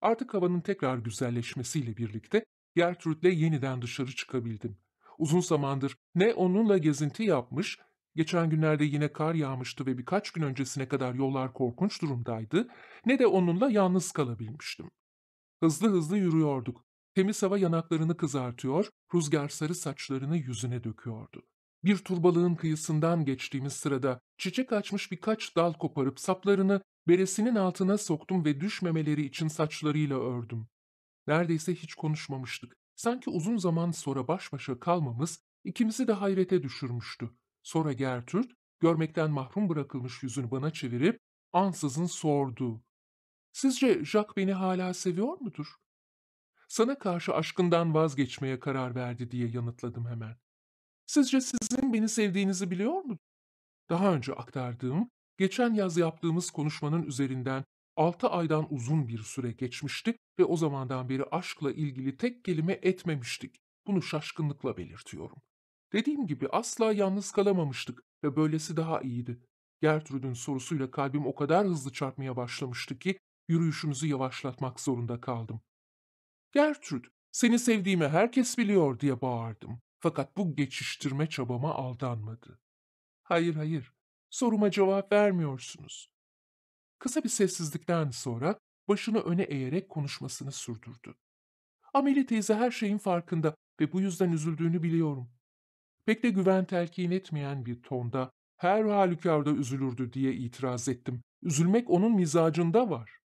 Artık havanın tekrar güzelleşmesiyle birlikte Gertrude'le yeniden dışarı çıkabildim. Uzun zamandır ne onunla gezinti yapmış, geçen günlerde yine kar yağmıştı ve birkaç gün öncesine kadar yollar korkunç durumdaydı, ne de onunla yalnız kalabilmiştim. Hızlı hızlı yürüyorduk. Temiz hava yanaklarını kızartıyor, rüzgar sarı saçlarını yüzüne döküyordu. Bir turbalığın kıyısından geçtiğimiz sırada çiçek açmış birkaç dal koparıp saplarını beresinin altına soktum ve düşmemeleri için saçlarıyla ördüm. Neredeyse hiç konuşmamıştık. Sanki uzun zaman sonra baş başa kalmamız ikimizi de hayrete düşürmüştü. Sonra Gertürk, görmekten mahrum bırakılmış yüzünü bana çevirip ansızın sordu. Sizce Jack beni hala seviyor mudur? sana karşı aşkından vazgeçmeye karar verdi diye yanıtladım hemen. Sizce sizin beni sevdiğinizi biliyor mu? Daha önce aktardığım, geçen yaz yaptığımız konuşmanın üzerinden altı aydan uzun bir süre geçmişti ve o zamandan beri aşkla ilgili tek kelime etmemiştik. Bunu şaşkınlıkla belirtiyorum. Dediğim gibi asla yalnız kalamamıştık ve böylesi daha iyiydi. Gertrud'un sorusuyla kalbim o kadar hızlı çarpmaya başlamıştı ki yürüyüşümüzü yavaşlatmak zorunda kaldım. Gertrude, seni sevdiğimi herkes biliyor diye bağırdım. Fakat bu geçiştirme çabama aldanmadı. Hayır hayır, soruma cevap vermiyorsunuz. Kısa bir sessizlikten sonra başını öne eğerek konuşmasını sürdürdü. Ameli teyze her şeyin farkında ve bu yüzden üzüldüğünü biliyorum. Pek de güven telkin etmeyen bir tonda her halükarda üzülürdü diye itiraz ettim. Üzülmek onun mizacında var.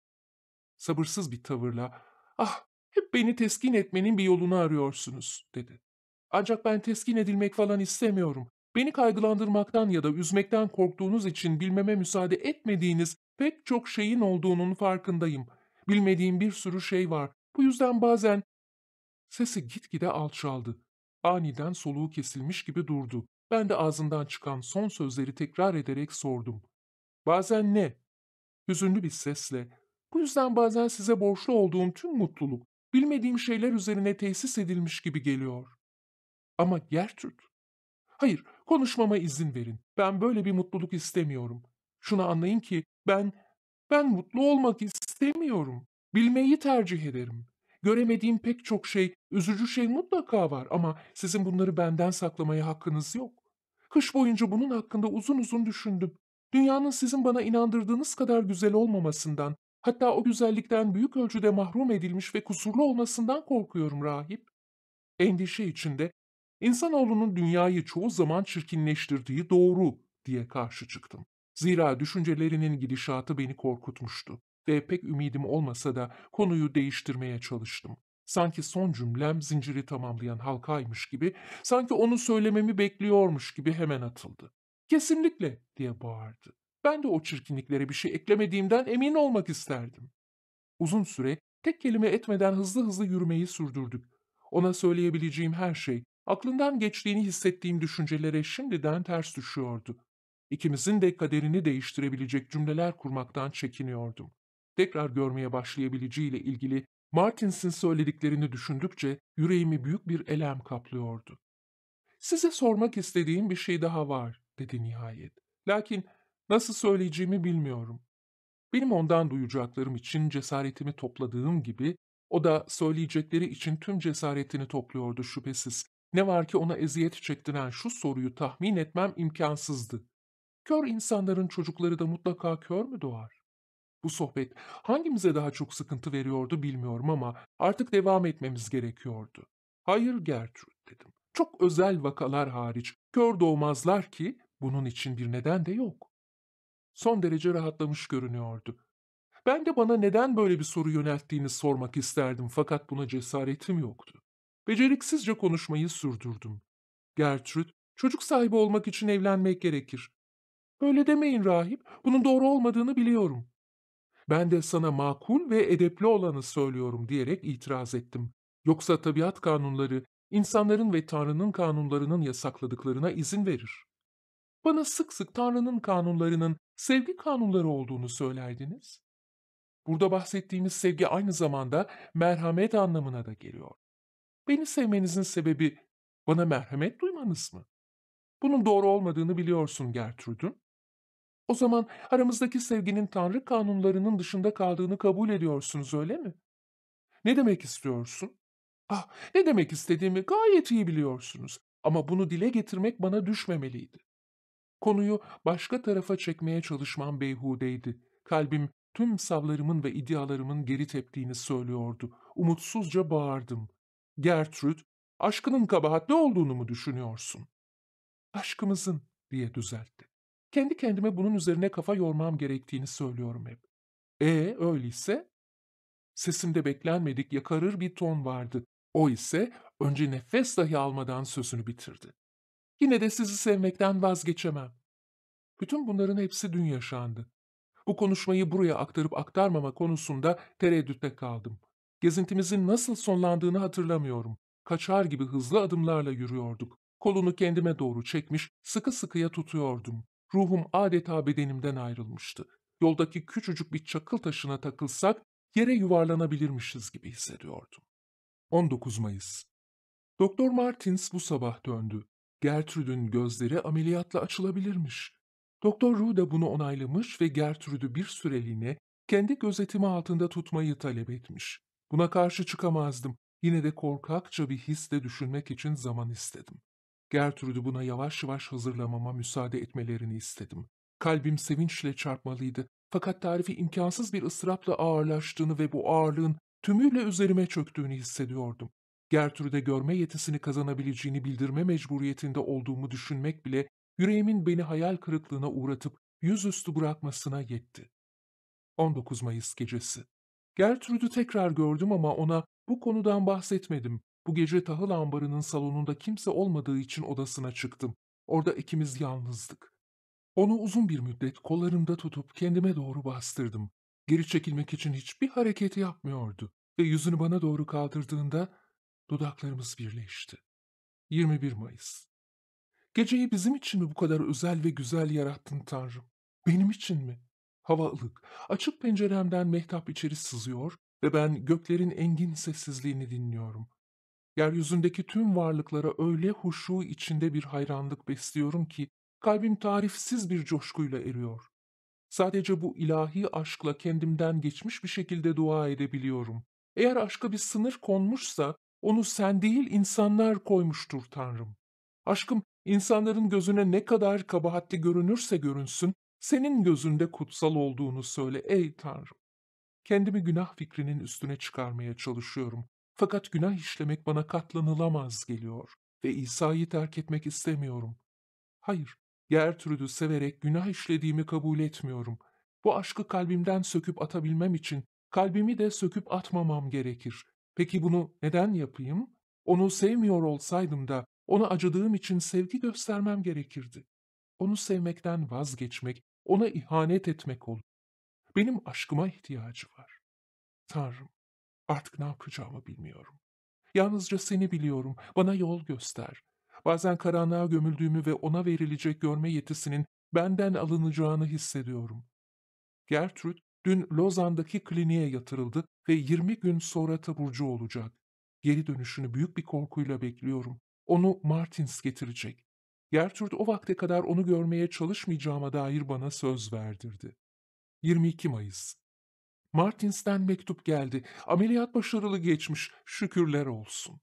Sabırsız bir tavırla, ah hep beni teskin etmenin bir yolunu arıyorsunuz, dedi. Ancak ben teskin edilmek falan istemiyorum. Beni kaygılandırmaktan ya da üzmekten korktuğunuz için bilmeme müsaade etmediğiniz pek çok şeyin olduğunun farkındayım. Bilmediğim bir sürü şey var. Bu yüzden bazen... Sesi gitgide alçaldı. Aniden soluğu kesilmiş gibi durdu. Ben de ağzından çıkan son sözleri tekrar ederek sordum. Bazen ne? Hüzünlü bir sesle. Bu yüzden bazen size borçlu olduğum tüm mutluluk, bilmediğim şeyler üzerine tesis edilmiş gibi geliyor. Ama Gertrude... Hayır, konuşmama izin verin. Ben böyle bir mutluluk istemiyorum. Şunu anlayın ki ben... Ben mutlu olmak istemiyorum. Bilmeyi tercih ederim. Göremediğim pek çok şey, üzücü şey mutlaka var ama sizin bunları benden saklamaya hakkınız yok. Kış boyunca bunun hakkında uzun uzun düşündüm. Dünyanın sizin bana inandırdığınız kadar güzel olmamasından, Hatta o güzellikten büyük ölçüde mahrum edilmiş ve kusurlu olmasından korkuyorum rahip. Endişe içinde insanoğlunun dünyayı çoğu zaman çirkinleştirdiği doğru diye karşı çıktım. Zira düşüncelerinin gidişatı beni korkutmuştu ve pek ümidim olmasa da konuyu değiştirmeye çalıştım. Sanki son cümlem zinciri tamamlayan halkaymış gibi, sanki onu söylememi bekliyormuş gibi hemen atıldı. Kesinlikle diye bağırdı. Ben de o çirkinliklere bir şey eklemediğimden emin olmak isterdim. Uzun süre tek kelime etmeden hızlı hızlı yürümeyi sürdürdük. Ona söyleyebileceğim her şey, aklından geçtiğini hissettiğim düşüncelere şimdiden ters düşüyordu. İkimizin de kaderini değiştirebilecek cümleler kurmaktan çekiniyordum. Tekrar görmeye başlayabileceğiyle ilgili Martins'in söylediklerini düşündükçe yüreğimi büyük bir elem kaplıyordu. Size sormak istediğim bir şey daha var, dedi nihayet. Lakin Nasıl söyleyeceğimi bilmiyorum. Benim ondan duyacaklarım için cesaretimi topladığım gibi o da söyleyecekleri için tüm cesaretini topluyordu şüphesiz. Ne var ki ona eziyet çektiren şu soruyu tahmin etmem imkansızdı. Kör insanların çocukları da mutlaka kör mü doğar? Bu sohbet hangimize daha çok sıkıntı veriyordu bilmiyorum ama artık devam etmemiz gerekiyordu. Hayır Gertrude dedim. Çok özel vakalar hariç kör doğmazlar ki bunun için bir neden de yok son derece rahatlamış görünüyordu. Ben de bana neden böyle bir soru yönelttiğini sormak isterdim fakat buna cesaretim yoktu. Beceriksizce konuşmayı sürdürdüm. Gertrude, çocuk sahibi olmak için evlenmek gerekir. Öyle demeyin rahip, bunun doğru olmadığını biliyorum. Ben de sana makul ve edepli olanı söylüyorum diyerek itiraz ettim. Yoksa tabiat kanunları, insanların ve Tanrı'nın kanunlarının yasakladıklarına izin verir. Bana sık sık Tanrı'nın kanunlarının sevgi kanunları olduğunu söylerdiniz. Burada bahsettiğimiz sevgi aynı zamanda merhamet anlamına da geliyor. Beni sevmenizin sebebi bana merhamet duymanız mı? Bunun doğru olmadığını biliyorsun Gertrude'un. O zaman aramızdaki sevginin Tanrı kanunlarının dışında kaldığını kabul ediyorsunuz öyle mi? Ne demek istiyorsun? Ah, ne demek istediğimi gayet iyi biliyorsunuz. Ama bunu dile getirmek bana düşmemeliydi. Konuyu başka tarafa çekmeye çalışmam beyhudeydi. Kalbim tüm savlarımın ve iddialarımın geri teptiğini söylüyordu. Umutsuzca bağırdım. Gertrude, aşkının kabahatli olduğunu mu düşünüyorsun? Aşkımızın diye düzeltti. Kendi kendime bunun üzerine kafa yormam gerektiğini söylüyorum hep. E öyleyse? Sesimde beklenmedik yakarır bir ton vardı. O ise önce nefes dahi almadan sözünü bitirdi. Yine de sizi sevmekten vazgeçemem. Bütün bunların hepsi dün yaşandı. Bu konuşmayı buraya aktarıp aktarmama konusunda tereddütte kaldım. Gezintimizin nasıl sonlandığını hatırlamıyorum. Kaçar gibi hızlı adımlarla yürüyorduk. Kolunu kendime doğru çekmiş, sıkı sıkıya tutuyordum. Ruhum adeta bedenimden ayrılmıştı. Yoldaki küçücük bir çakıl taşına takılsak yere yuvarlanabilirmişiz gibi hissediyordum. 19 Mayıs Doktor Martins bu sabah döndü. Gertrüd'ün gözleri ameliyatla açılabilirmiş. Doktor Rue da bunu onaylamış ve Gertrüd'ü bir süreliğine kendi gözetimi altında tutmayı talep etmiş. Buna karşı çıkamazdım. Yine de korkakça bir hisle düşünmek için zaman istedim. Gertrüd'ü buna yavaş yavaş hazırlamama müsaade etmelerini istedim. Kalbim sevinçle çarpmalıydı. Fakat tarifi imkansız bir ıstırapla ağırlaştığını ve bu ağırlığın tümüyle üzerime çöktüğünü hissediyordum. Gertrude görme yetisini kazanabileceğini bildirme mecburiyetinde olduğumu düşünmek bile yüreğimin beni hayal kırıklığına uğratıp yüzüstü bırakmasına yetti. 19 Mayıs gecesi. Gertrude'ü tekrar gördüm ama ona bu konudan bahsetmedim. Bu gece tahıl ambarının salonunda kimse olmadığı için odasına çıktım. Orada ikimiz yalnızdık. Onu uzun bir müddet kollarımda tutup kendime doğru bastırdım. Geri çekilmek için hiçbir hareket yapmıyordu ve yüzünü bana doğru kaldırdığında Dudaklarımız birleşti. 21 Mayıs Geceyi bizim için mi bu kadar özel ve güzel yarattın Tanrım? Benim için mi? Hava ılık. Açık penceremden mehtap içeri sızıyor ve ben göklerin engin sessizliğini dinliyorum. Yeryüzündeki tüm varlıklara öyle huşu içinde bir hayranlık besliyorum ki kalbim tarifsiz bir coşkuyla eriyor. Sadece bu ilahi aşkla kendimden geçmiş bir şekilde dua edebiliyorum. Eğer aşka bir sınır konmuşsa onu sen değil insanlar koymuştur Tanrım. Aşkım insanların gözüne ne kadar kabahatli görünürse görünsün, senin gözünde kutsal olduğunu söyle ey Tanrım. Kendimi günah fikrinin üstüne çıkarmaya çalışıyorum. Fakat günah işlemek bana katlanılamaz geliyor ve İsa'yı terk etmek istemiyorum. Hayır, Gertrud'u severek günah işlediğimi kabul etmiyorum. Bu aşkı kalbimden söküp atabilmem için kalbimi de söküp atmamam gerekir. Peki bunu neden yapayım? Onu sevmiyor olsaydım da ona acıdığım için sevgi göstermem gerekirdi. Onu sevmekten vazgeçmek, ona ihanet etmek olur. Benim aşkıma ihtiyacı var. Tanrım, artık ne yapacağımı bilmiyorum. Yalnızca seni biliyorum, bana yol göster. Bazen karanlığa gömüldüğümü ve ona verilecek görme yetisinin benden alınacağını hissediyorum. Gertrude dün Lozan'daki kliniğe yatırıldı ve 20 gün sonra taburcu olacak. Geri dönüşünü büyük bir korkuyla bekliyorum. Onu Martins getirecek. Gertrude o vakte kadar onu görmeye çalışmayacağıma dair bana söz verdirdi. 22 Mayıs Martins'ten mektup geldi. Ameliyat başarılı geçmiş. Şükürler olsun.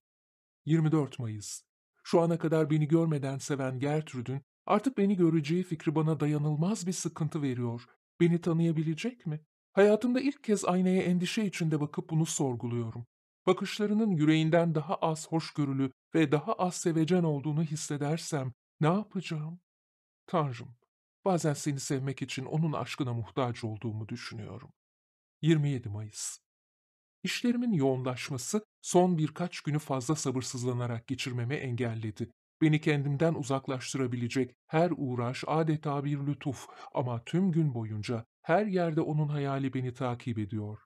24 Mayıs Şu ana kadar beni görmeden seven Gertrude'ün artık beni göreceği fikri bana dayanılmaz bir sıkıntı veriyor. Beni tanıyabilecek mi? Hayatımda ilk kez aynaya endişe içinde bakıp bunu sorguluyorum. Bakışlarının yüreğinden daha az hoşgörülü ve daha az sevecen olduğunu hissedersem ne yapacağım? Tanrım, bazen seni sevmek için onun aşkına muhtaç olduğumu düşünüyorum. 27 Mayıs İşlerimin yoğunlaşması son birkaç günü fazla sabırsızlanarak geçirmeme engelledi. Beni kendimden uzaklaştırabilecek her uğraş adeta bir lütuf ama tüm gün boyunca her yerde onun hayali beni takip ediyor.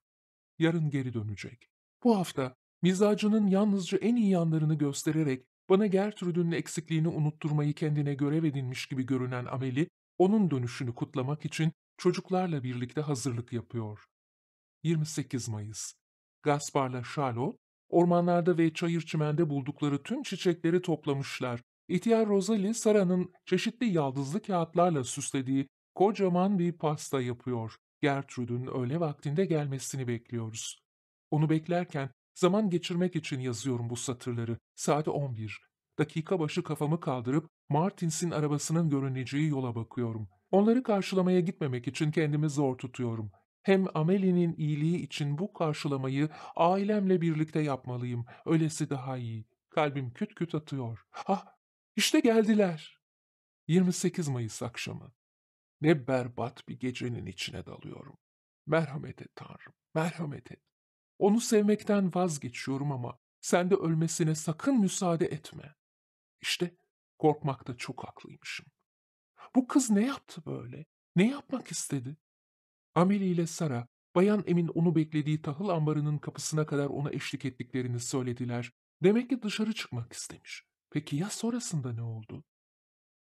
Yarın geri dönecek. Bu hafta mizacının yalnızca en iyi yanlarını göstererek bana Gertrude'ün eksikliğini unutturmayı kendine görev edinmiş gibi görünen Ameli, onun dönüşünü kutlamak için çocuklarla birlikte hazırlık yapıyor. 28 Mayıs Gaspar'la Charlotte Ormanlarda ve çayır çimende buldukları tüm çiçekleri toplamışlar. İhtiyar Rosalie, Sara'nın çeşitli yaldızlı kağıtlarla süslediği kocaman bir pasta yapıyor. Gertrude'un öğle vaktinde gelmesini bekliyoruz. Onu beklerken zaman geçirmek için yazıyorum bu satırları. Saat 11. Dakika başı kafamı kaldırıp Martins'in arabasının görüneceği yola bakıyorum. Onları karşılamaya gitmemek için kendimi zor tutuyorum. Hem Amelie'nin iyiliği için bu karşılamayı ailemle birlikte yapmalıyım. Ölesi daha iyi. Kalbim küt küt atıyor. Hah, işte geldiler. 28 Mayıs akşamı. Ne berbat bir gecenin içine dalıyorum. Merhamet et Tanrım, merhamet et. Onu sevmekten vazgeçiyorum ama sen de ölmesine sakın müsaade etme. İşte korkmakta çok haklıymışım. Bu kız ne yaptı böyle? Ne yapmak istedi? Ameli ile Sara, Bayan Emin onu beklediği tahıl ambarının kapısına kadar ona eşlik ettiklerini söylediler. Demek ki dışarı çıkmak istemiş. Peki ya sonrasında ne oldu?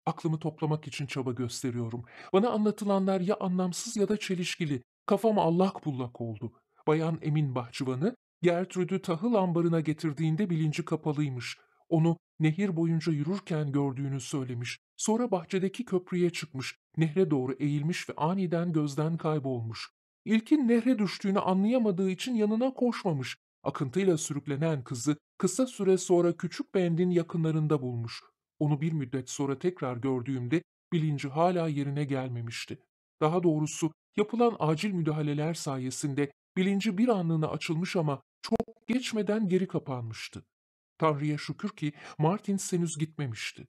Aklımı toplamak için çaba gösteriyorum. Bana anlatılanlar ya anlamsız ya da çelişkili. Kafam allak bullak oldu. Bayan Emin bahçıvanı Gertrud'u tahıl ambarına getirdiğinde bilinci kapalıymış. Onu nehir boyunca yürürken gördüğünü söylemiş. Sonra bahçedeki köprüye çıkmış, nehre doğru eğilmiş ve aniden gözden kaybolmuş. İlkin nehre düştüğünü anlayamadığı için yanına koşmamış. Akıntıyla sürüklenen kızı kısa süre sonra küçük bendin yakınlarında bulmuş. Onu bir müddet sonra tekrar gördüğümde bilinci hala yerine gelmemişti. Daha doğrusu yapılan acil müdahaleler sayesinde bilinci bir anlığına açılmış ama çok geçmeden geri kapanmıştı. Tanrı'ya şükür ki Martins henüz gitmemişti.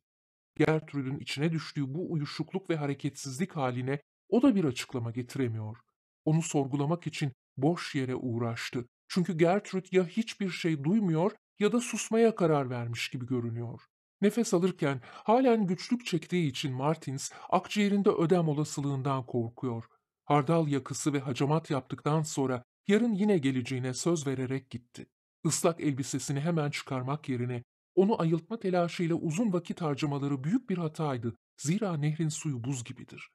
Gertrude'ün içine düştüğü bu uyuşukluk ve hareketsizlik haline o da bir açıklama getiremiyor. Onu sorgulamak için boş yere uğraştı. Çünkü Gertrude ya hiçbir şey duymuyor ya da susmaya karar vermiş gibi görünüyor. Nefes alırken halen güçlük çektiği için Martins akciğerinde ödem olasılığından korkuyor. Hardal yakısı ve hacamat yaptıktan sonra yarın yine geleceğine söz vererek gitti. Islak elbisesini hemen çıkarmak yerine onu ayıltma telaşıyla uzun vakit harcamaları büyük bir hataydı. Zira nehrin suyu buz gibidir.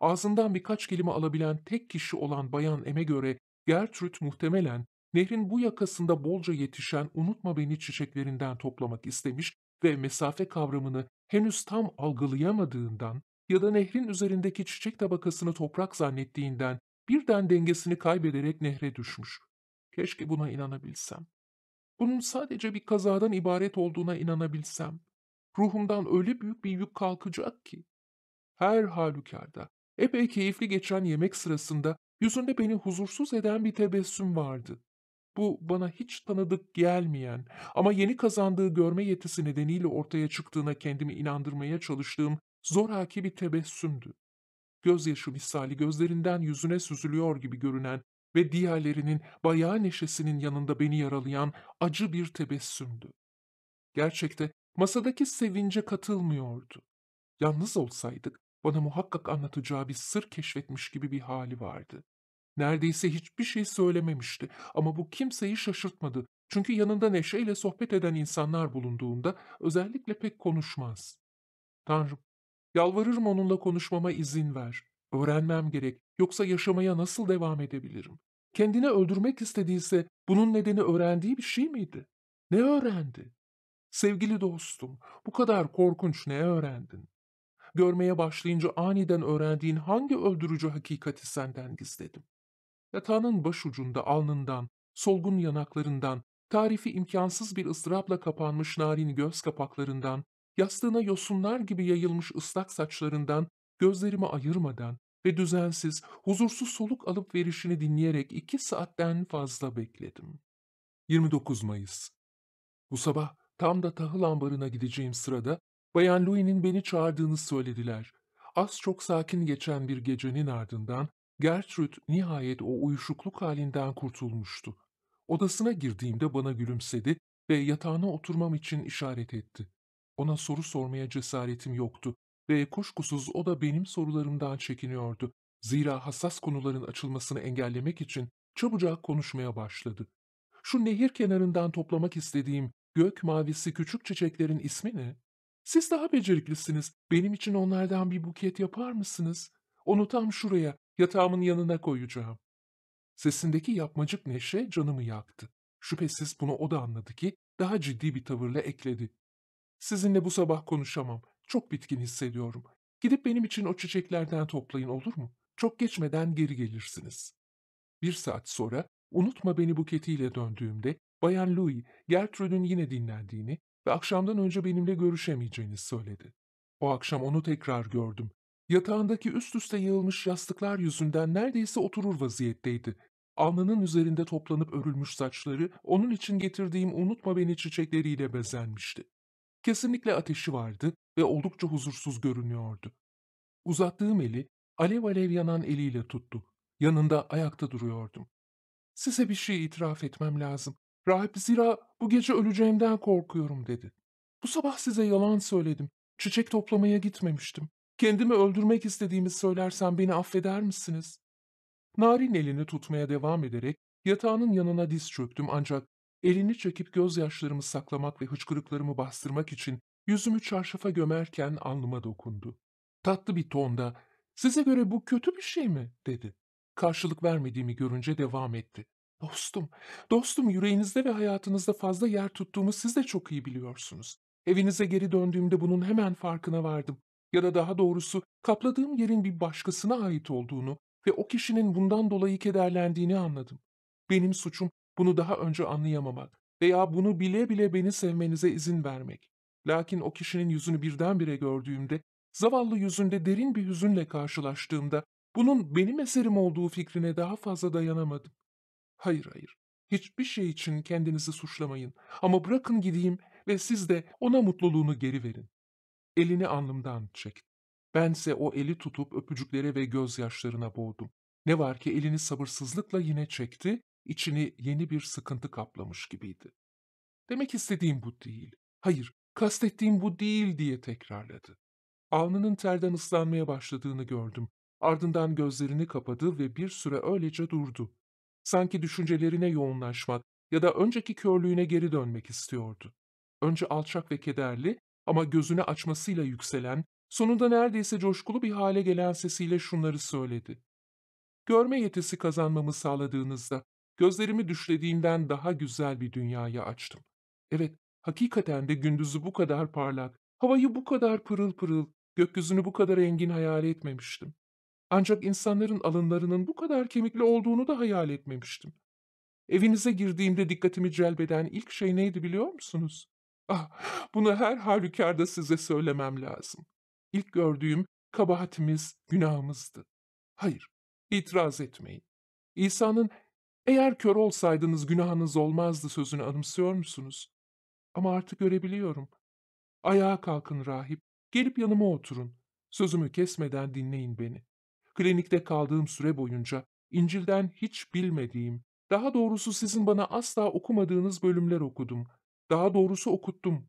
Ağzından birkaç kelime alabilen tek kişi olan Bayan Em'e göre Gertrude muhtemelen nehrin bu yakasında bolca yetişen unutma beni çiçeklerinden toplamak istemiş ve mesafe kavramını henüz tam algılayamadığından ya da nehrin üzerindeki çiçek tabakasını toprak zannettiğinden birden dengesini kaybederek nehre düşmüş. Keşke buna inanabilsem. Bunun sadece bir kazadan ibaret olduğuna inanabilsem, ruhumdan öyle büyük bir yük kalkacak ki. Her halükarda, epey keyifli geçen yemek sırasında yüzünde beni huzursuz eden bir tebessüm vardı. Bu bana hiç tanıdık gelmeyen ama yeni kazandığı görme yetisi nedeniyle ortaya çıktığına kendimi inandırmaya çalıştığım zoraki bir tebessümdü. Gözyaşı misali gözlerinden yüzüne süzülüyor gibi görünen ve diğerlerinin bayağı neşesinin yanında beni yaralayan acı bir tebessümdü. Gerçekte masadaki sevince katılmıyordu. Yalnız olsaydık bana muhakkak anlatacağı bir sır keşfetmiş gibi bir hali vardı. Neredeyse hiçbir şey söylememişti ama bu kimseyi şaşırtmadı. Çünkü yanında neşeyle sohbet eden insanlar bulunduğunda özellikle pek konuşmaz. Tanrım, yalvarırım onunla konuşmama izin ver. Öğrenmem gerek. Yoksa yaşamaya nasıl devam edebilirim? Kendini öldürmek istediyse bunun nedeni öğrendiği bir şey miydi? Ne öğrendi? Sevgili dostum, bu kadar korkunç ne öğrendin? Görmeye başlayınca aniden öğrendiğin hangi öldürücü hakikati senden gizledim? Yatağının başucunda alnından, solgun yanaklarından, tarifi imkansız bir ıstırapla kapanmış narin göz kapaklarından, yastığına yosunlar gibi yayılmış ıslak saçlarından, gözlerimi ayırmadan, ve düzensiz, huzursuz soluk alıp verişini dinleyerek iki saatten fazla bekledim. 29 Mayıs Bu sabah tam da tahıl ambarına gideceğim sırada Bayan Louis'nin beni çağırdığını söylediler. Az çok sakin geçen bir gecenin ardından Gertrude nihayet o uyuşukluk halinden kurtulmuştu. Odasına girdiğimde bana gülümsedi ve yatağına oturmam için işaret etti. Ona soru sormaya cesaretim yoktu ve kuşkusuz o da benim sorularımdan çekiniyordu. Zira hassas konuların açılmasını engellemek için çabucak konuşmaya başladı. Şu nehir kenarından toplamak istediğim gök mavisi küçük çiçeklerin ismi ne? Siz daha beceriklisiniz. Benim için onlardan bir buket yapar mısınız? Onu tam şuraya, yatağımın yanına koyacağım. Sesindeki yapmacık neşe canımı yaktı. Şüphesiz bunu o da anladı ki daha ciddi bir tavırla ekledi. Sizinle bu sabah konuşamam. Çok bitkin hissediyorum. Gidip benim için o çiçeklerden toplayın olur mu? Çok geçmeden geri gelirsiniz. Bir saat sonra unutma beni buketiyle döndüğümde Bayan Louis Gertrude'ün yine dinlendiğini ve akşamdan önce benimle görüşemeyeceğini söyledi. O akşam onu tekrar gördüm. Yatağındaki üst üste yığılmış yastıklar yüzünden neredeyse oturur vaziyetteydi. Alnının üzerinde toplanıp örülmüş saçları onun için getirdiğim unutma beni çiçekleriyle bezenmişti. Kesinlikle ateşi vardı ve oldukça huzursuz görünüyordu. Uzattığım eli alev alev yanan eliyle tuttu. Yanında ayakta duruyordum. Size bir şey itiraf etmem lazım. Rahip zira bu gece öleceğimden korkuyorum dedi. Bu sabah size yalan söyledim. Çiçek toplamaya gitmemiştim. Kendimi öldürmek istediğimi söylersem beni affeder misiniz? Narin elini tutmaya devam ederek yatağının yanına diz çöktüm ancak elini çekip gözyaşlarımı saklamak ve hıçkırıklarımı bastırmak için Yüzümü çarşafa gömerken alnıma dokundu. Tatlı bir tonda size göre bu kötü bir şey mi dedi. Karşılık vermediğimi görünce devam etti. Dostum, dostum yüreğinizde ve hayatınızda fazla yer tuttuğumu siz de çok iyi biliyorsunuz. Evinize geri döndüğümde bunun hemen farkına vardım. Ya da daha doğrusu kapladığım yerin bir başkasına ait olduğunu ve o kişinin bundan dolayı kederlendiğini anladım. Benim suçum bunu daha önce anlayamamak veya bunu bile bile beni sevmenize izin vermek. Lakin o kişinin yüzünü birdenbire gördüğümde, zavallı yüzünde derin bir hüzünle karşılaştığımda bunun benim eserim olduğu fikrine daha fazla dayanamadım. Hayır hayır, hiçbir şey için kendinizi suçlamayın ama bırakın gideyim ve siz de ona mutluluğunu geri verin. Elini alnımdan çekti. Bense o eli tutup öpücüklere ve gözyaşlarına boğdum. Ne var ki elini sabırsızlıkla yine çekti, içini yeni bir sıkıntı kaplamış gibiydi. Demek istediğim bu değil. Hayır, Kastettiğim bu değil diye tekrarladı. Alnının terden ıslanmaya başladığını gördüm. Ardından gözlerini kapadı ve bir süre öylece durdu. Sanki düşüncelerine yoğunlaşmak ya da önceki körlüğüne geri dönmek istiyordu. Önce alçak ve kederli ama gözünü açmasıyla yükselen, sonunda neredeyse coşkulu bir hale gelen sesiyle şunları söyledi. Görme yetisi kazanmamı sağladığınızda gözlerimi düşlediğimden daha güzel bir dünyaya açtım. Evet, Hakikaten de gündüzü bu kadar parlak, havayı bu kadar pırıl pırıl, gökyüzünü bu kadar engin hayal etmemiştim. Ancak insanların alınlarının bu kadar kemikli olduğunu da hayal etmemiştim. Evinize girdiğimde dikkatimi celbeden ilk şey neydi biliyor musunuz? Ah, bunu her halükarda size söylemem lazım. İlk gördüğüm kabahatimiz, günahımızdı. Hayır, itiraz etmeyin. İsa'nın eğer kör olsaydınız günahınız olmazdı sözünü anımsıyor musunuz? Ama artık görebiliyorum. Ayağa kalkın rahip, gelip yanıma oturun. Sözümü kesmeden dinleyin beni. Klinikte kaldığım süre boyunca İncil'den hiç bilmediğim, daha doğrusu sizin bana asla okumadığınız bölümler okudum. Daha doğrusu okuttum.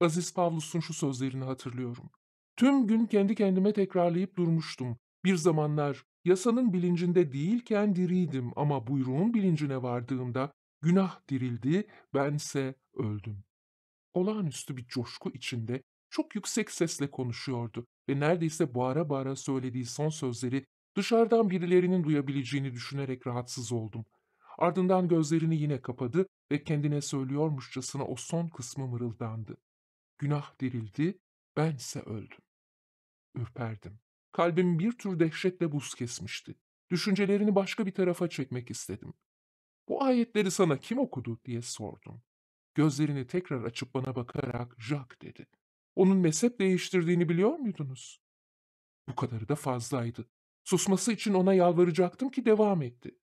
Aziz Pavlus'un şu sözlerini hatırlıyorum. Tüm gün kendi kendime tekrarlayıp durmuştum. Bir zamanlar yasanın bilincinde değilken diriydim ama buyruğun bilincine vardığımda günah dirildi, bense öldüm olağanüstü bir coşku içinde çok yüksek sesle konuşuyordu ve neredeyse bağıra bağıra söylediği son sözleri dışarıdan birilerinin duyabileceğini düşünerek rahatsız oldum. Ardından gözlerini yine kapadı ve kendine söylüyormuşçasına o son kısmı mırıldandı. Günah dirildi, ben ise öldüm. Ürperdim. Kalbim bir tür dehşetle buz kesmişti. Düşüncelerini başka bir tarafa çekmek istedim. Bu ayetleri sana kim okudu diye sordum. Gözlerini tekrar açıp bana bakarak Jack dedi. Onun mezhep değiştirdiğini biliyor muydunuz? Bu kadarı da fazlaydı. Susması için ona yalvaracaktım ki devam etti.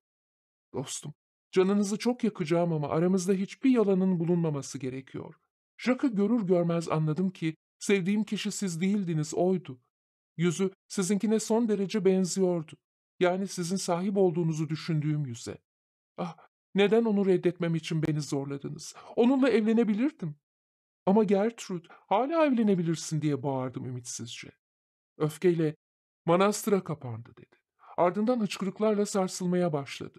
Dostum, canınızı çok yakacağım ama aramızda hiçbir yalanın bulunmaması gerekiyor. Jacques'ı görür görmez anladım ki sevdiğim kişi siz değildiniz, oydu. Yüzü sizinkine son derece benziyordu. Yani sizin sahip olduğunuzu düşündüğüm yüze. Ah, neden onu reddetmem için beni zorladınız? Onunla evlenebilirdim. Ama Gertrude hala evlenebilirsin diye bağırdım ümitsizce. Öfkeyle manastıra kapandı dedi. Ardından hıçkırıklarla sarsılmaya başladı.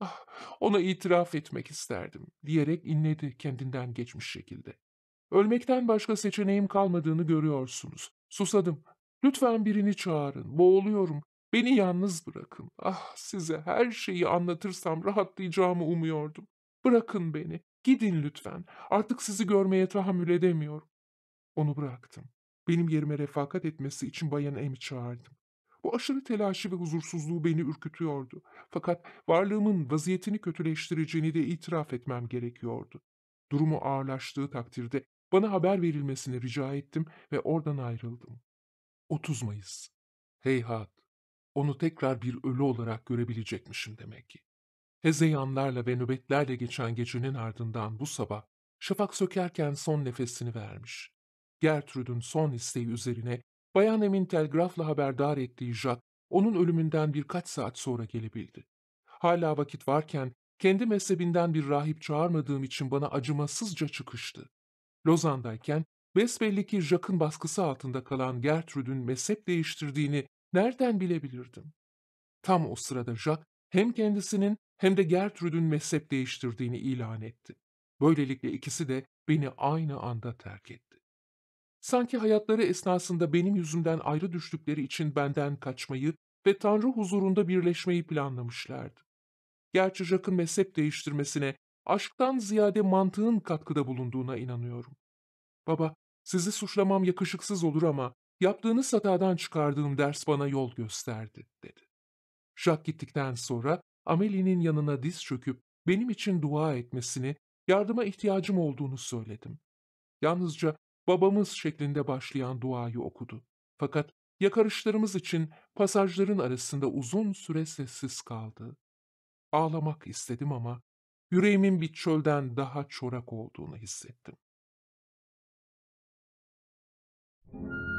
Ah, ona itiraf etmek isterdim diyerek inledi kendinden geçmiş şekilde. Ölmekten başka seçeneğim kalmadığını görüyorsunuz. Susadım. Lütfen birini çağırın. Boğuluyorum. Beni yalnız bırakın. Ah size her şeyi anlatırsam rahatlayacağımı umuyordum. Bırakın beni. Gidin lütfen. Artık sizi görmeye tahammül edemiyorum. Onu bıraktım. Benim yerime refakat etmesi için Bayan Emi çağırdım. Bu aşırı telaşı ve huzursuzluğu beni ürkütüyordu. Fakat varlığımın vaziyetini kötüleştireceğini de itiraf etmem gerekiyordu. Durumu ağırlaştığı takdirde bana haber verilmesini rica ettim ve oradan ayrıldım. 30 Mayıs. Heyhat, onu tekrar bir ölü olarak görebilecekmişim demek ki. Hezeyanlarla ve nöbetlerle geçen gecenin ardından bu sabah, şafak sökerken son nefesini vermiş. Gertrude'un son isteği üzerine Bayan Emin telgrafla haberdar ettiği Jack, onun ölümünden birkaç saat sonra gelebildi. Hala vakit varken kendi mezhebinden bir rahip çağırmadığım için bana acımasızca çıkıştı. Lozan'dayken besbelli ki Jack'ın baskısı altında kalan Gertrude'ün mezhep değiştirdiğini Nereden bilebilirdim? Tam o sırada Jack hem kendisinin hem de Gertrude'ün mezhep değiştirdiğini ilan etti. Böylelikle ikisi de beni aynı anda terk etti. Sanki hayatları esnasında benim yüzümden ayrı düştükleri için benden kaçmayı ve Tanrı huzurunda birleşmeyi planlamışlardı. Gerçi Jack'ın mezhep değiştirmesine aşktan ziyade mantığın katkıda bulunduğuna inanıyorum. Baba, sizi suçlamam yakışıksız olur ama Yaptığınız hatadan çıkardığım ders bana yol gösterdi, dedi. Jack gittikten sonra Amelie'nin yanına diz çöküp benim için dua etmesini, yardıma ihtiyacım olduğunu söyledim. Yalnızca babamız şeklinde başlayan duayı okudu. Fakat yakarışlarımız için pasajların arasında uzun süre sessiz kaldı. Ağlamak istedim ama yüreğimin bir çölden daha çorak olduğunu hissettim. Müzik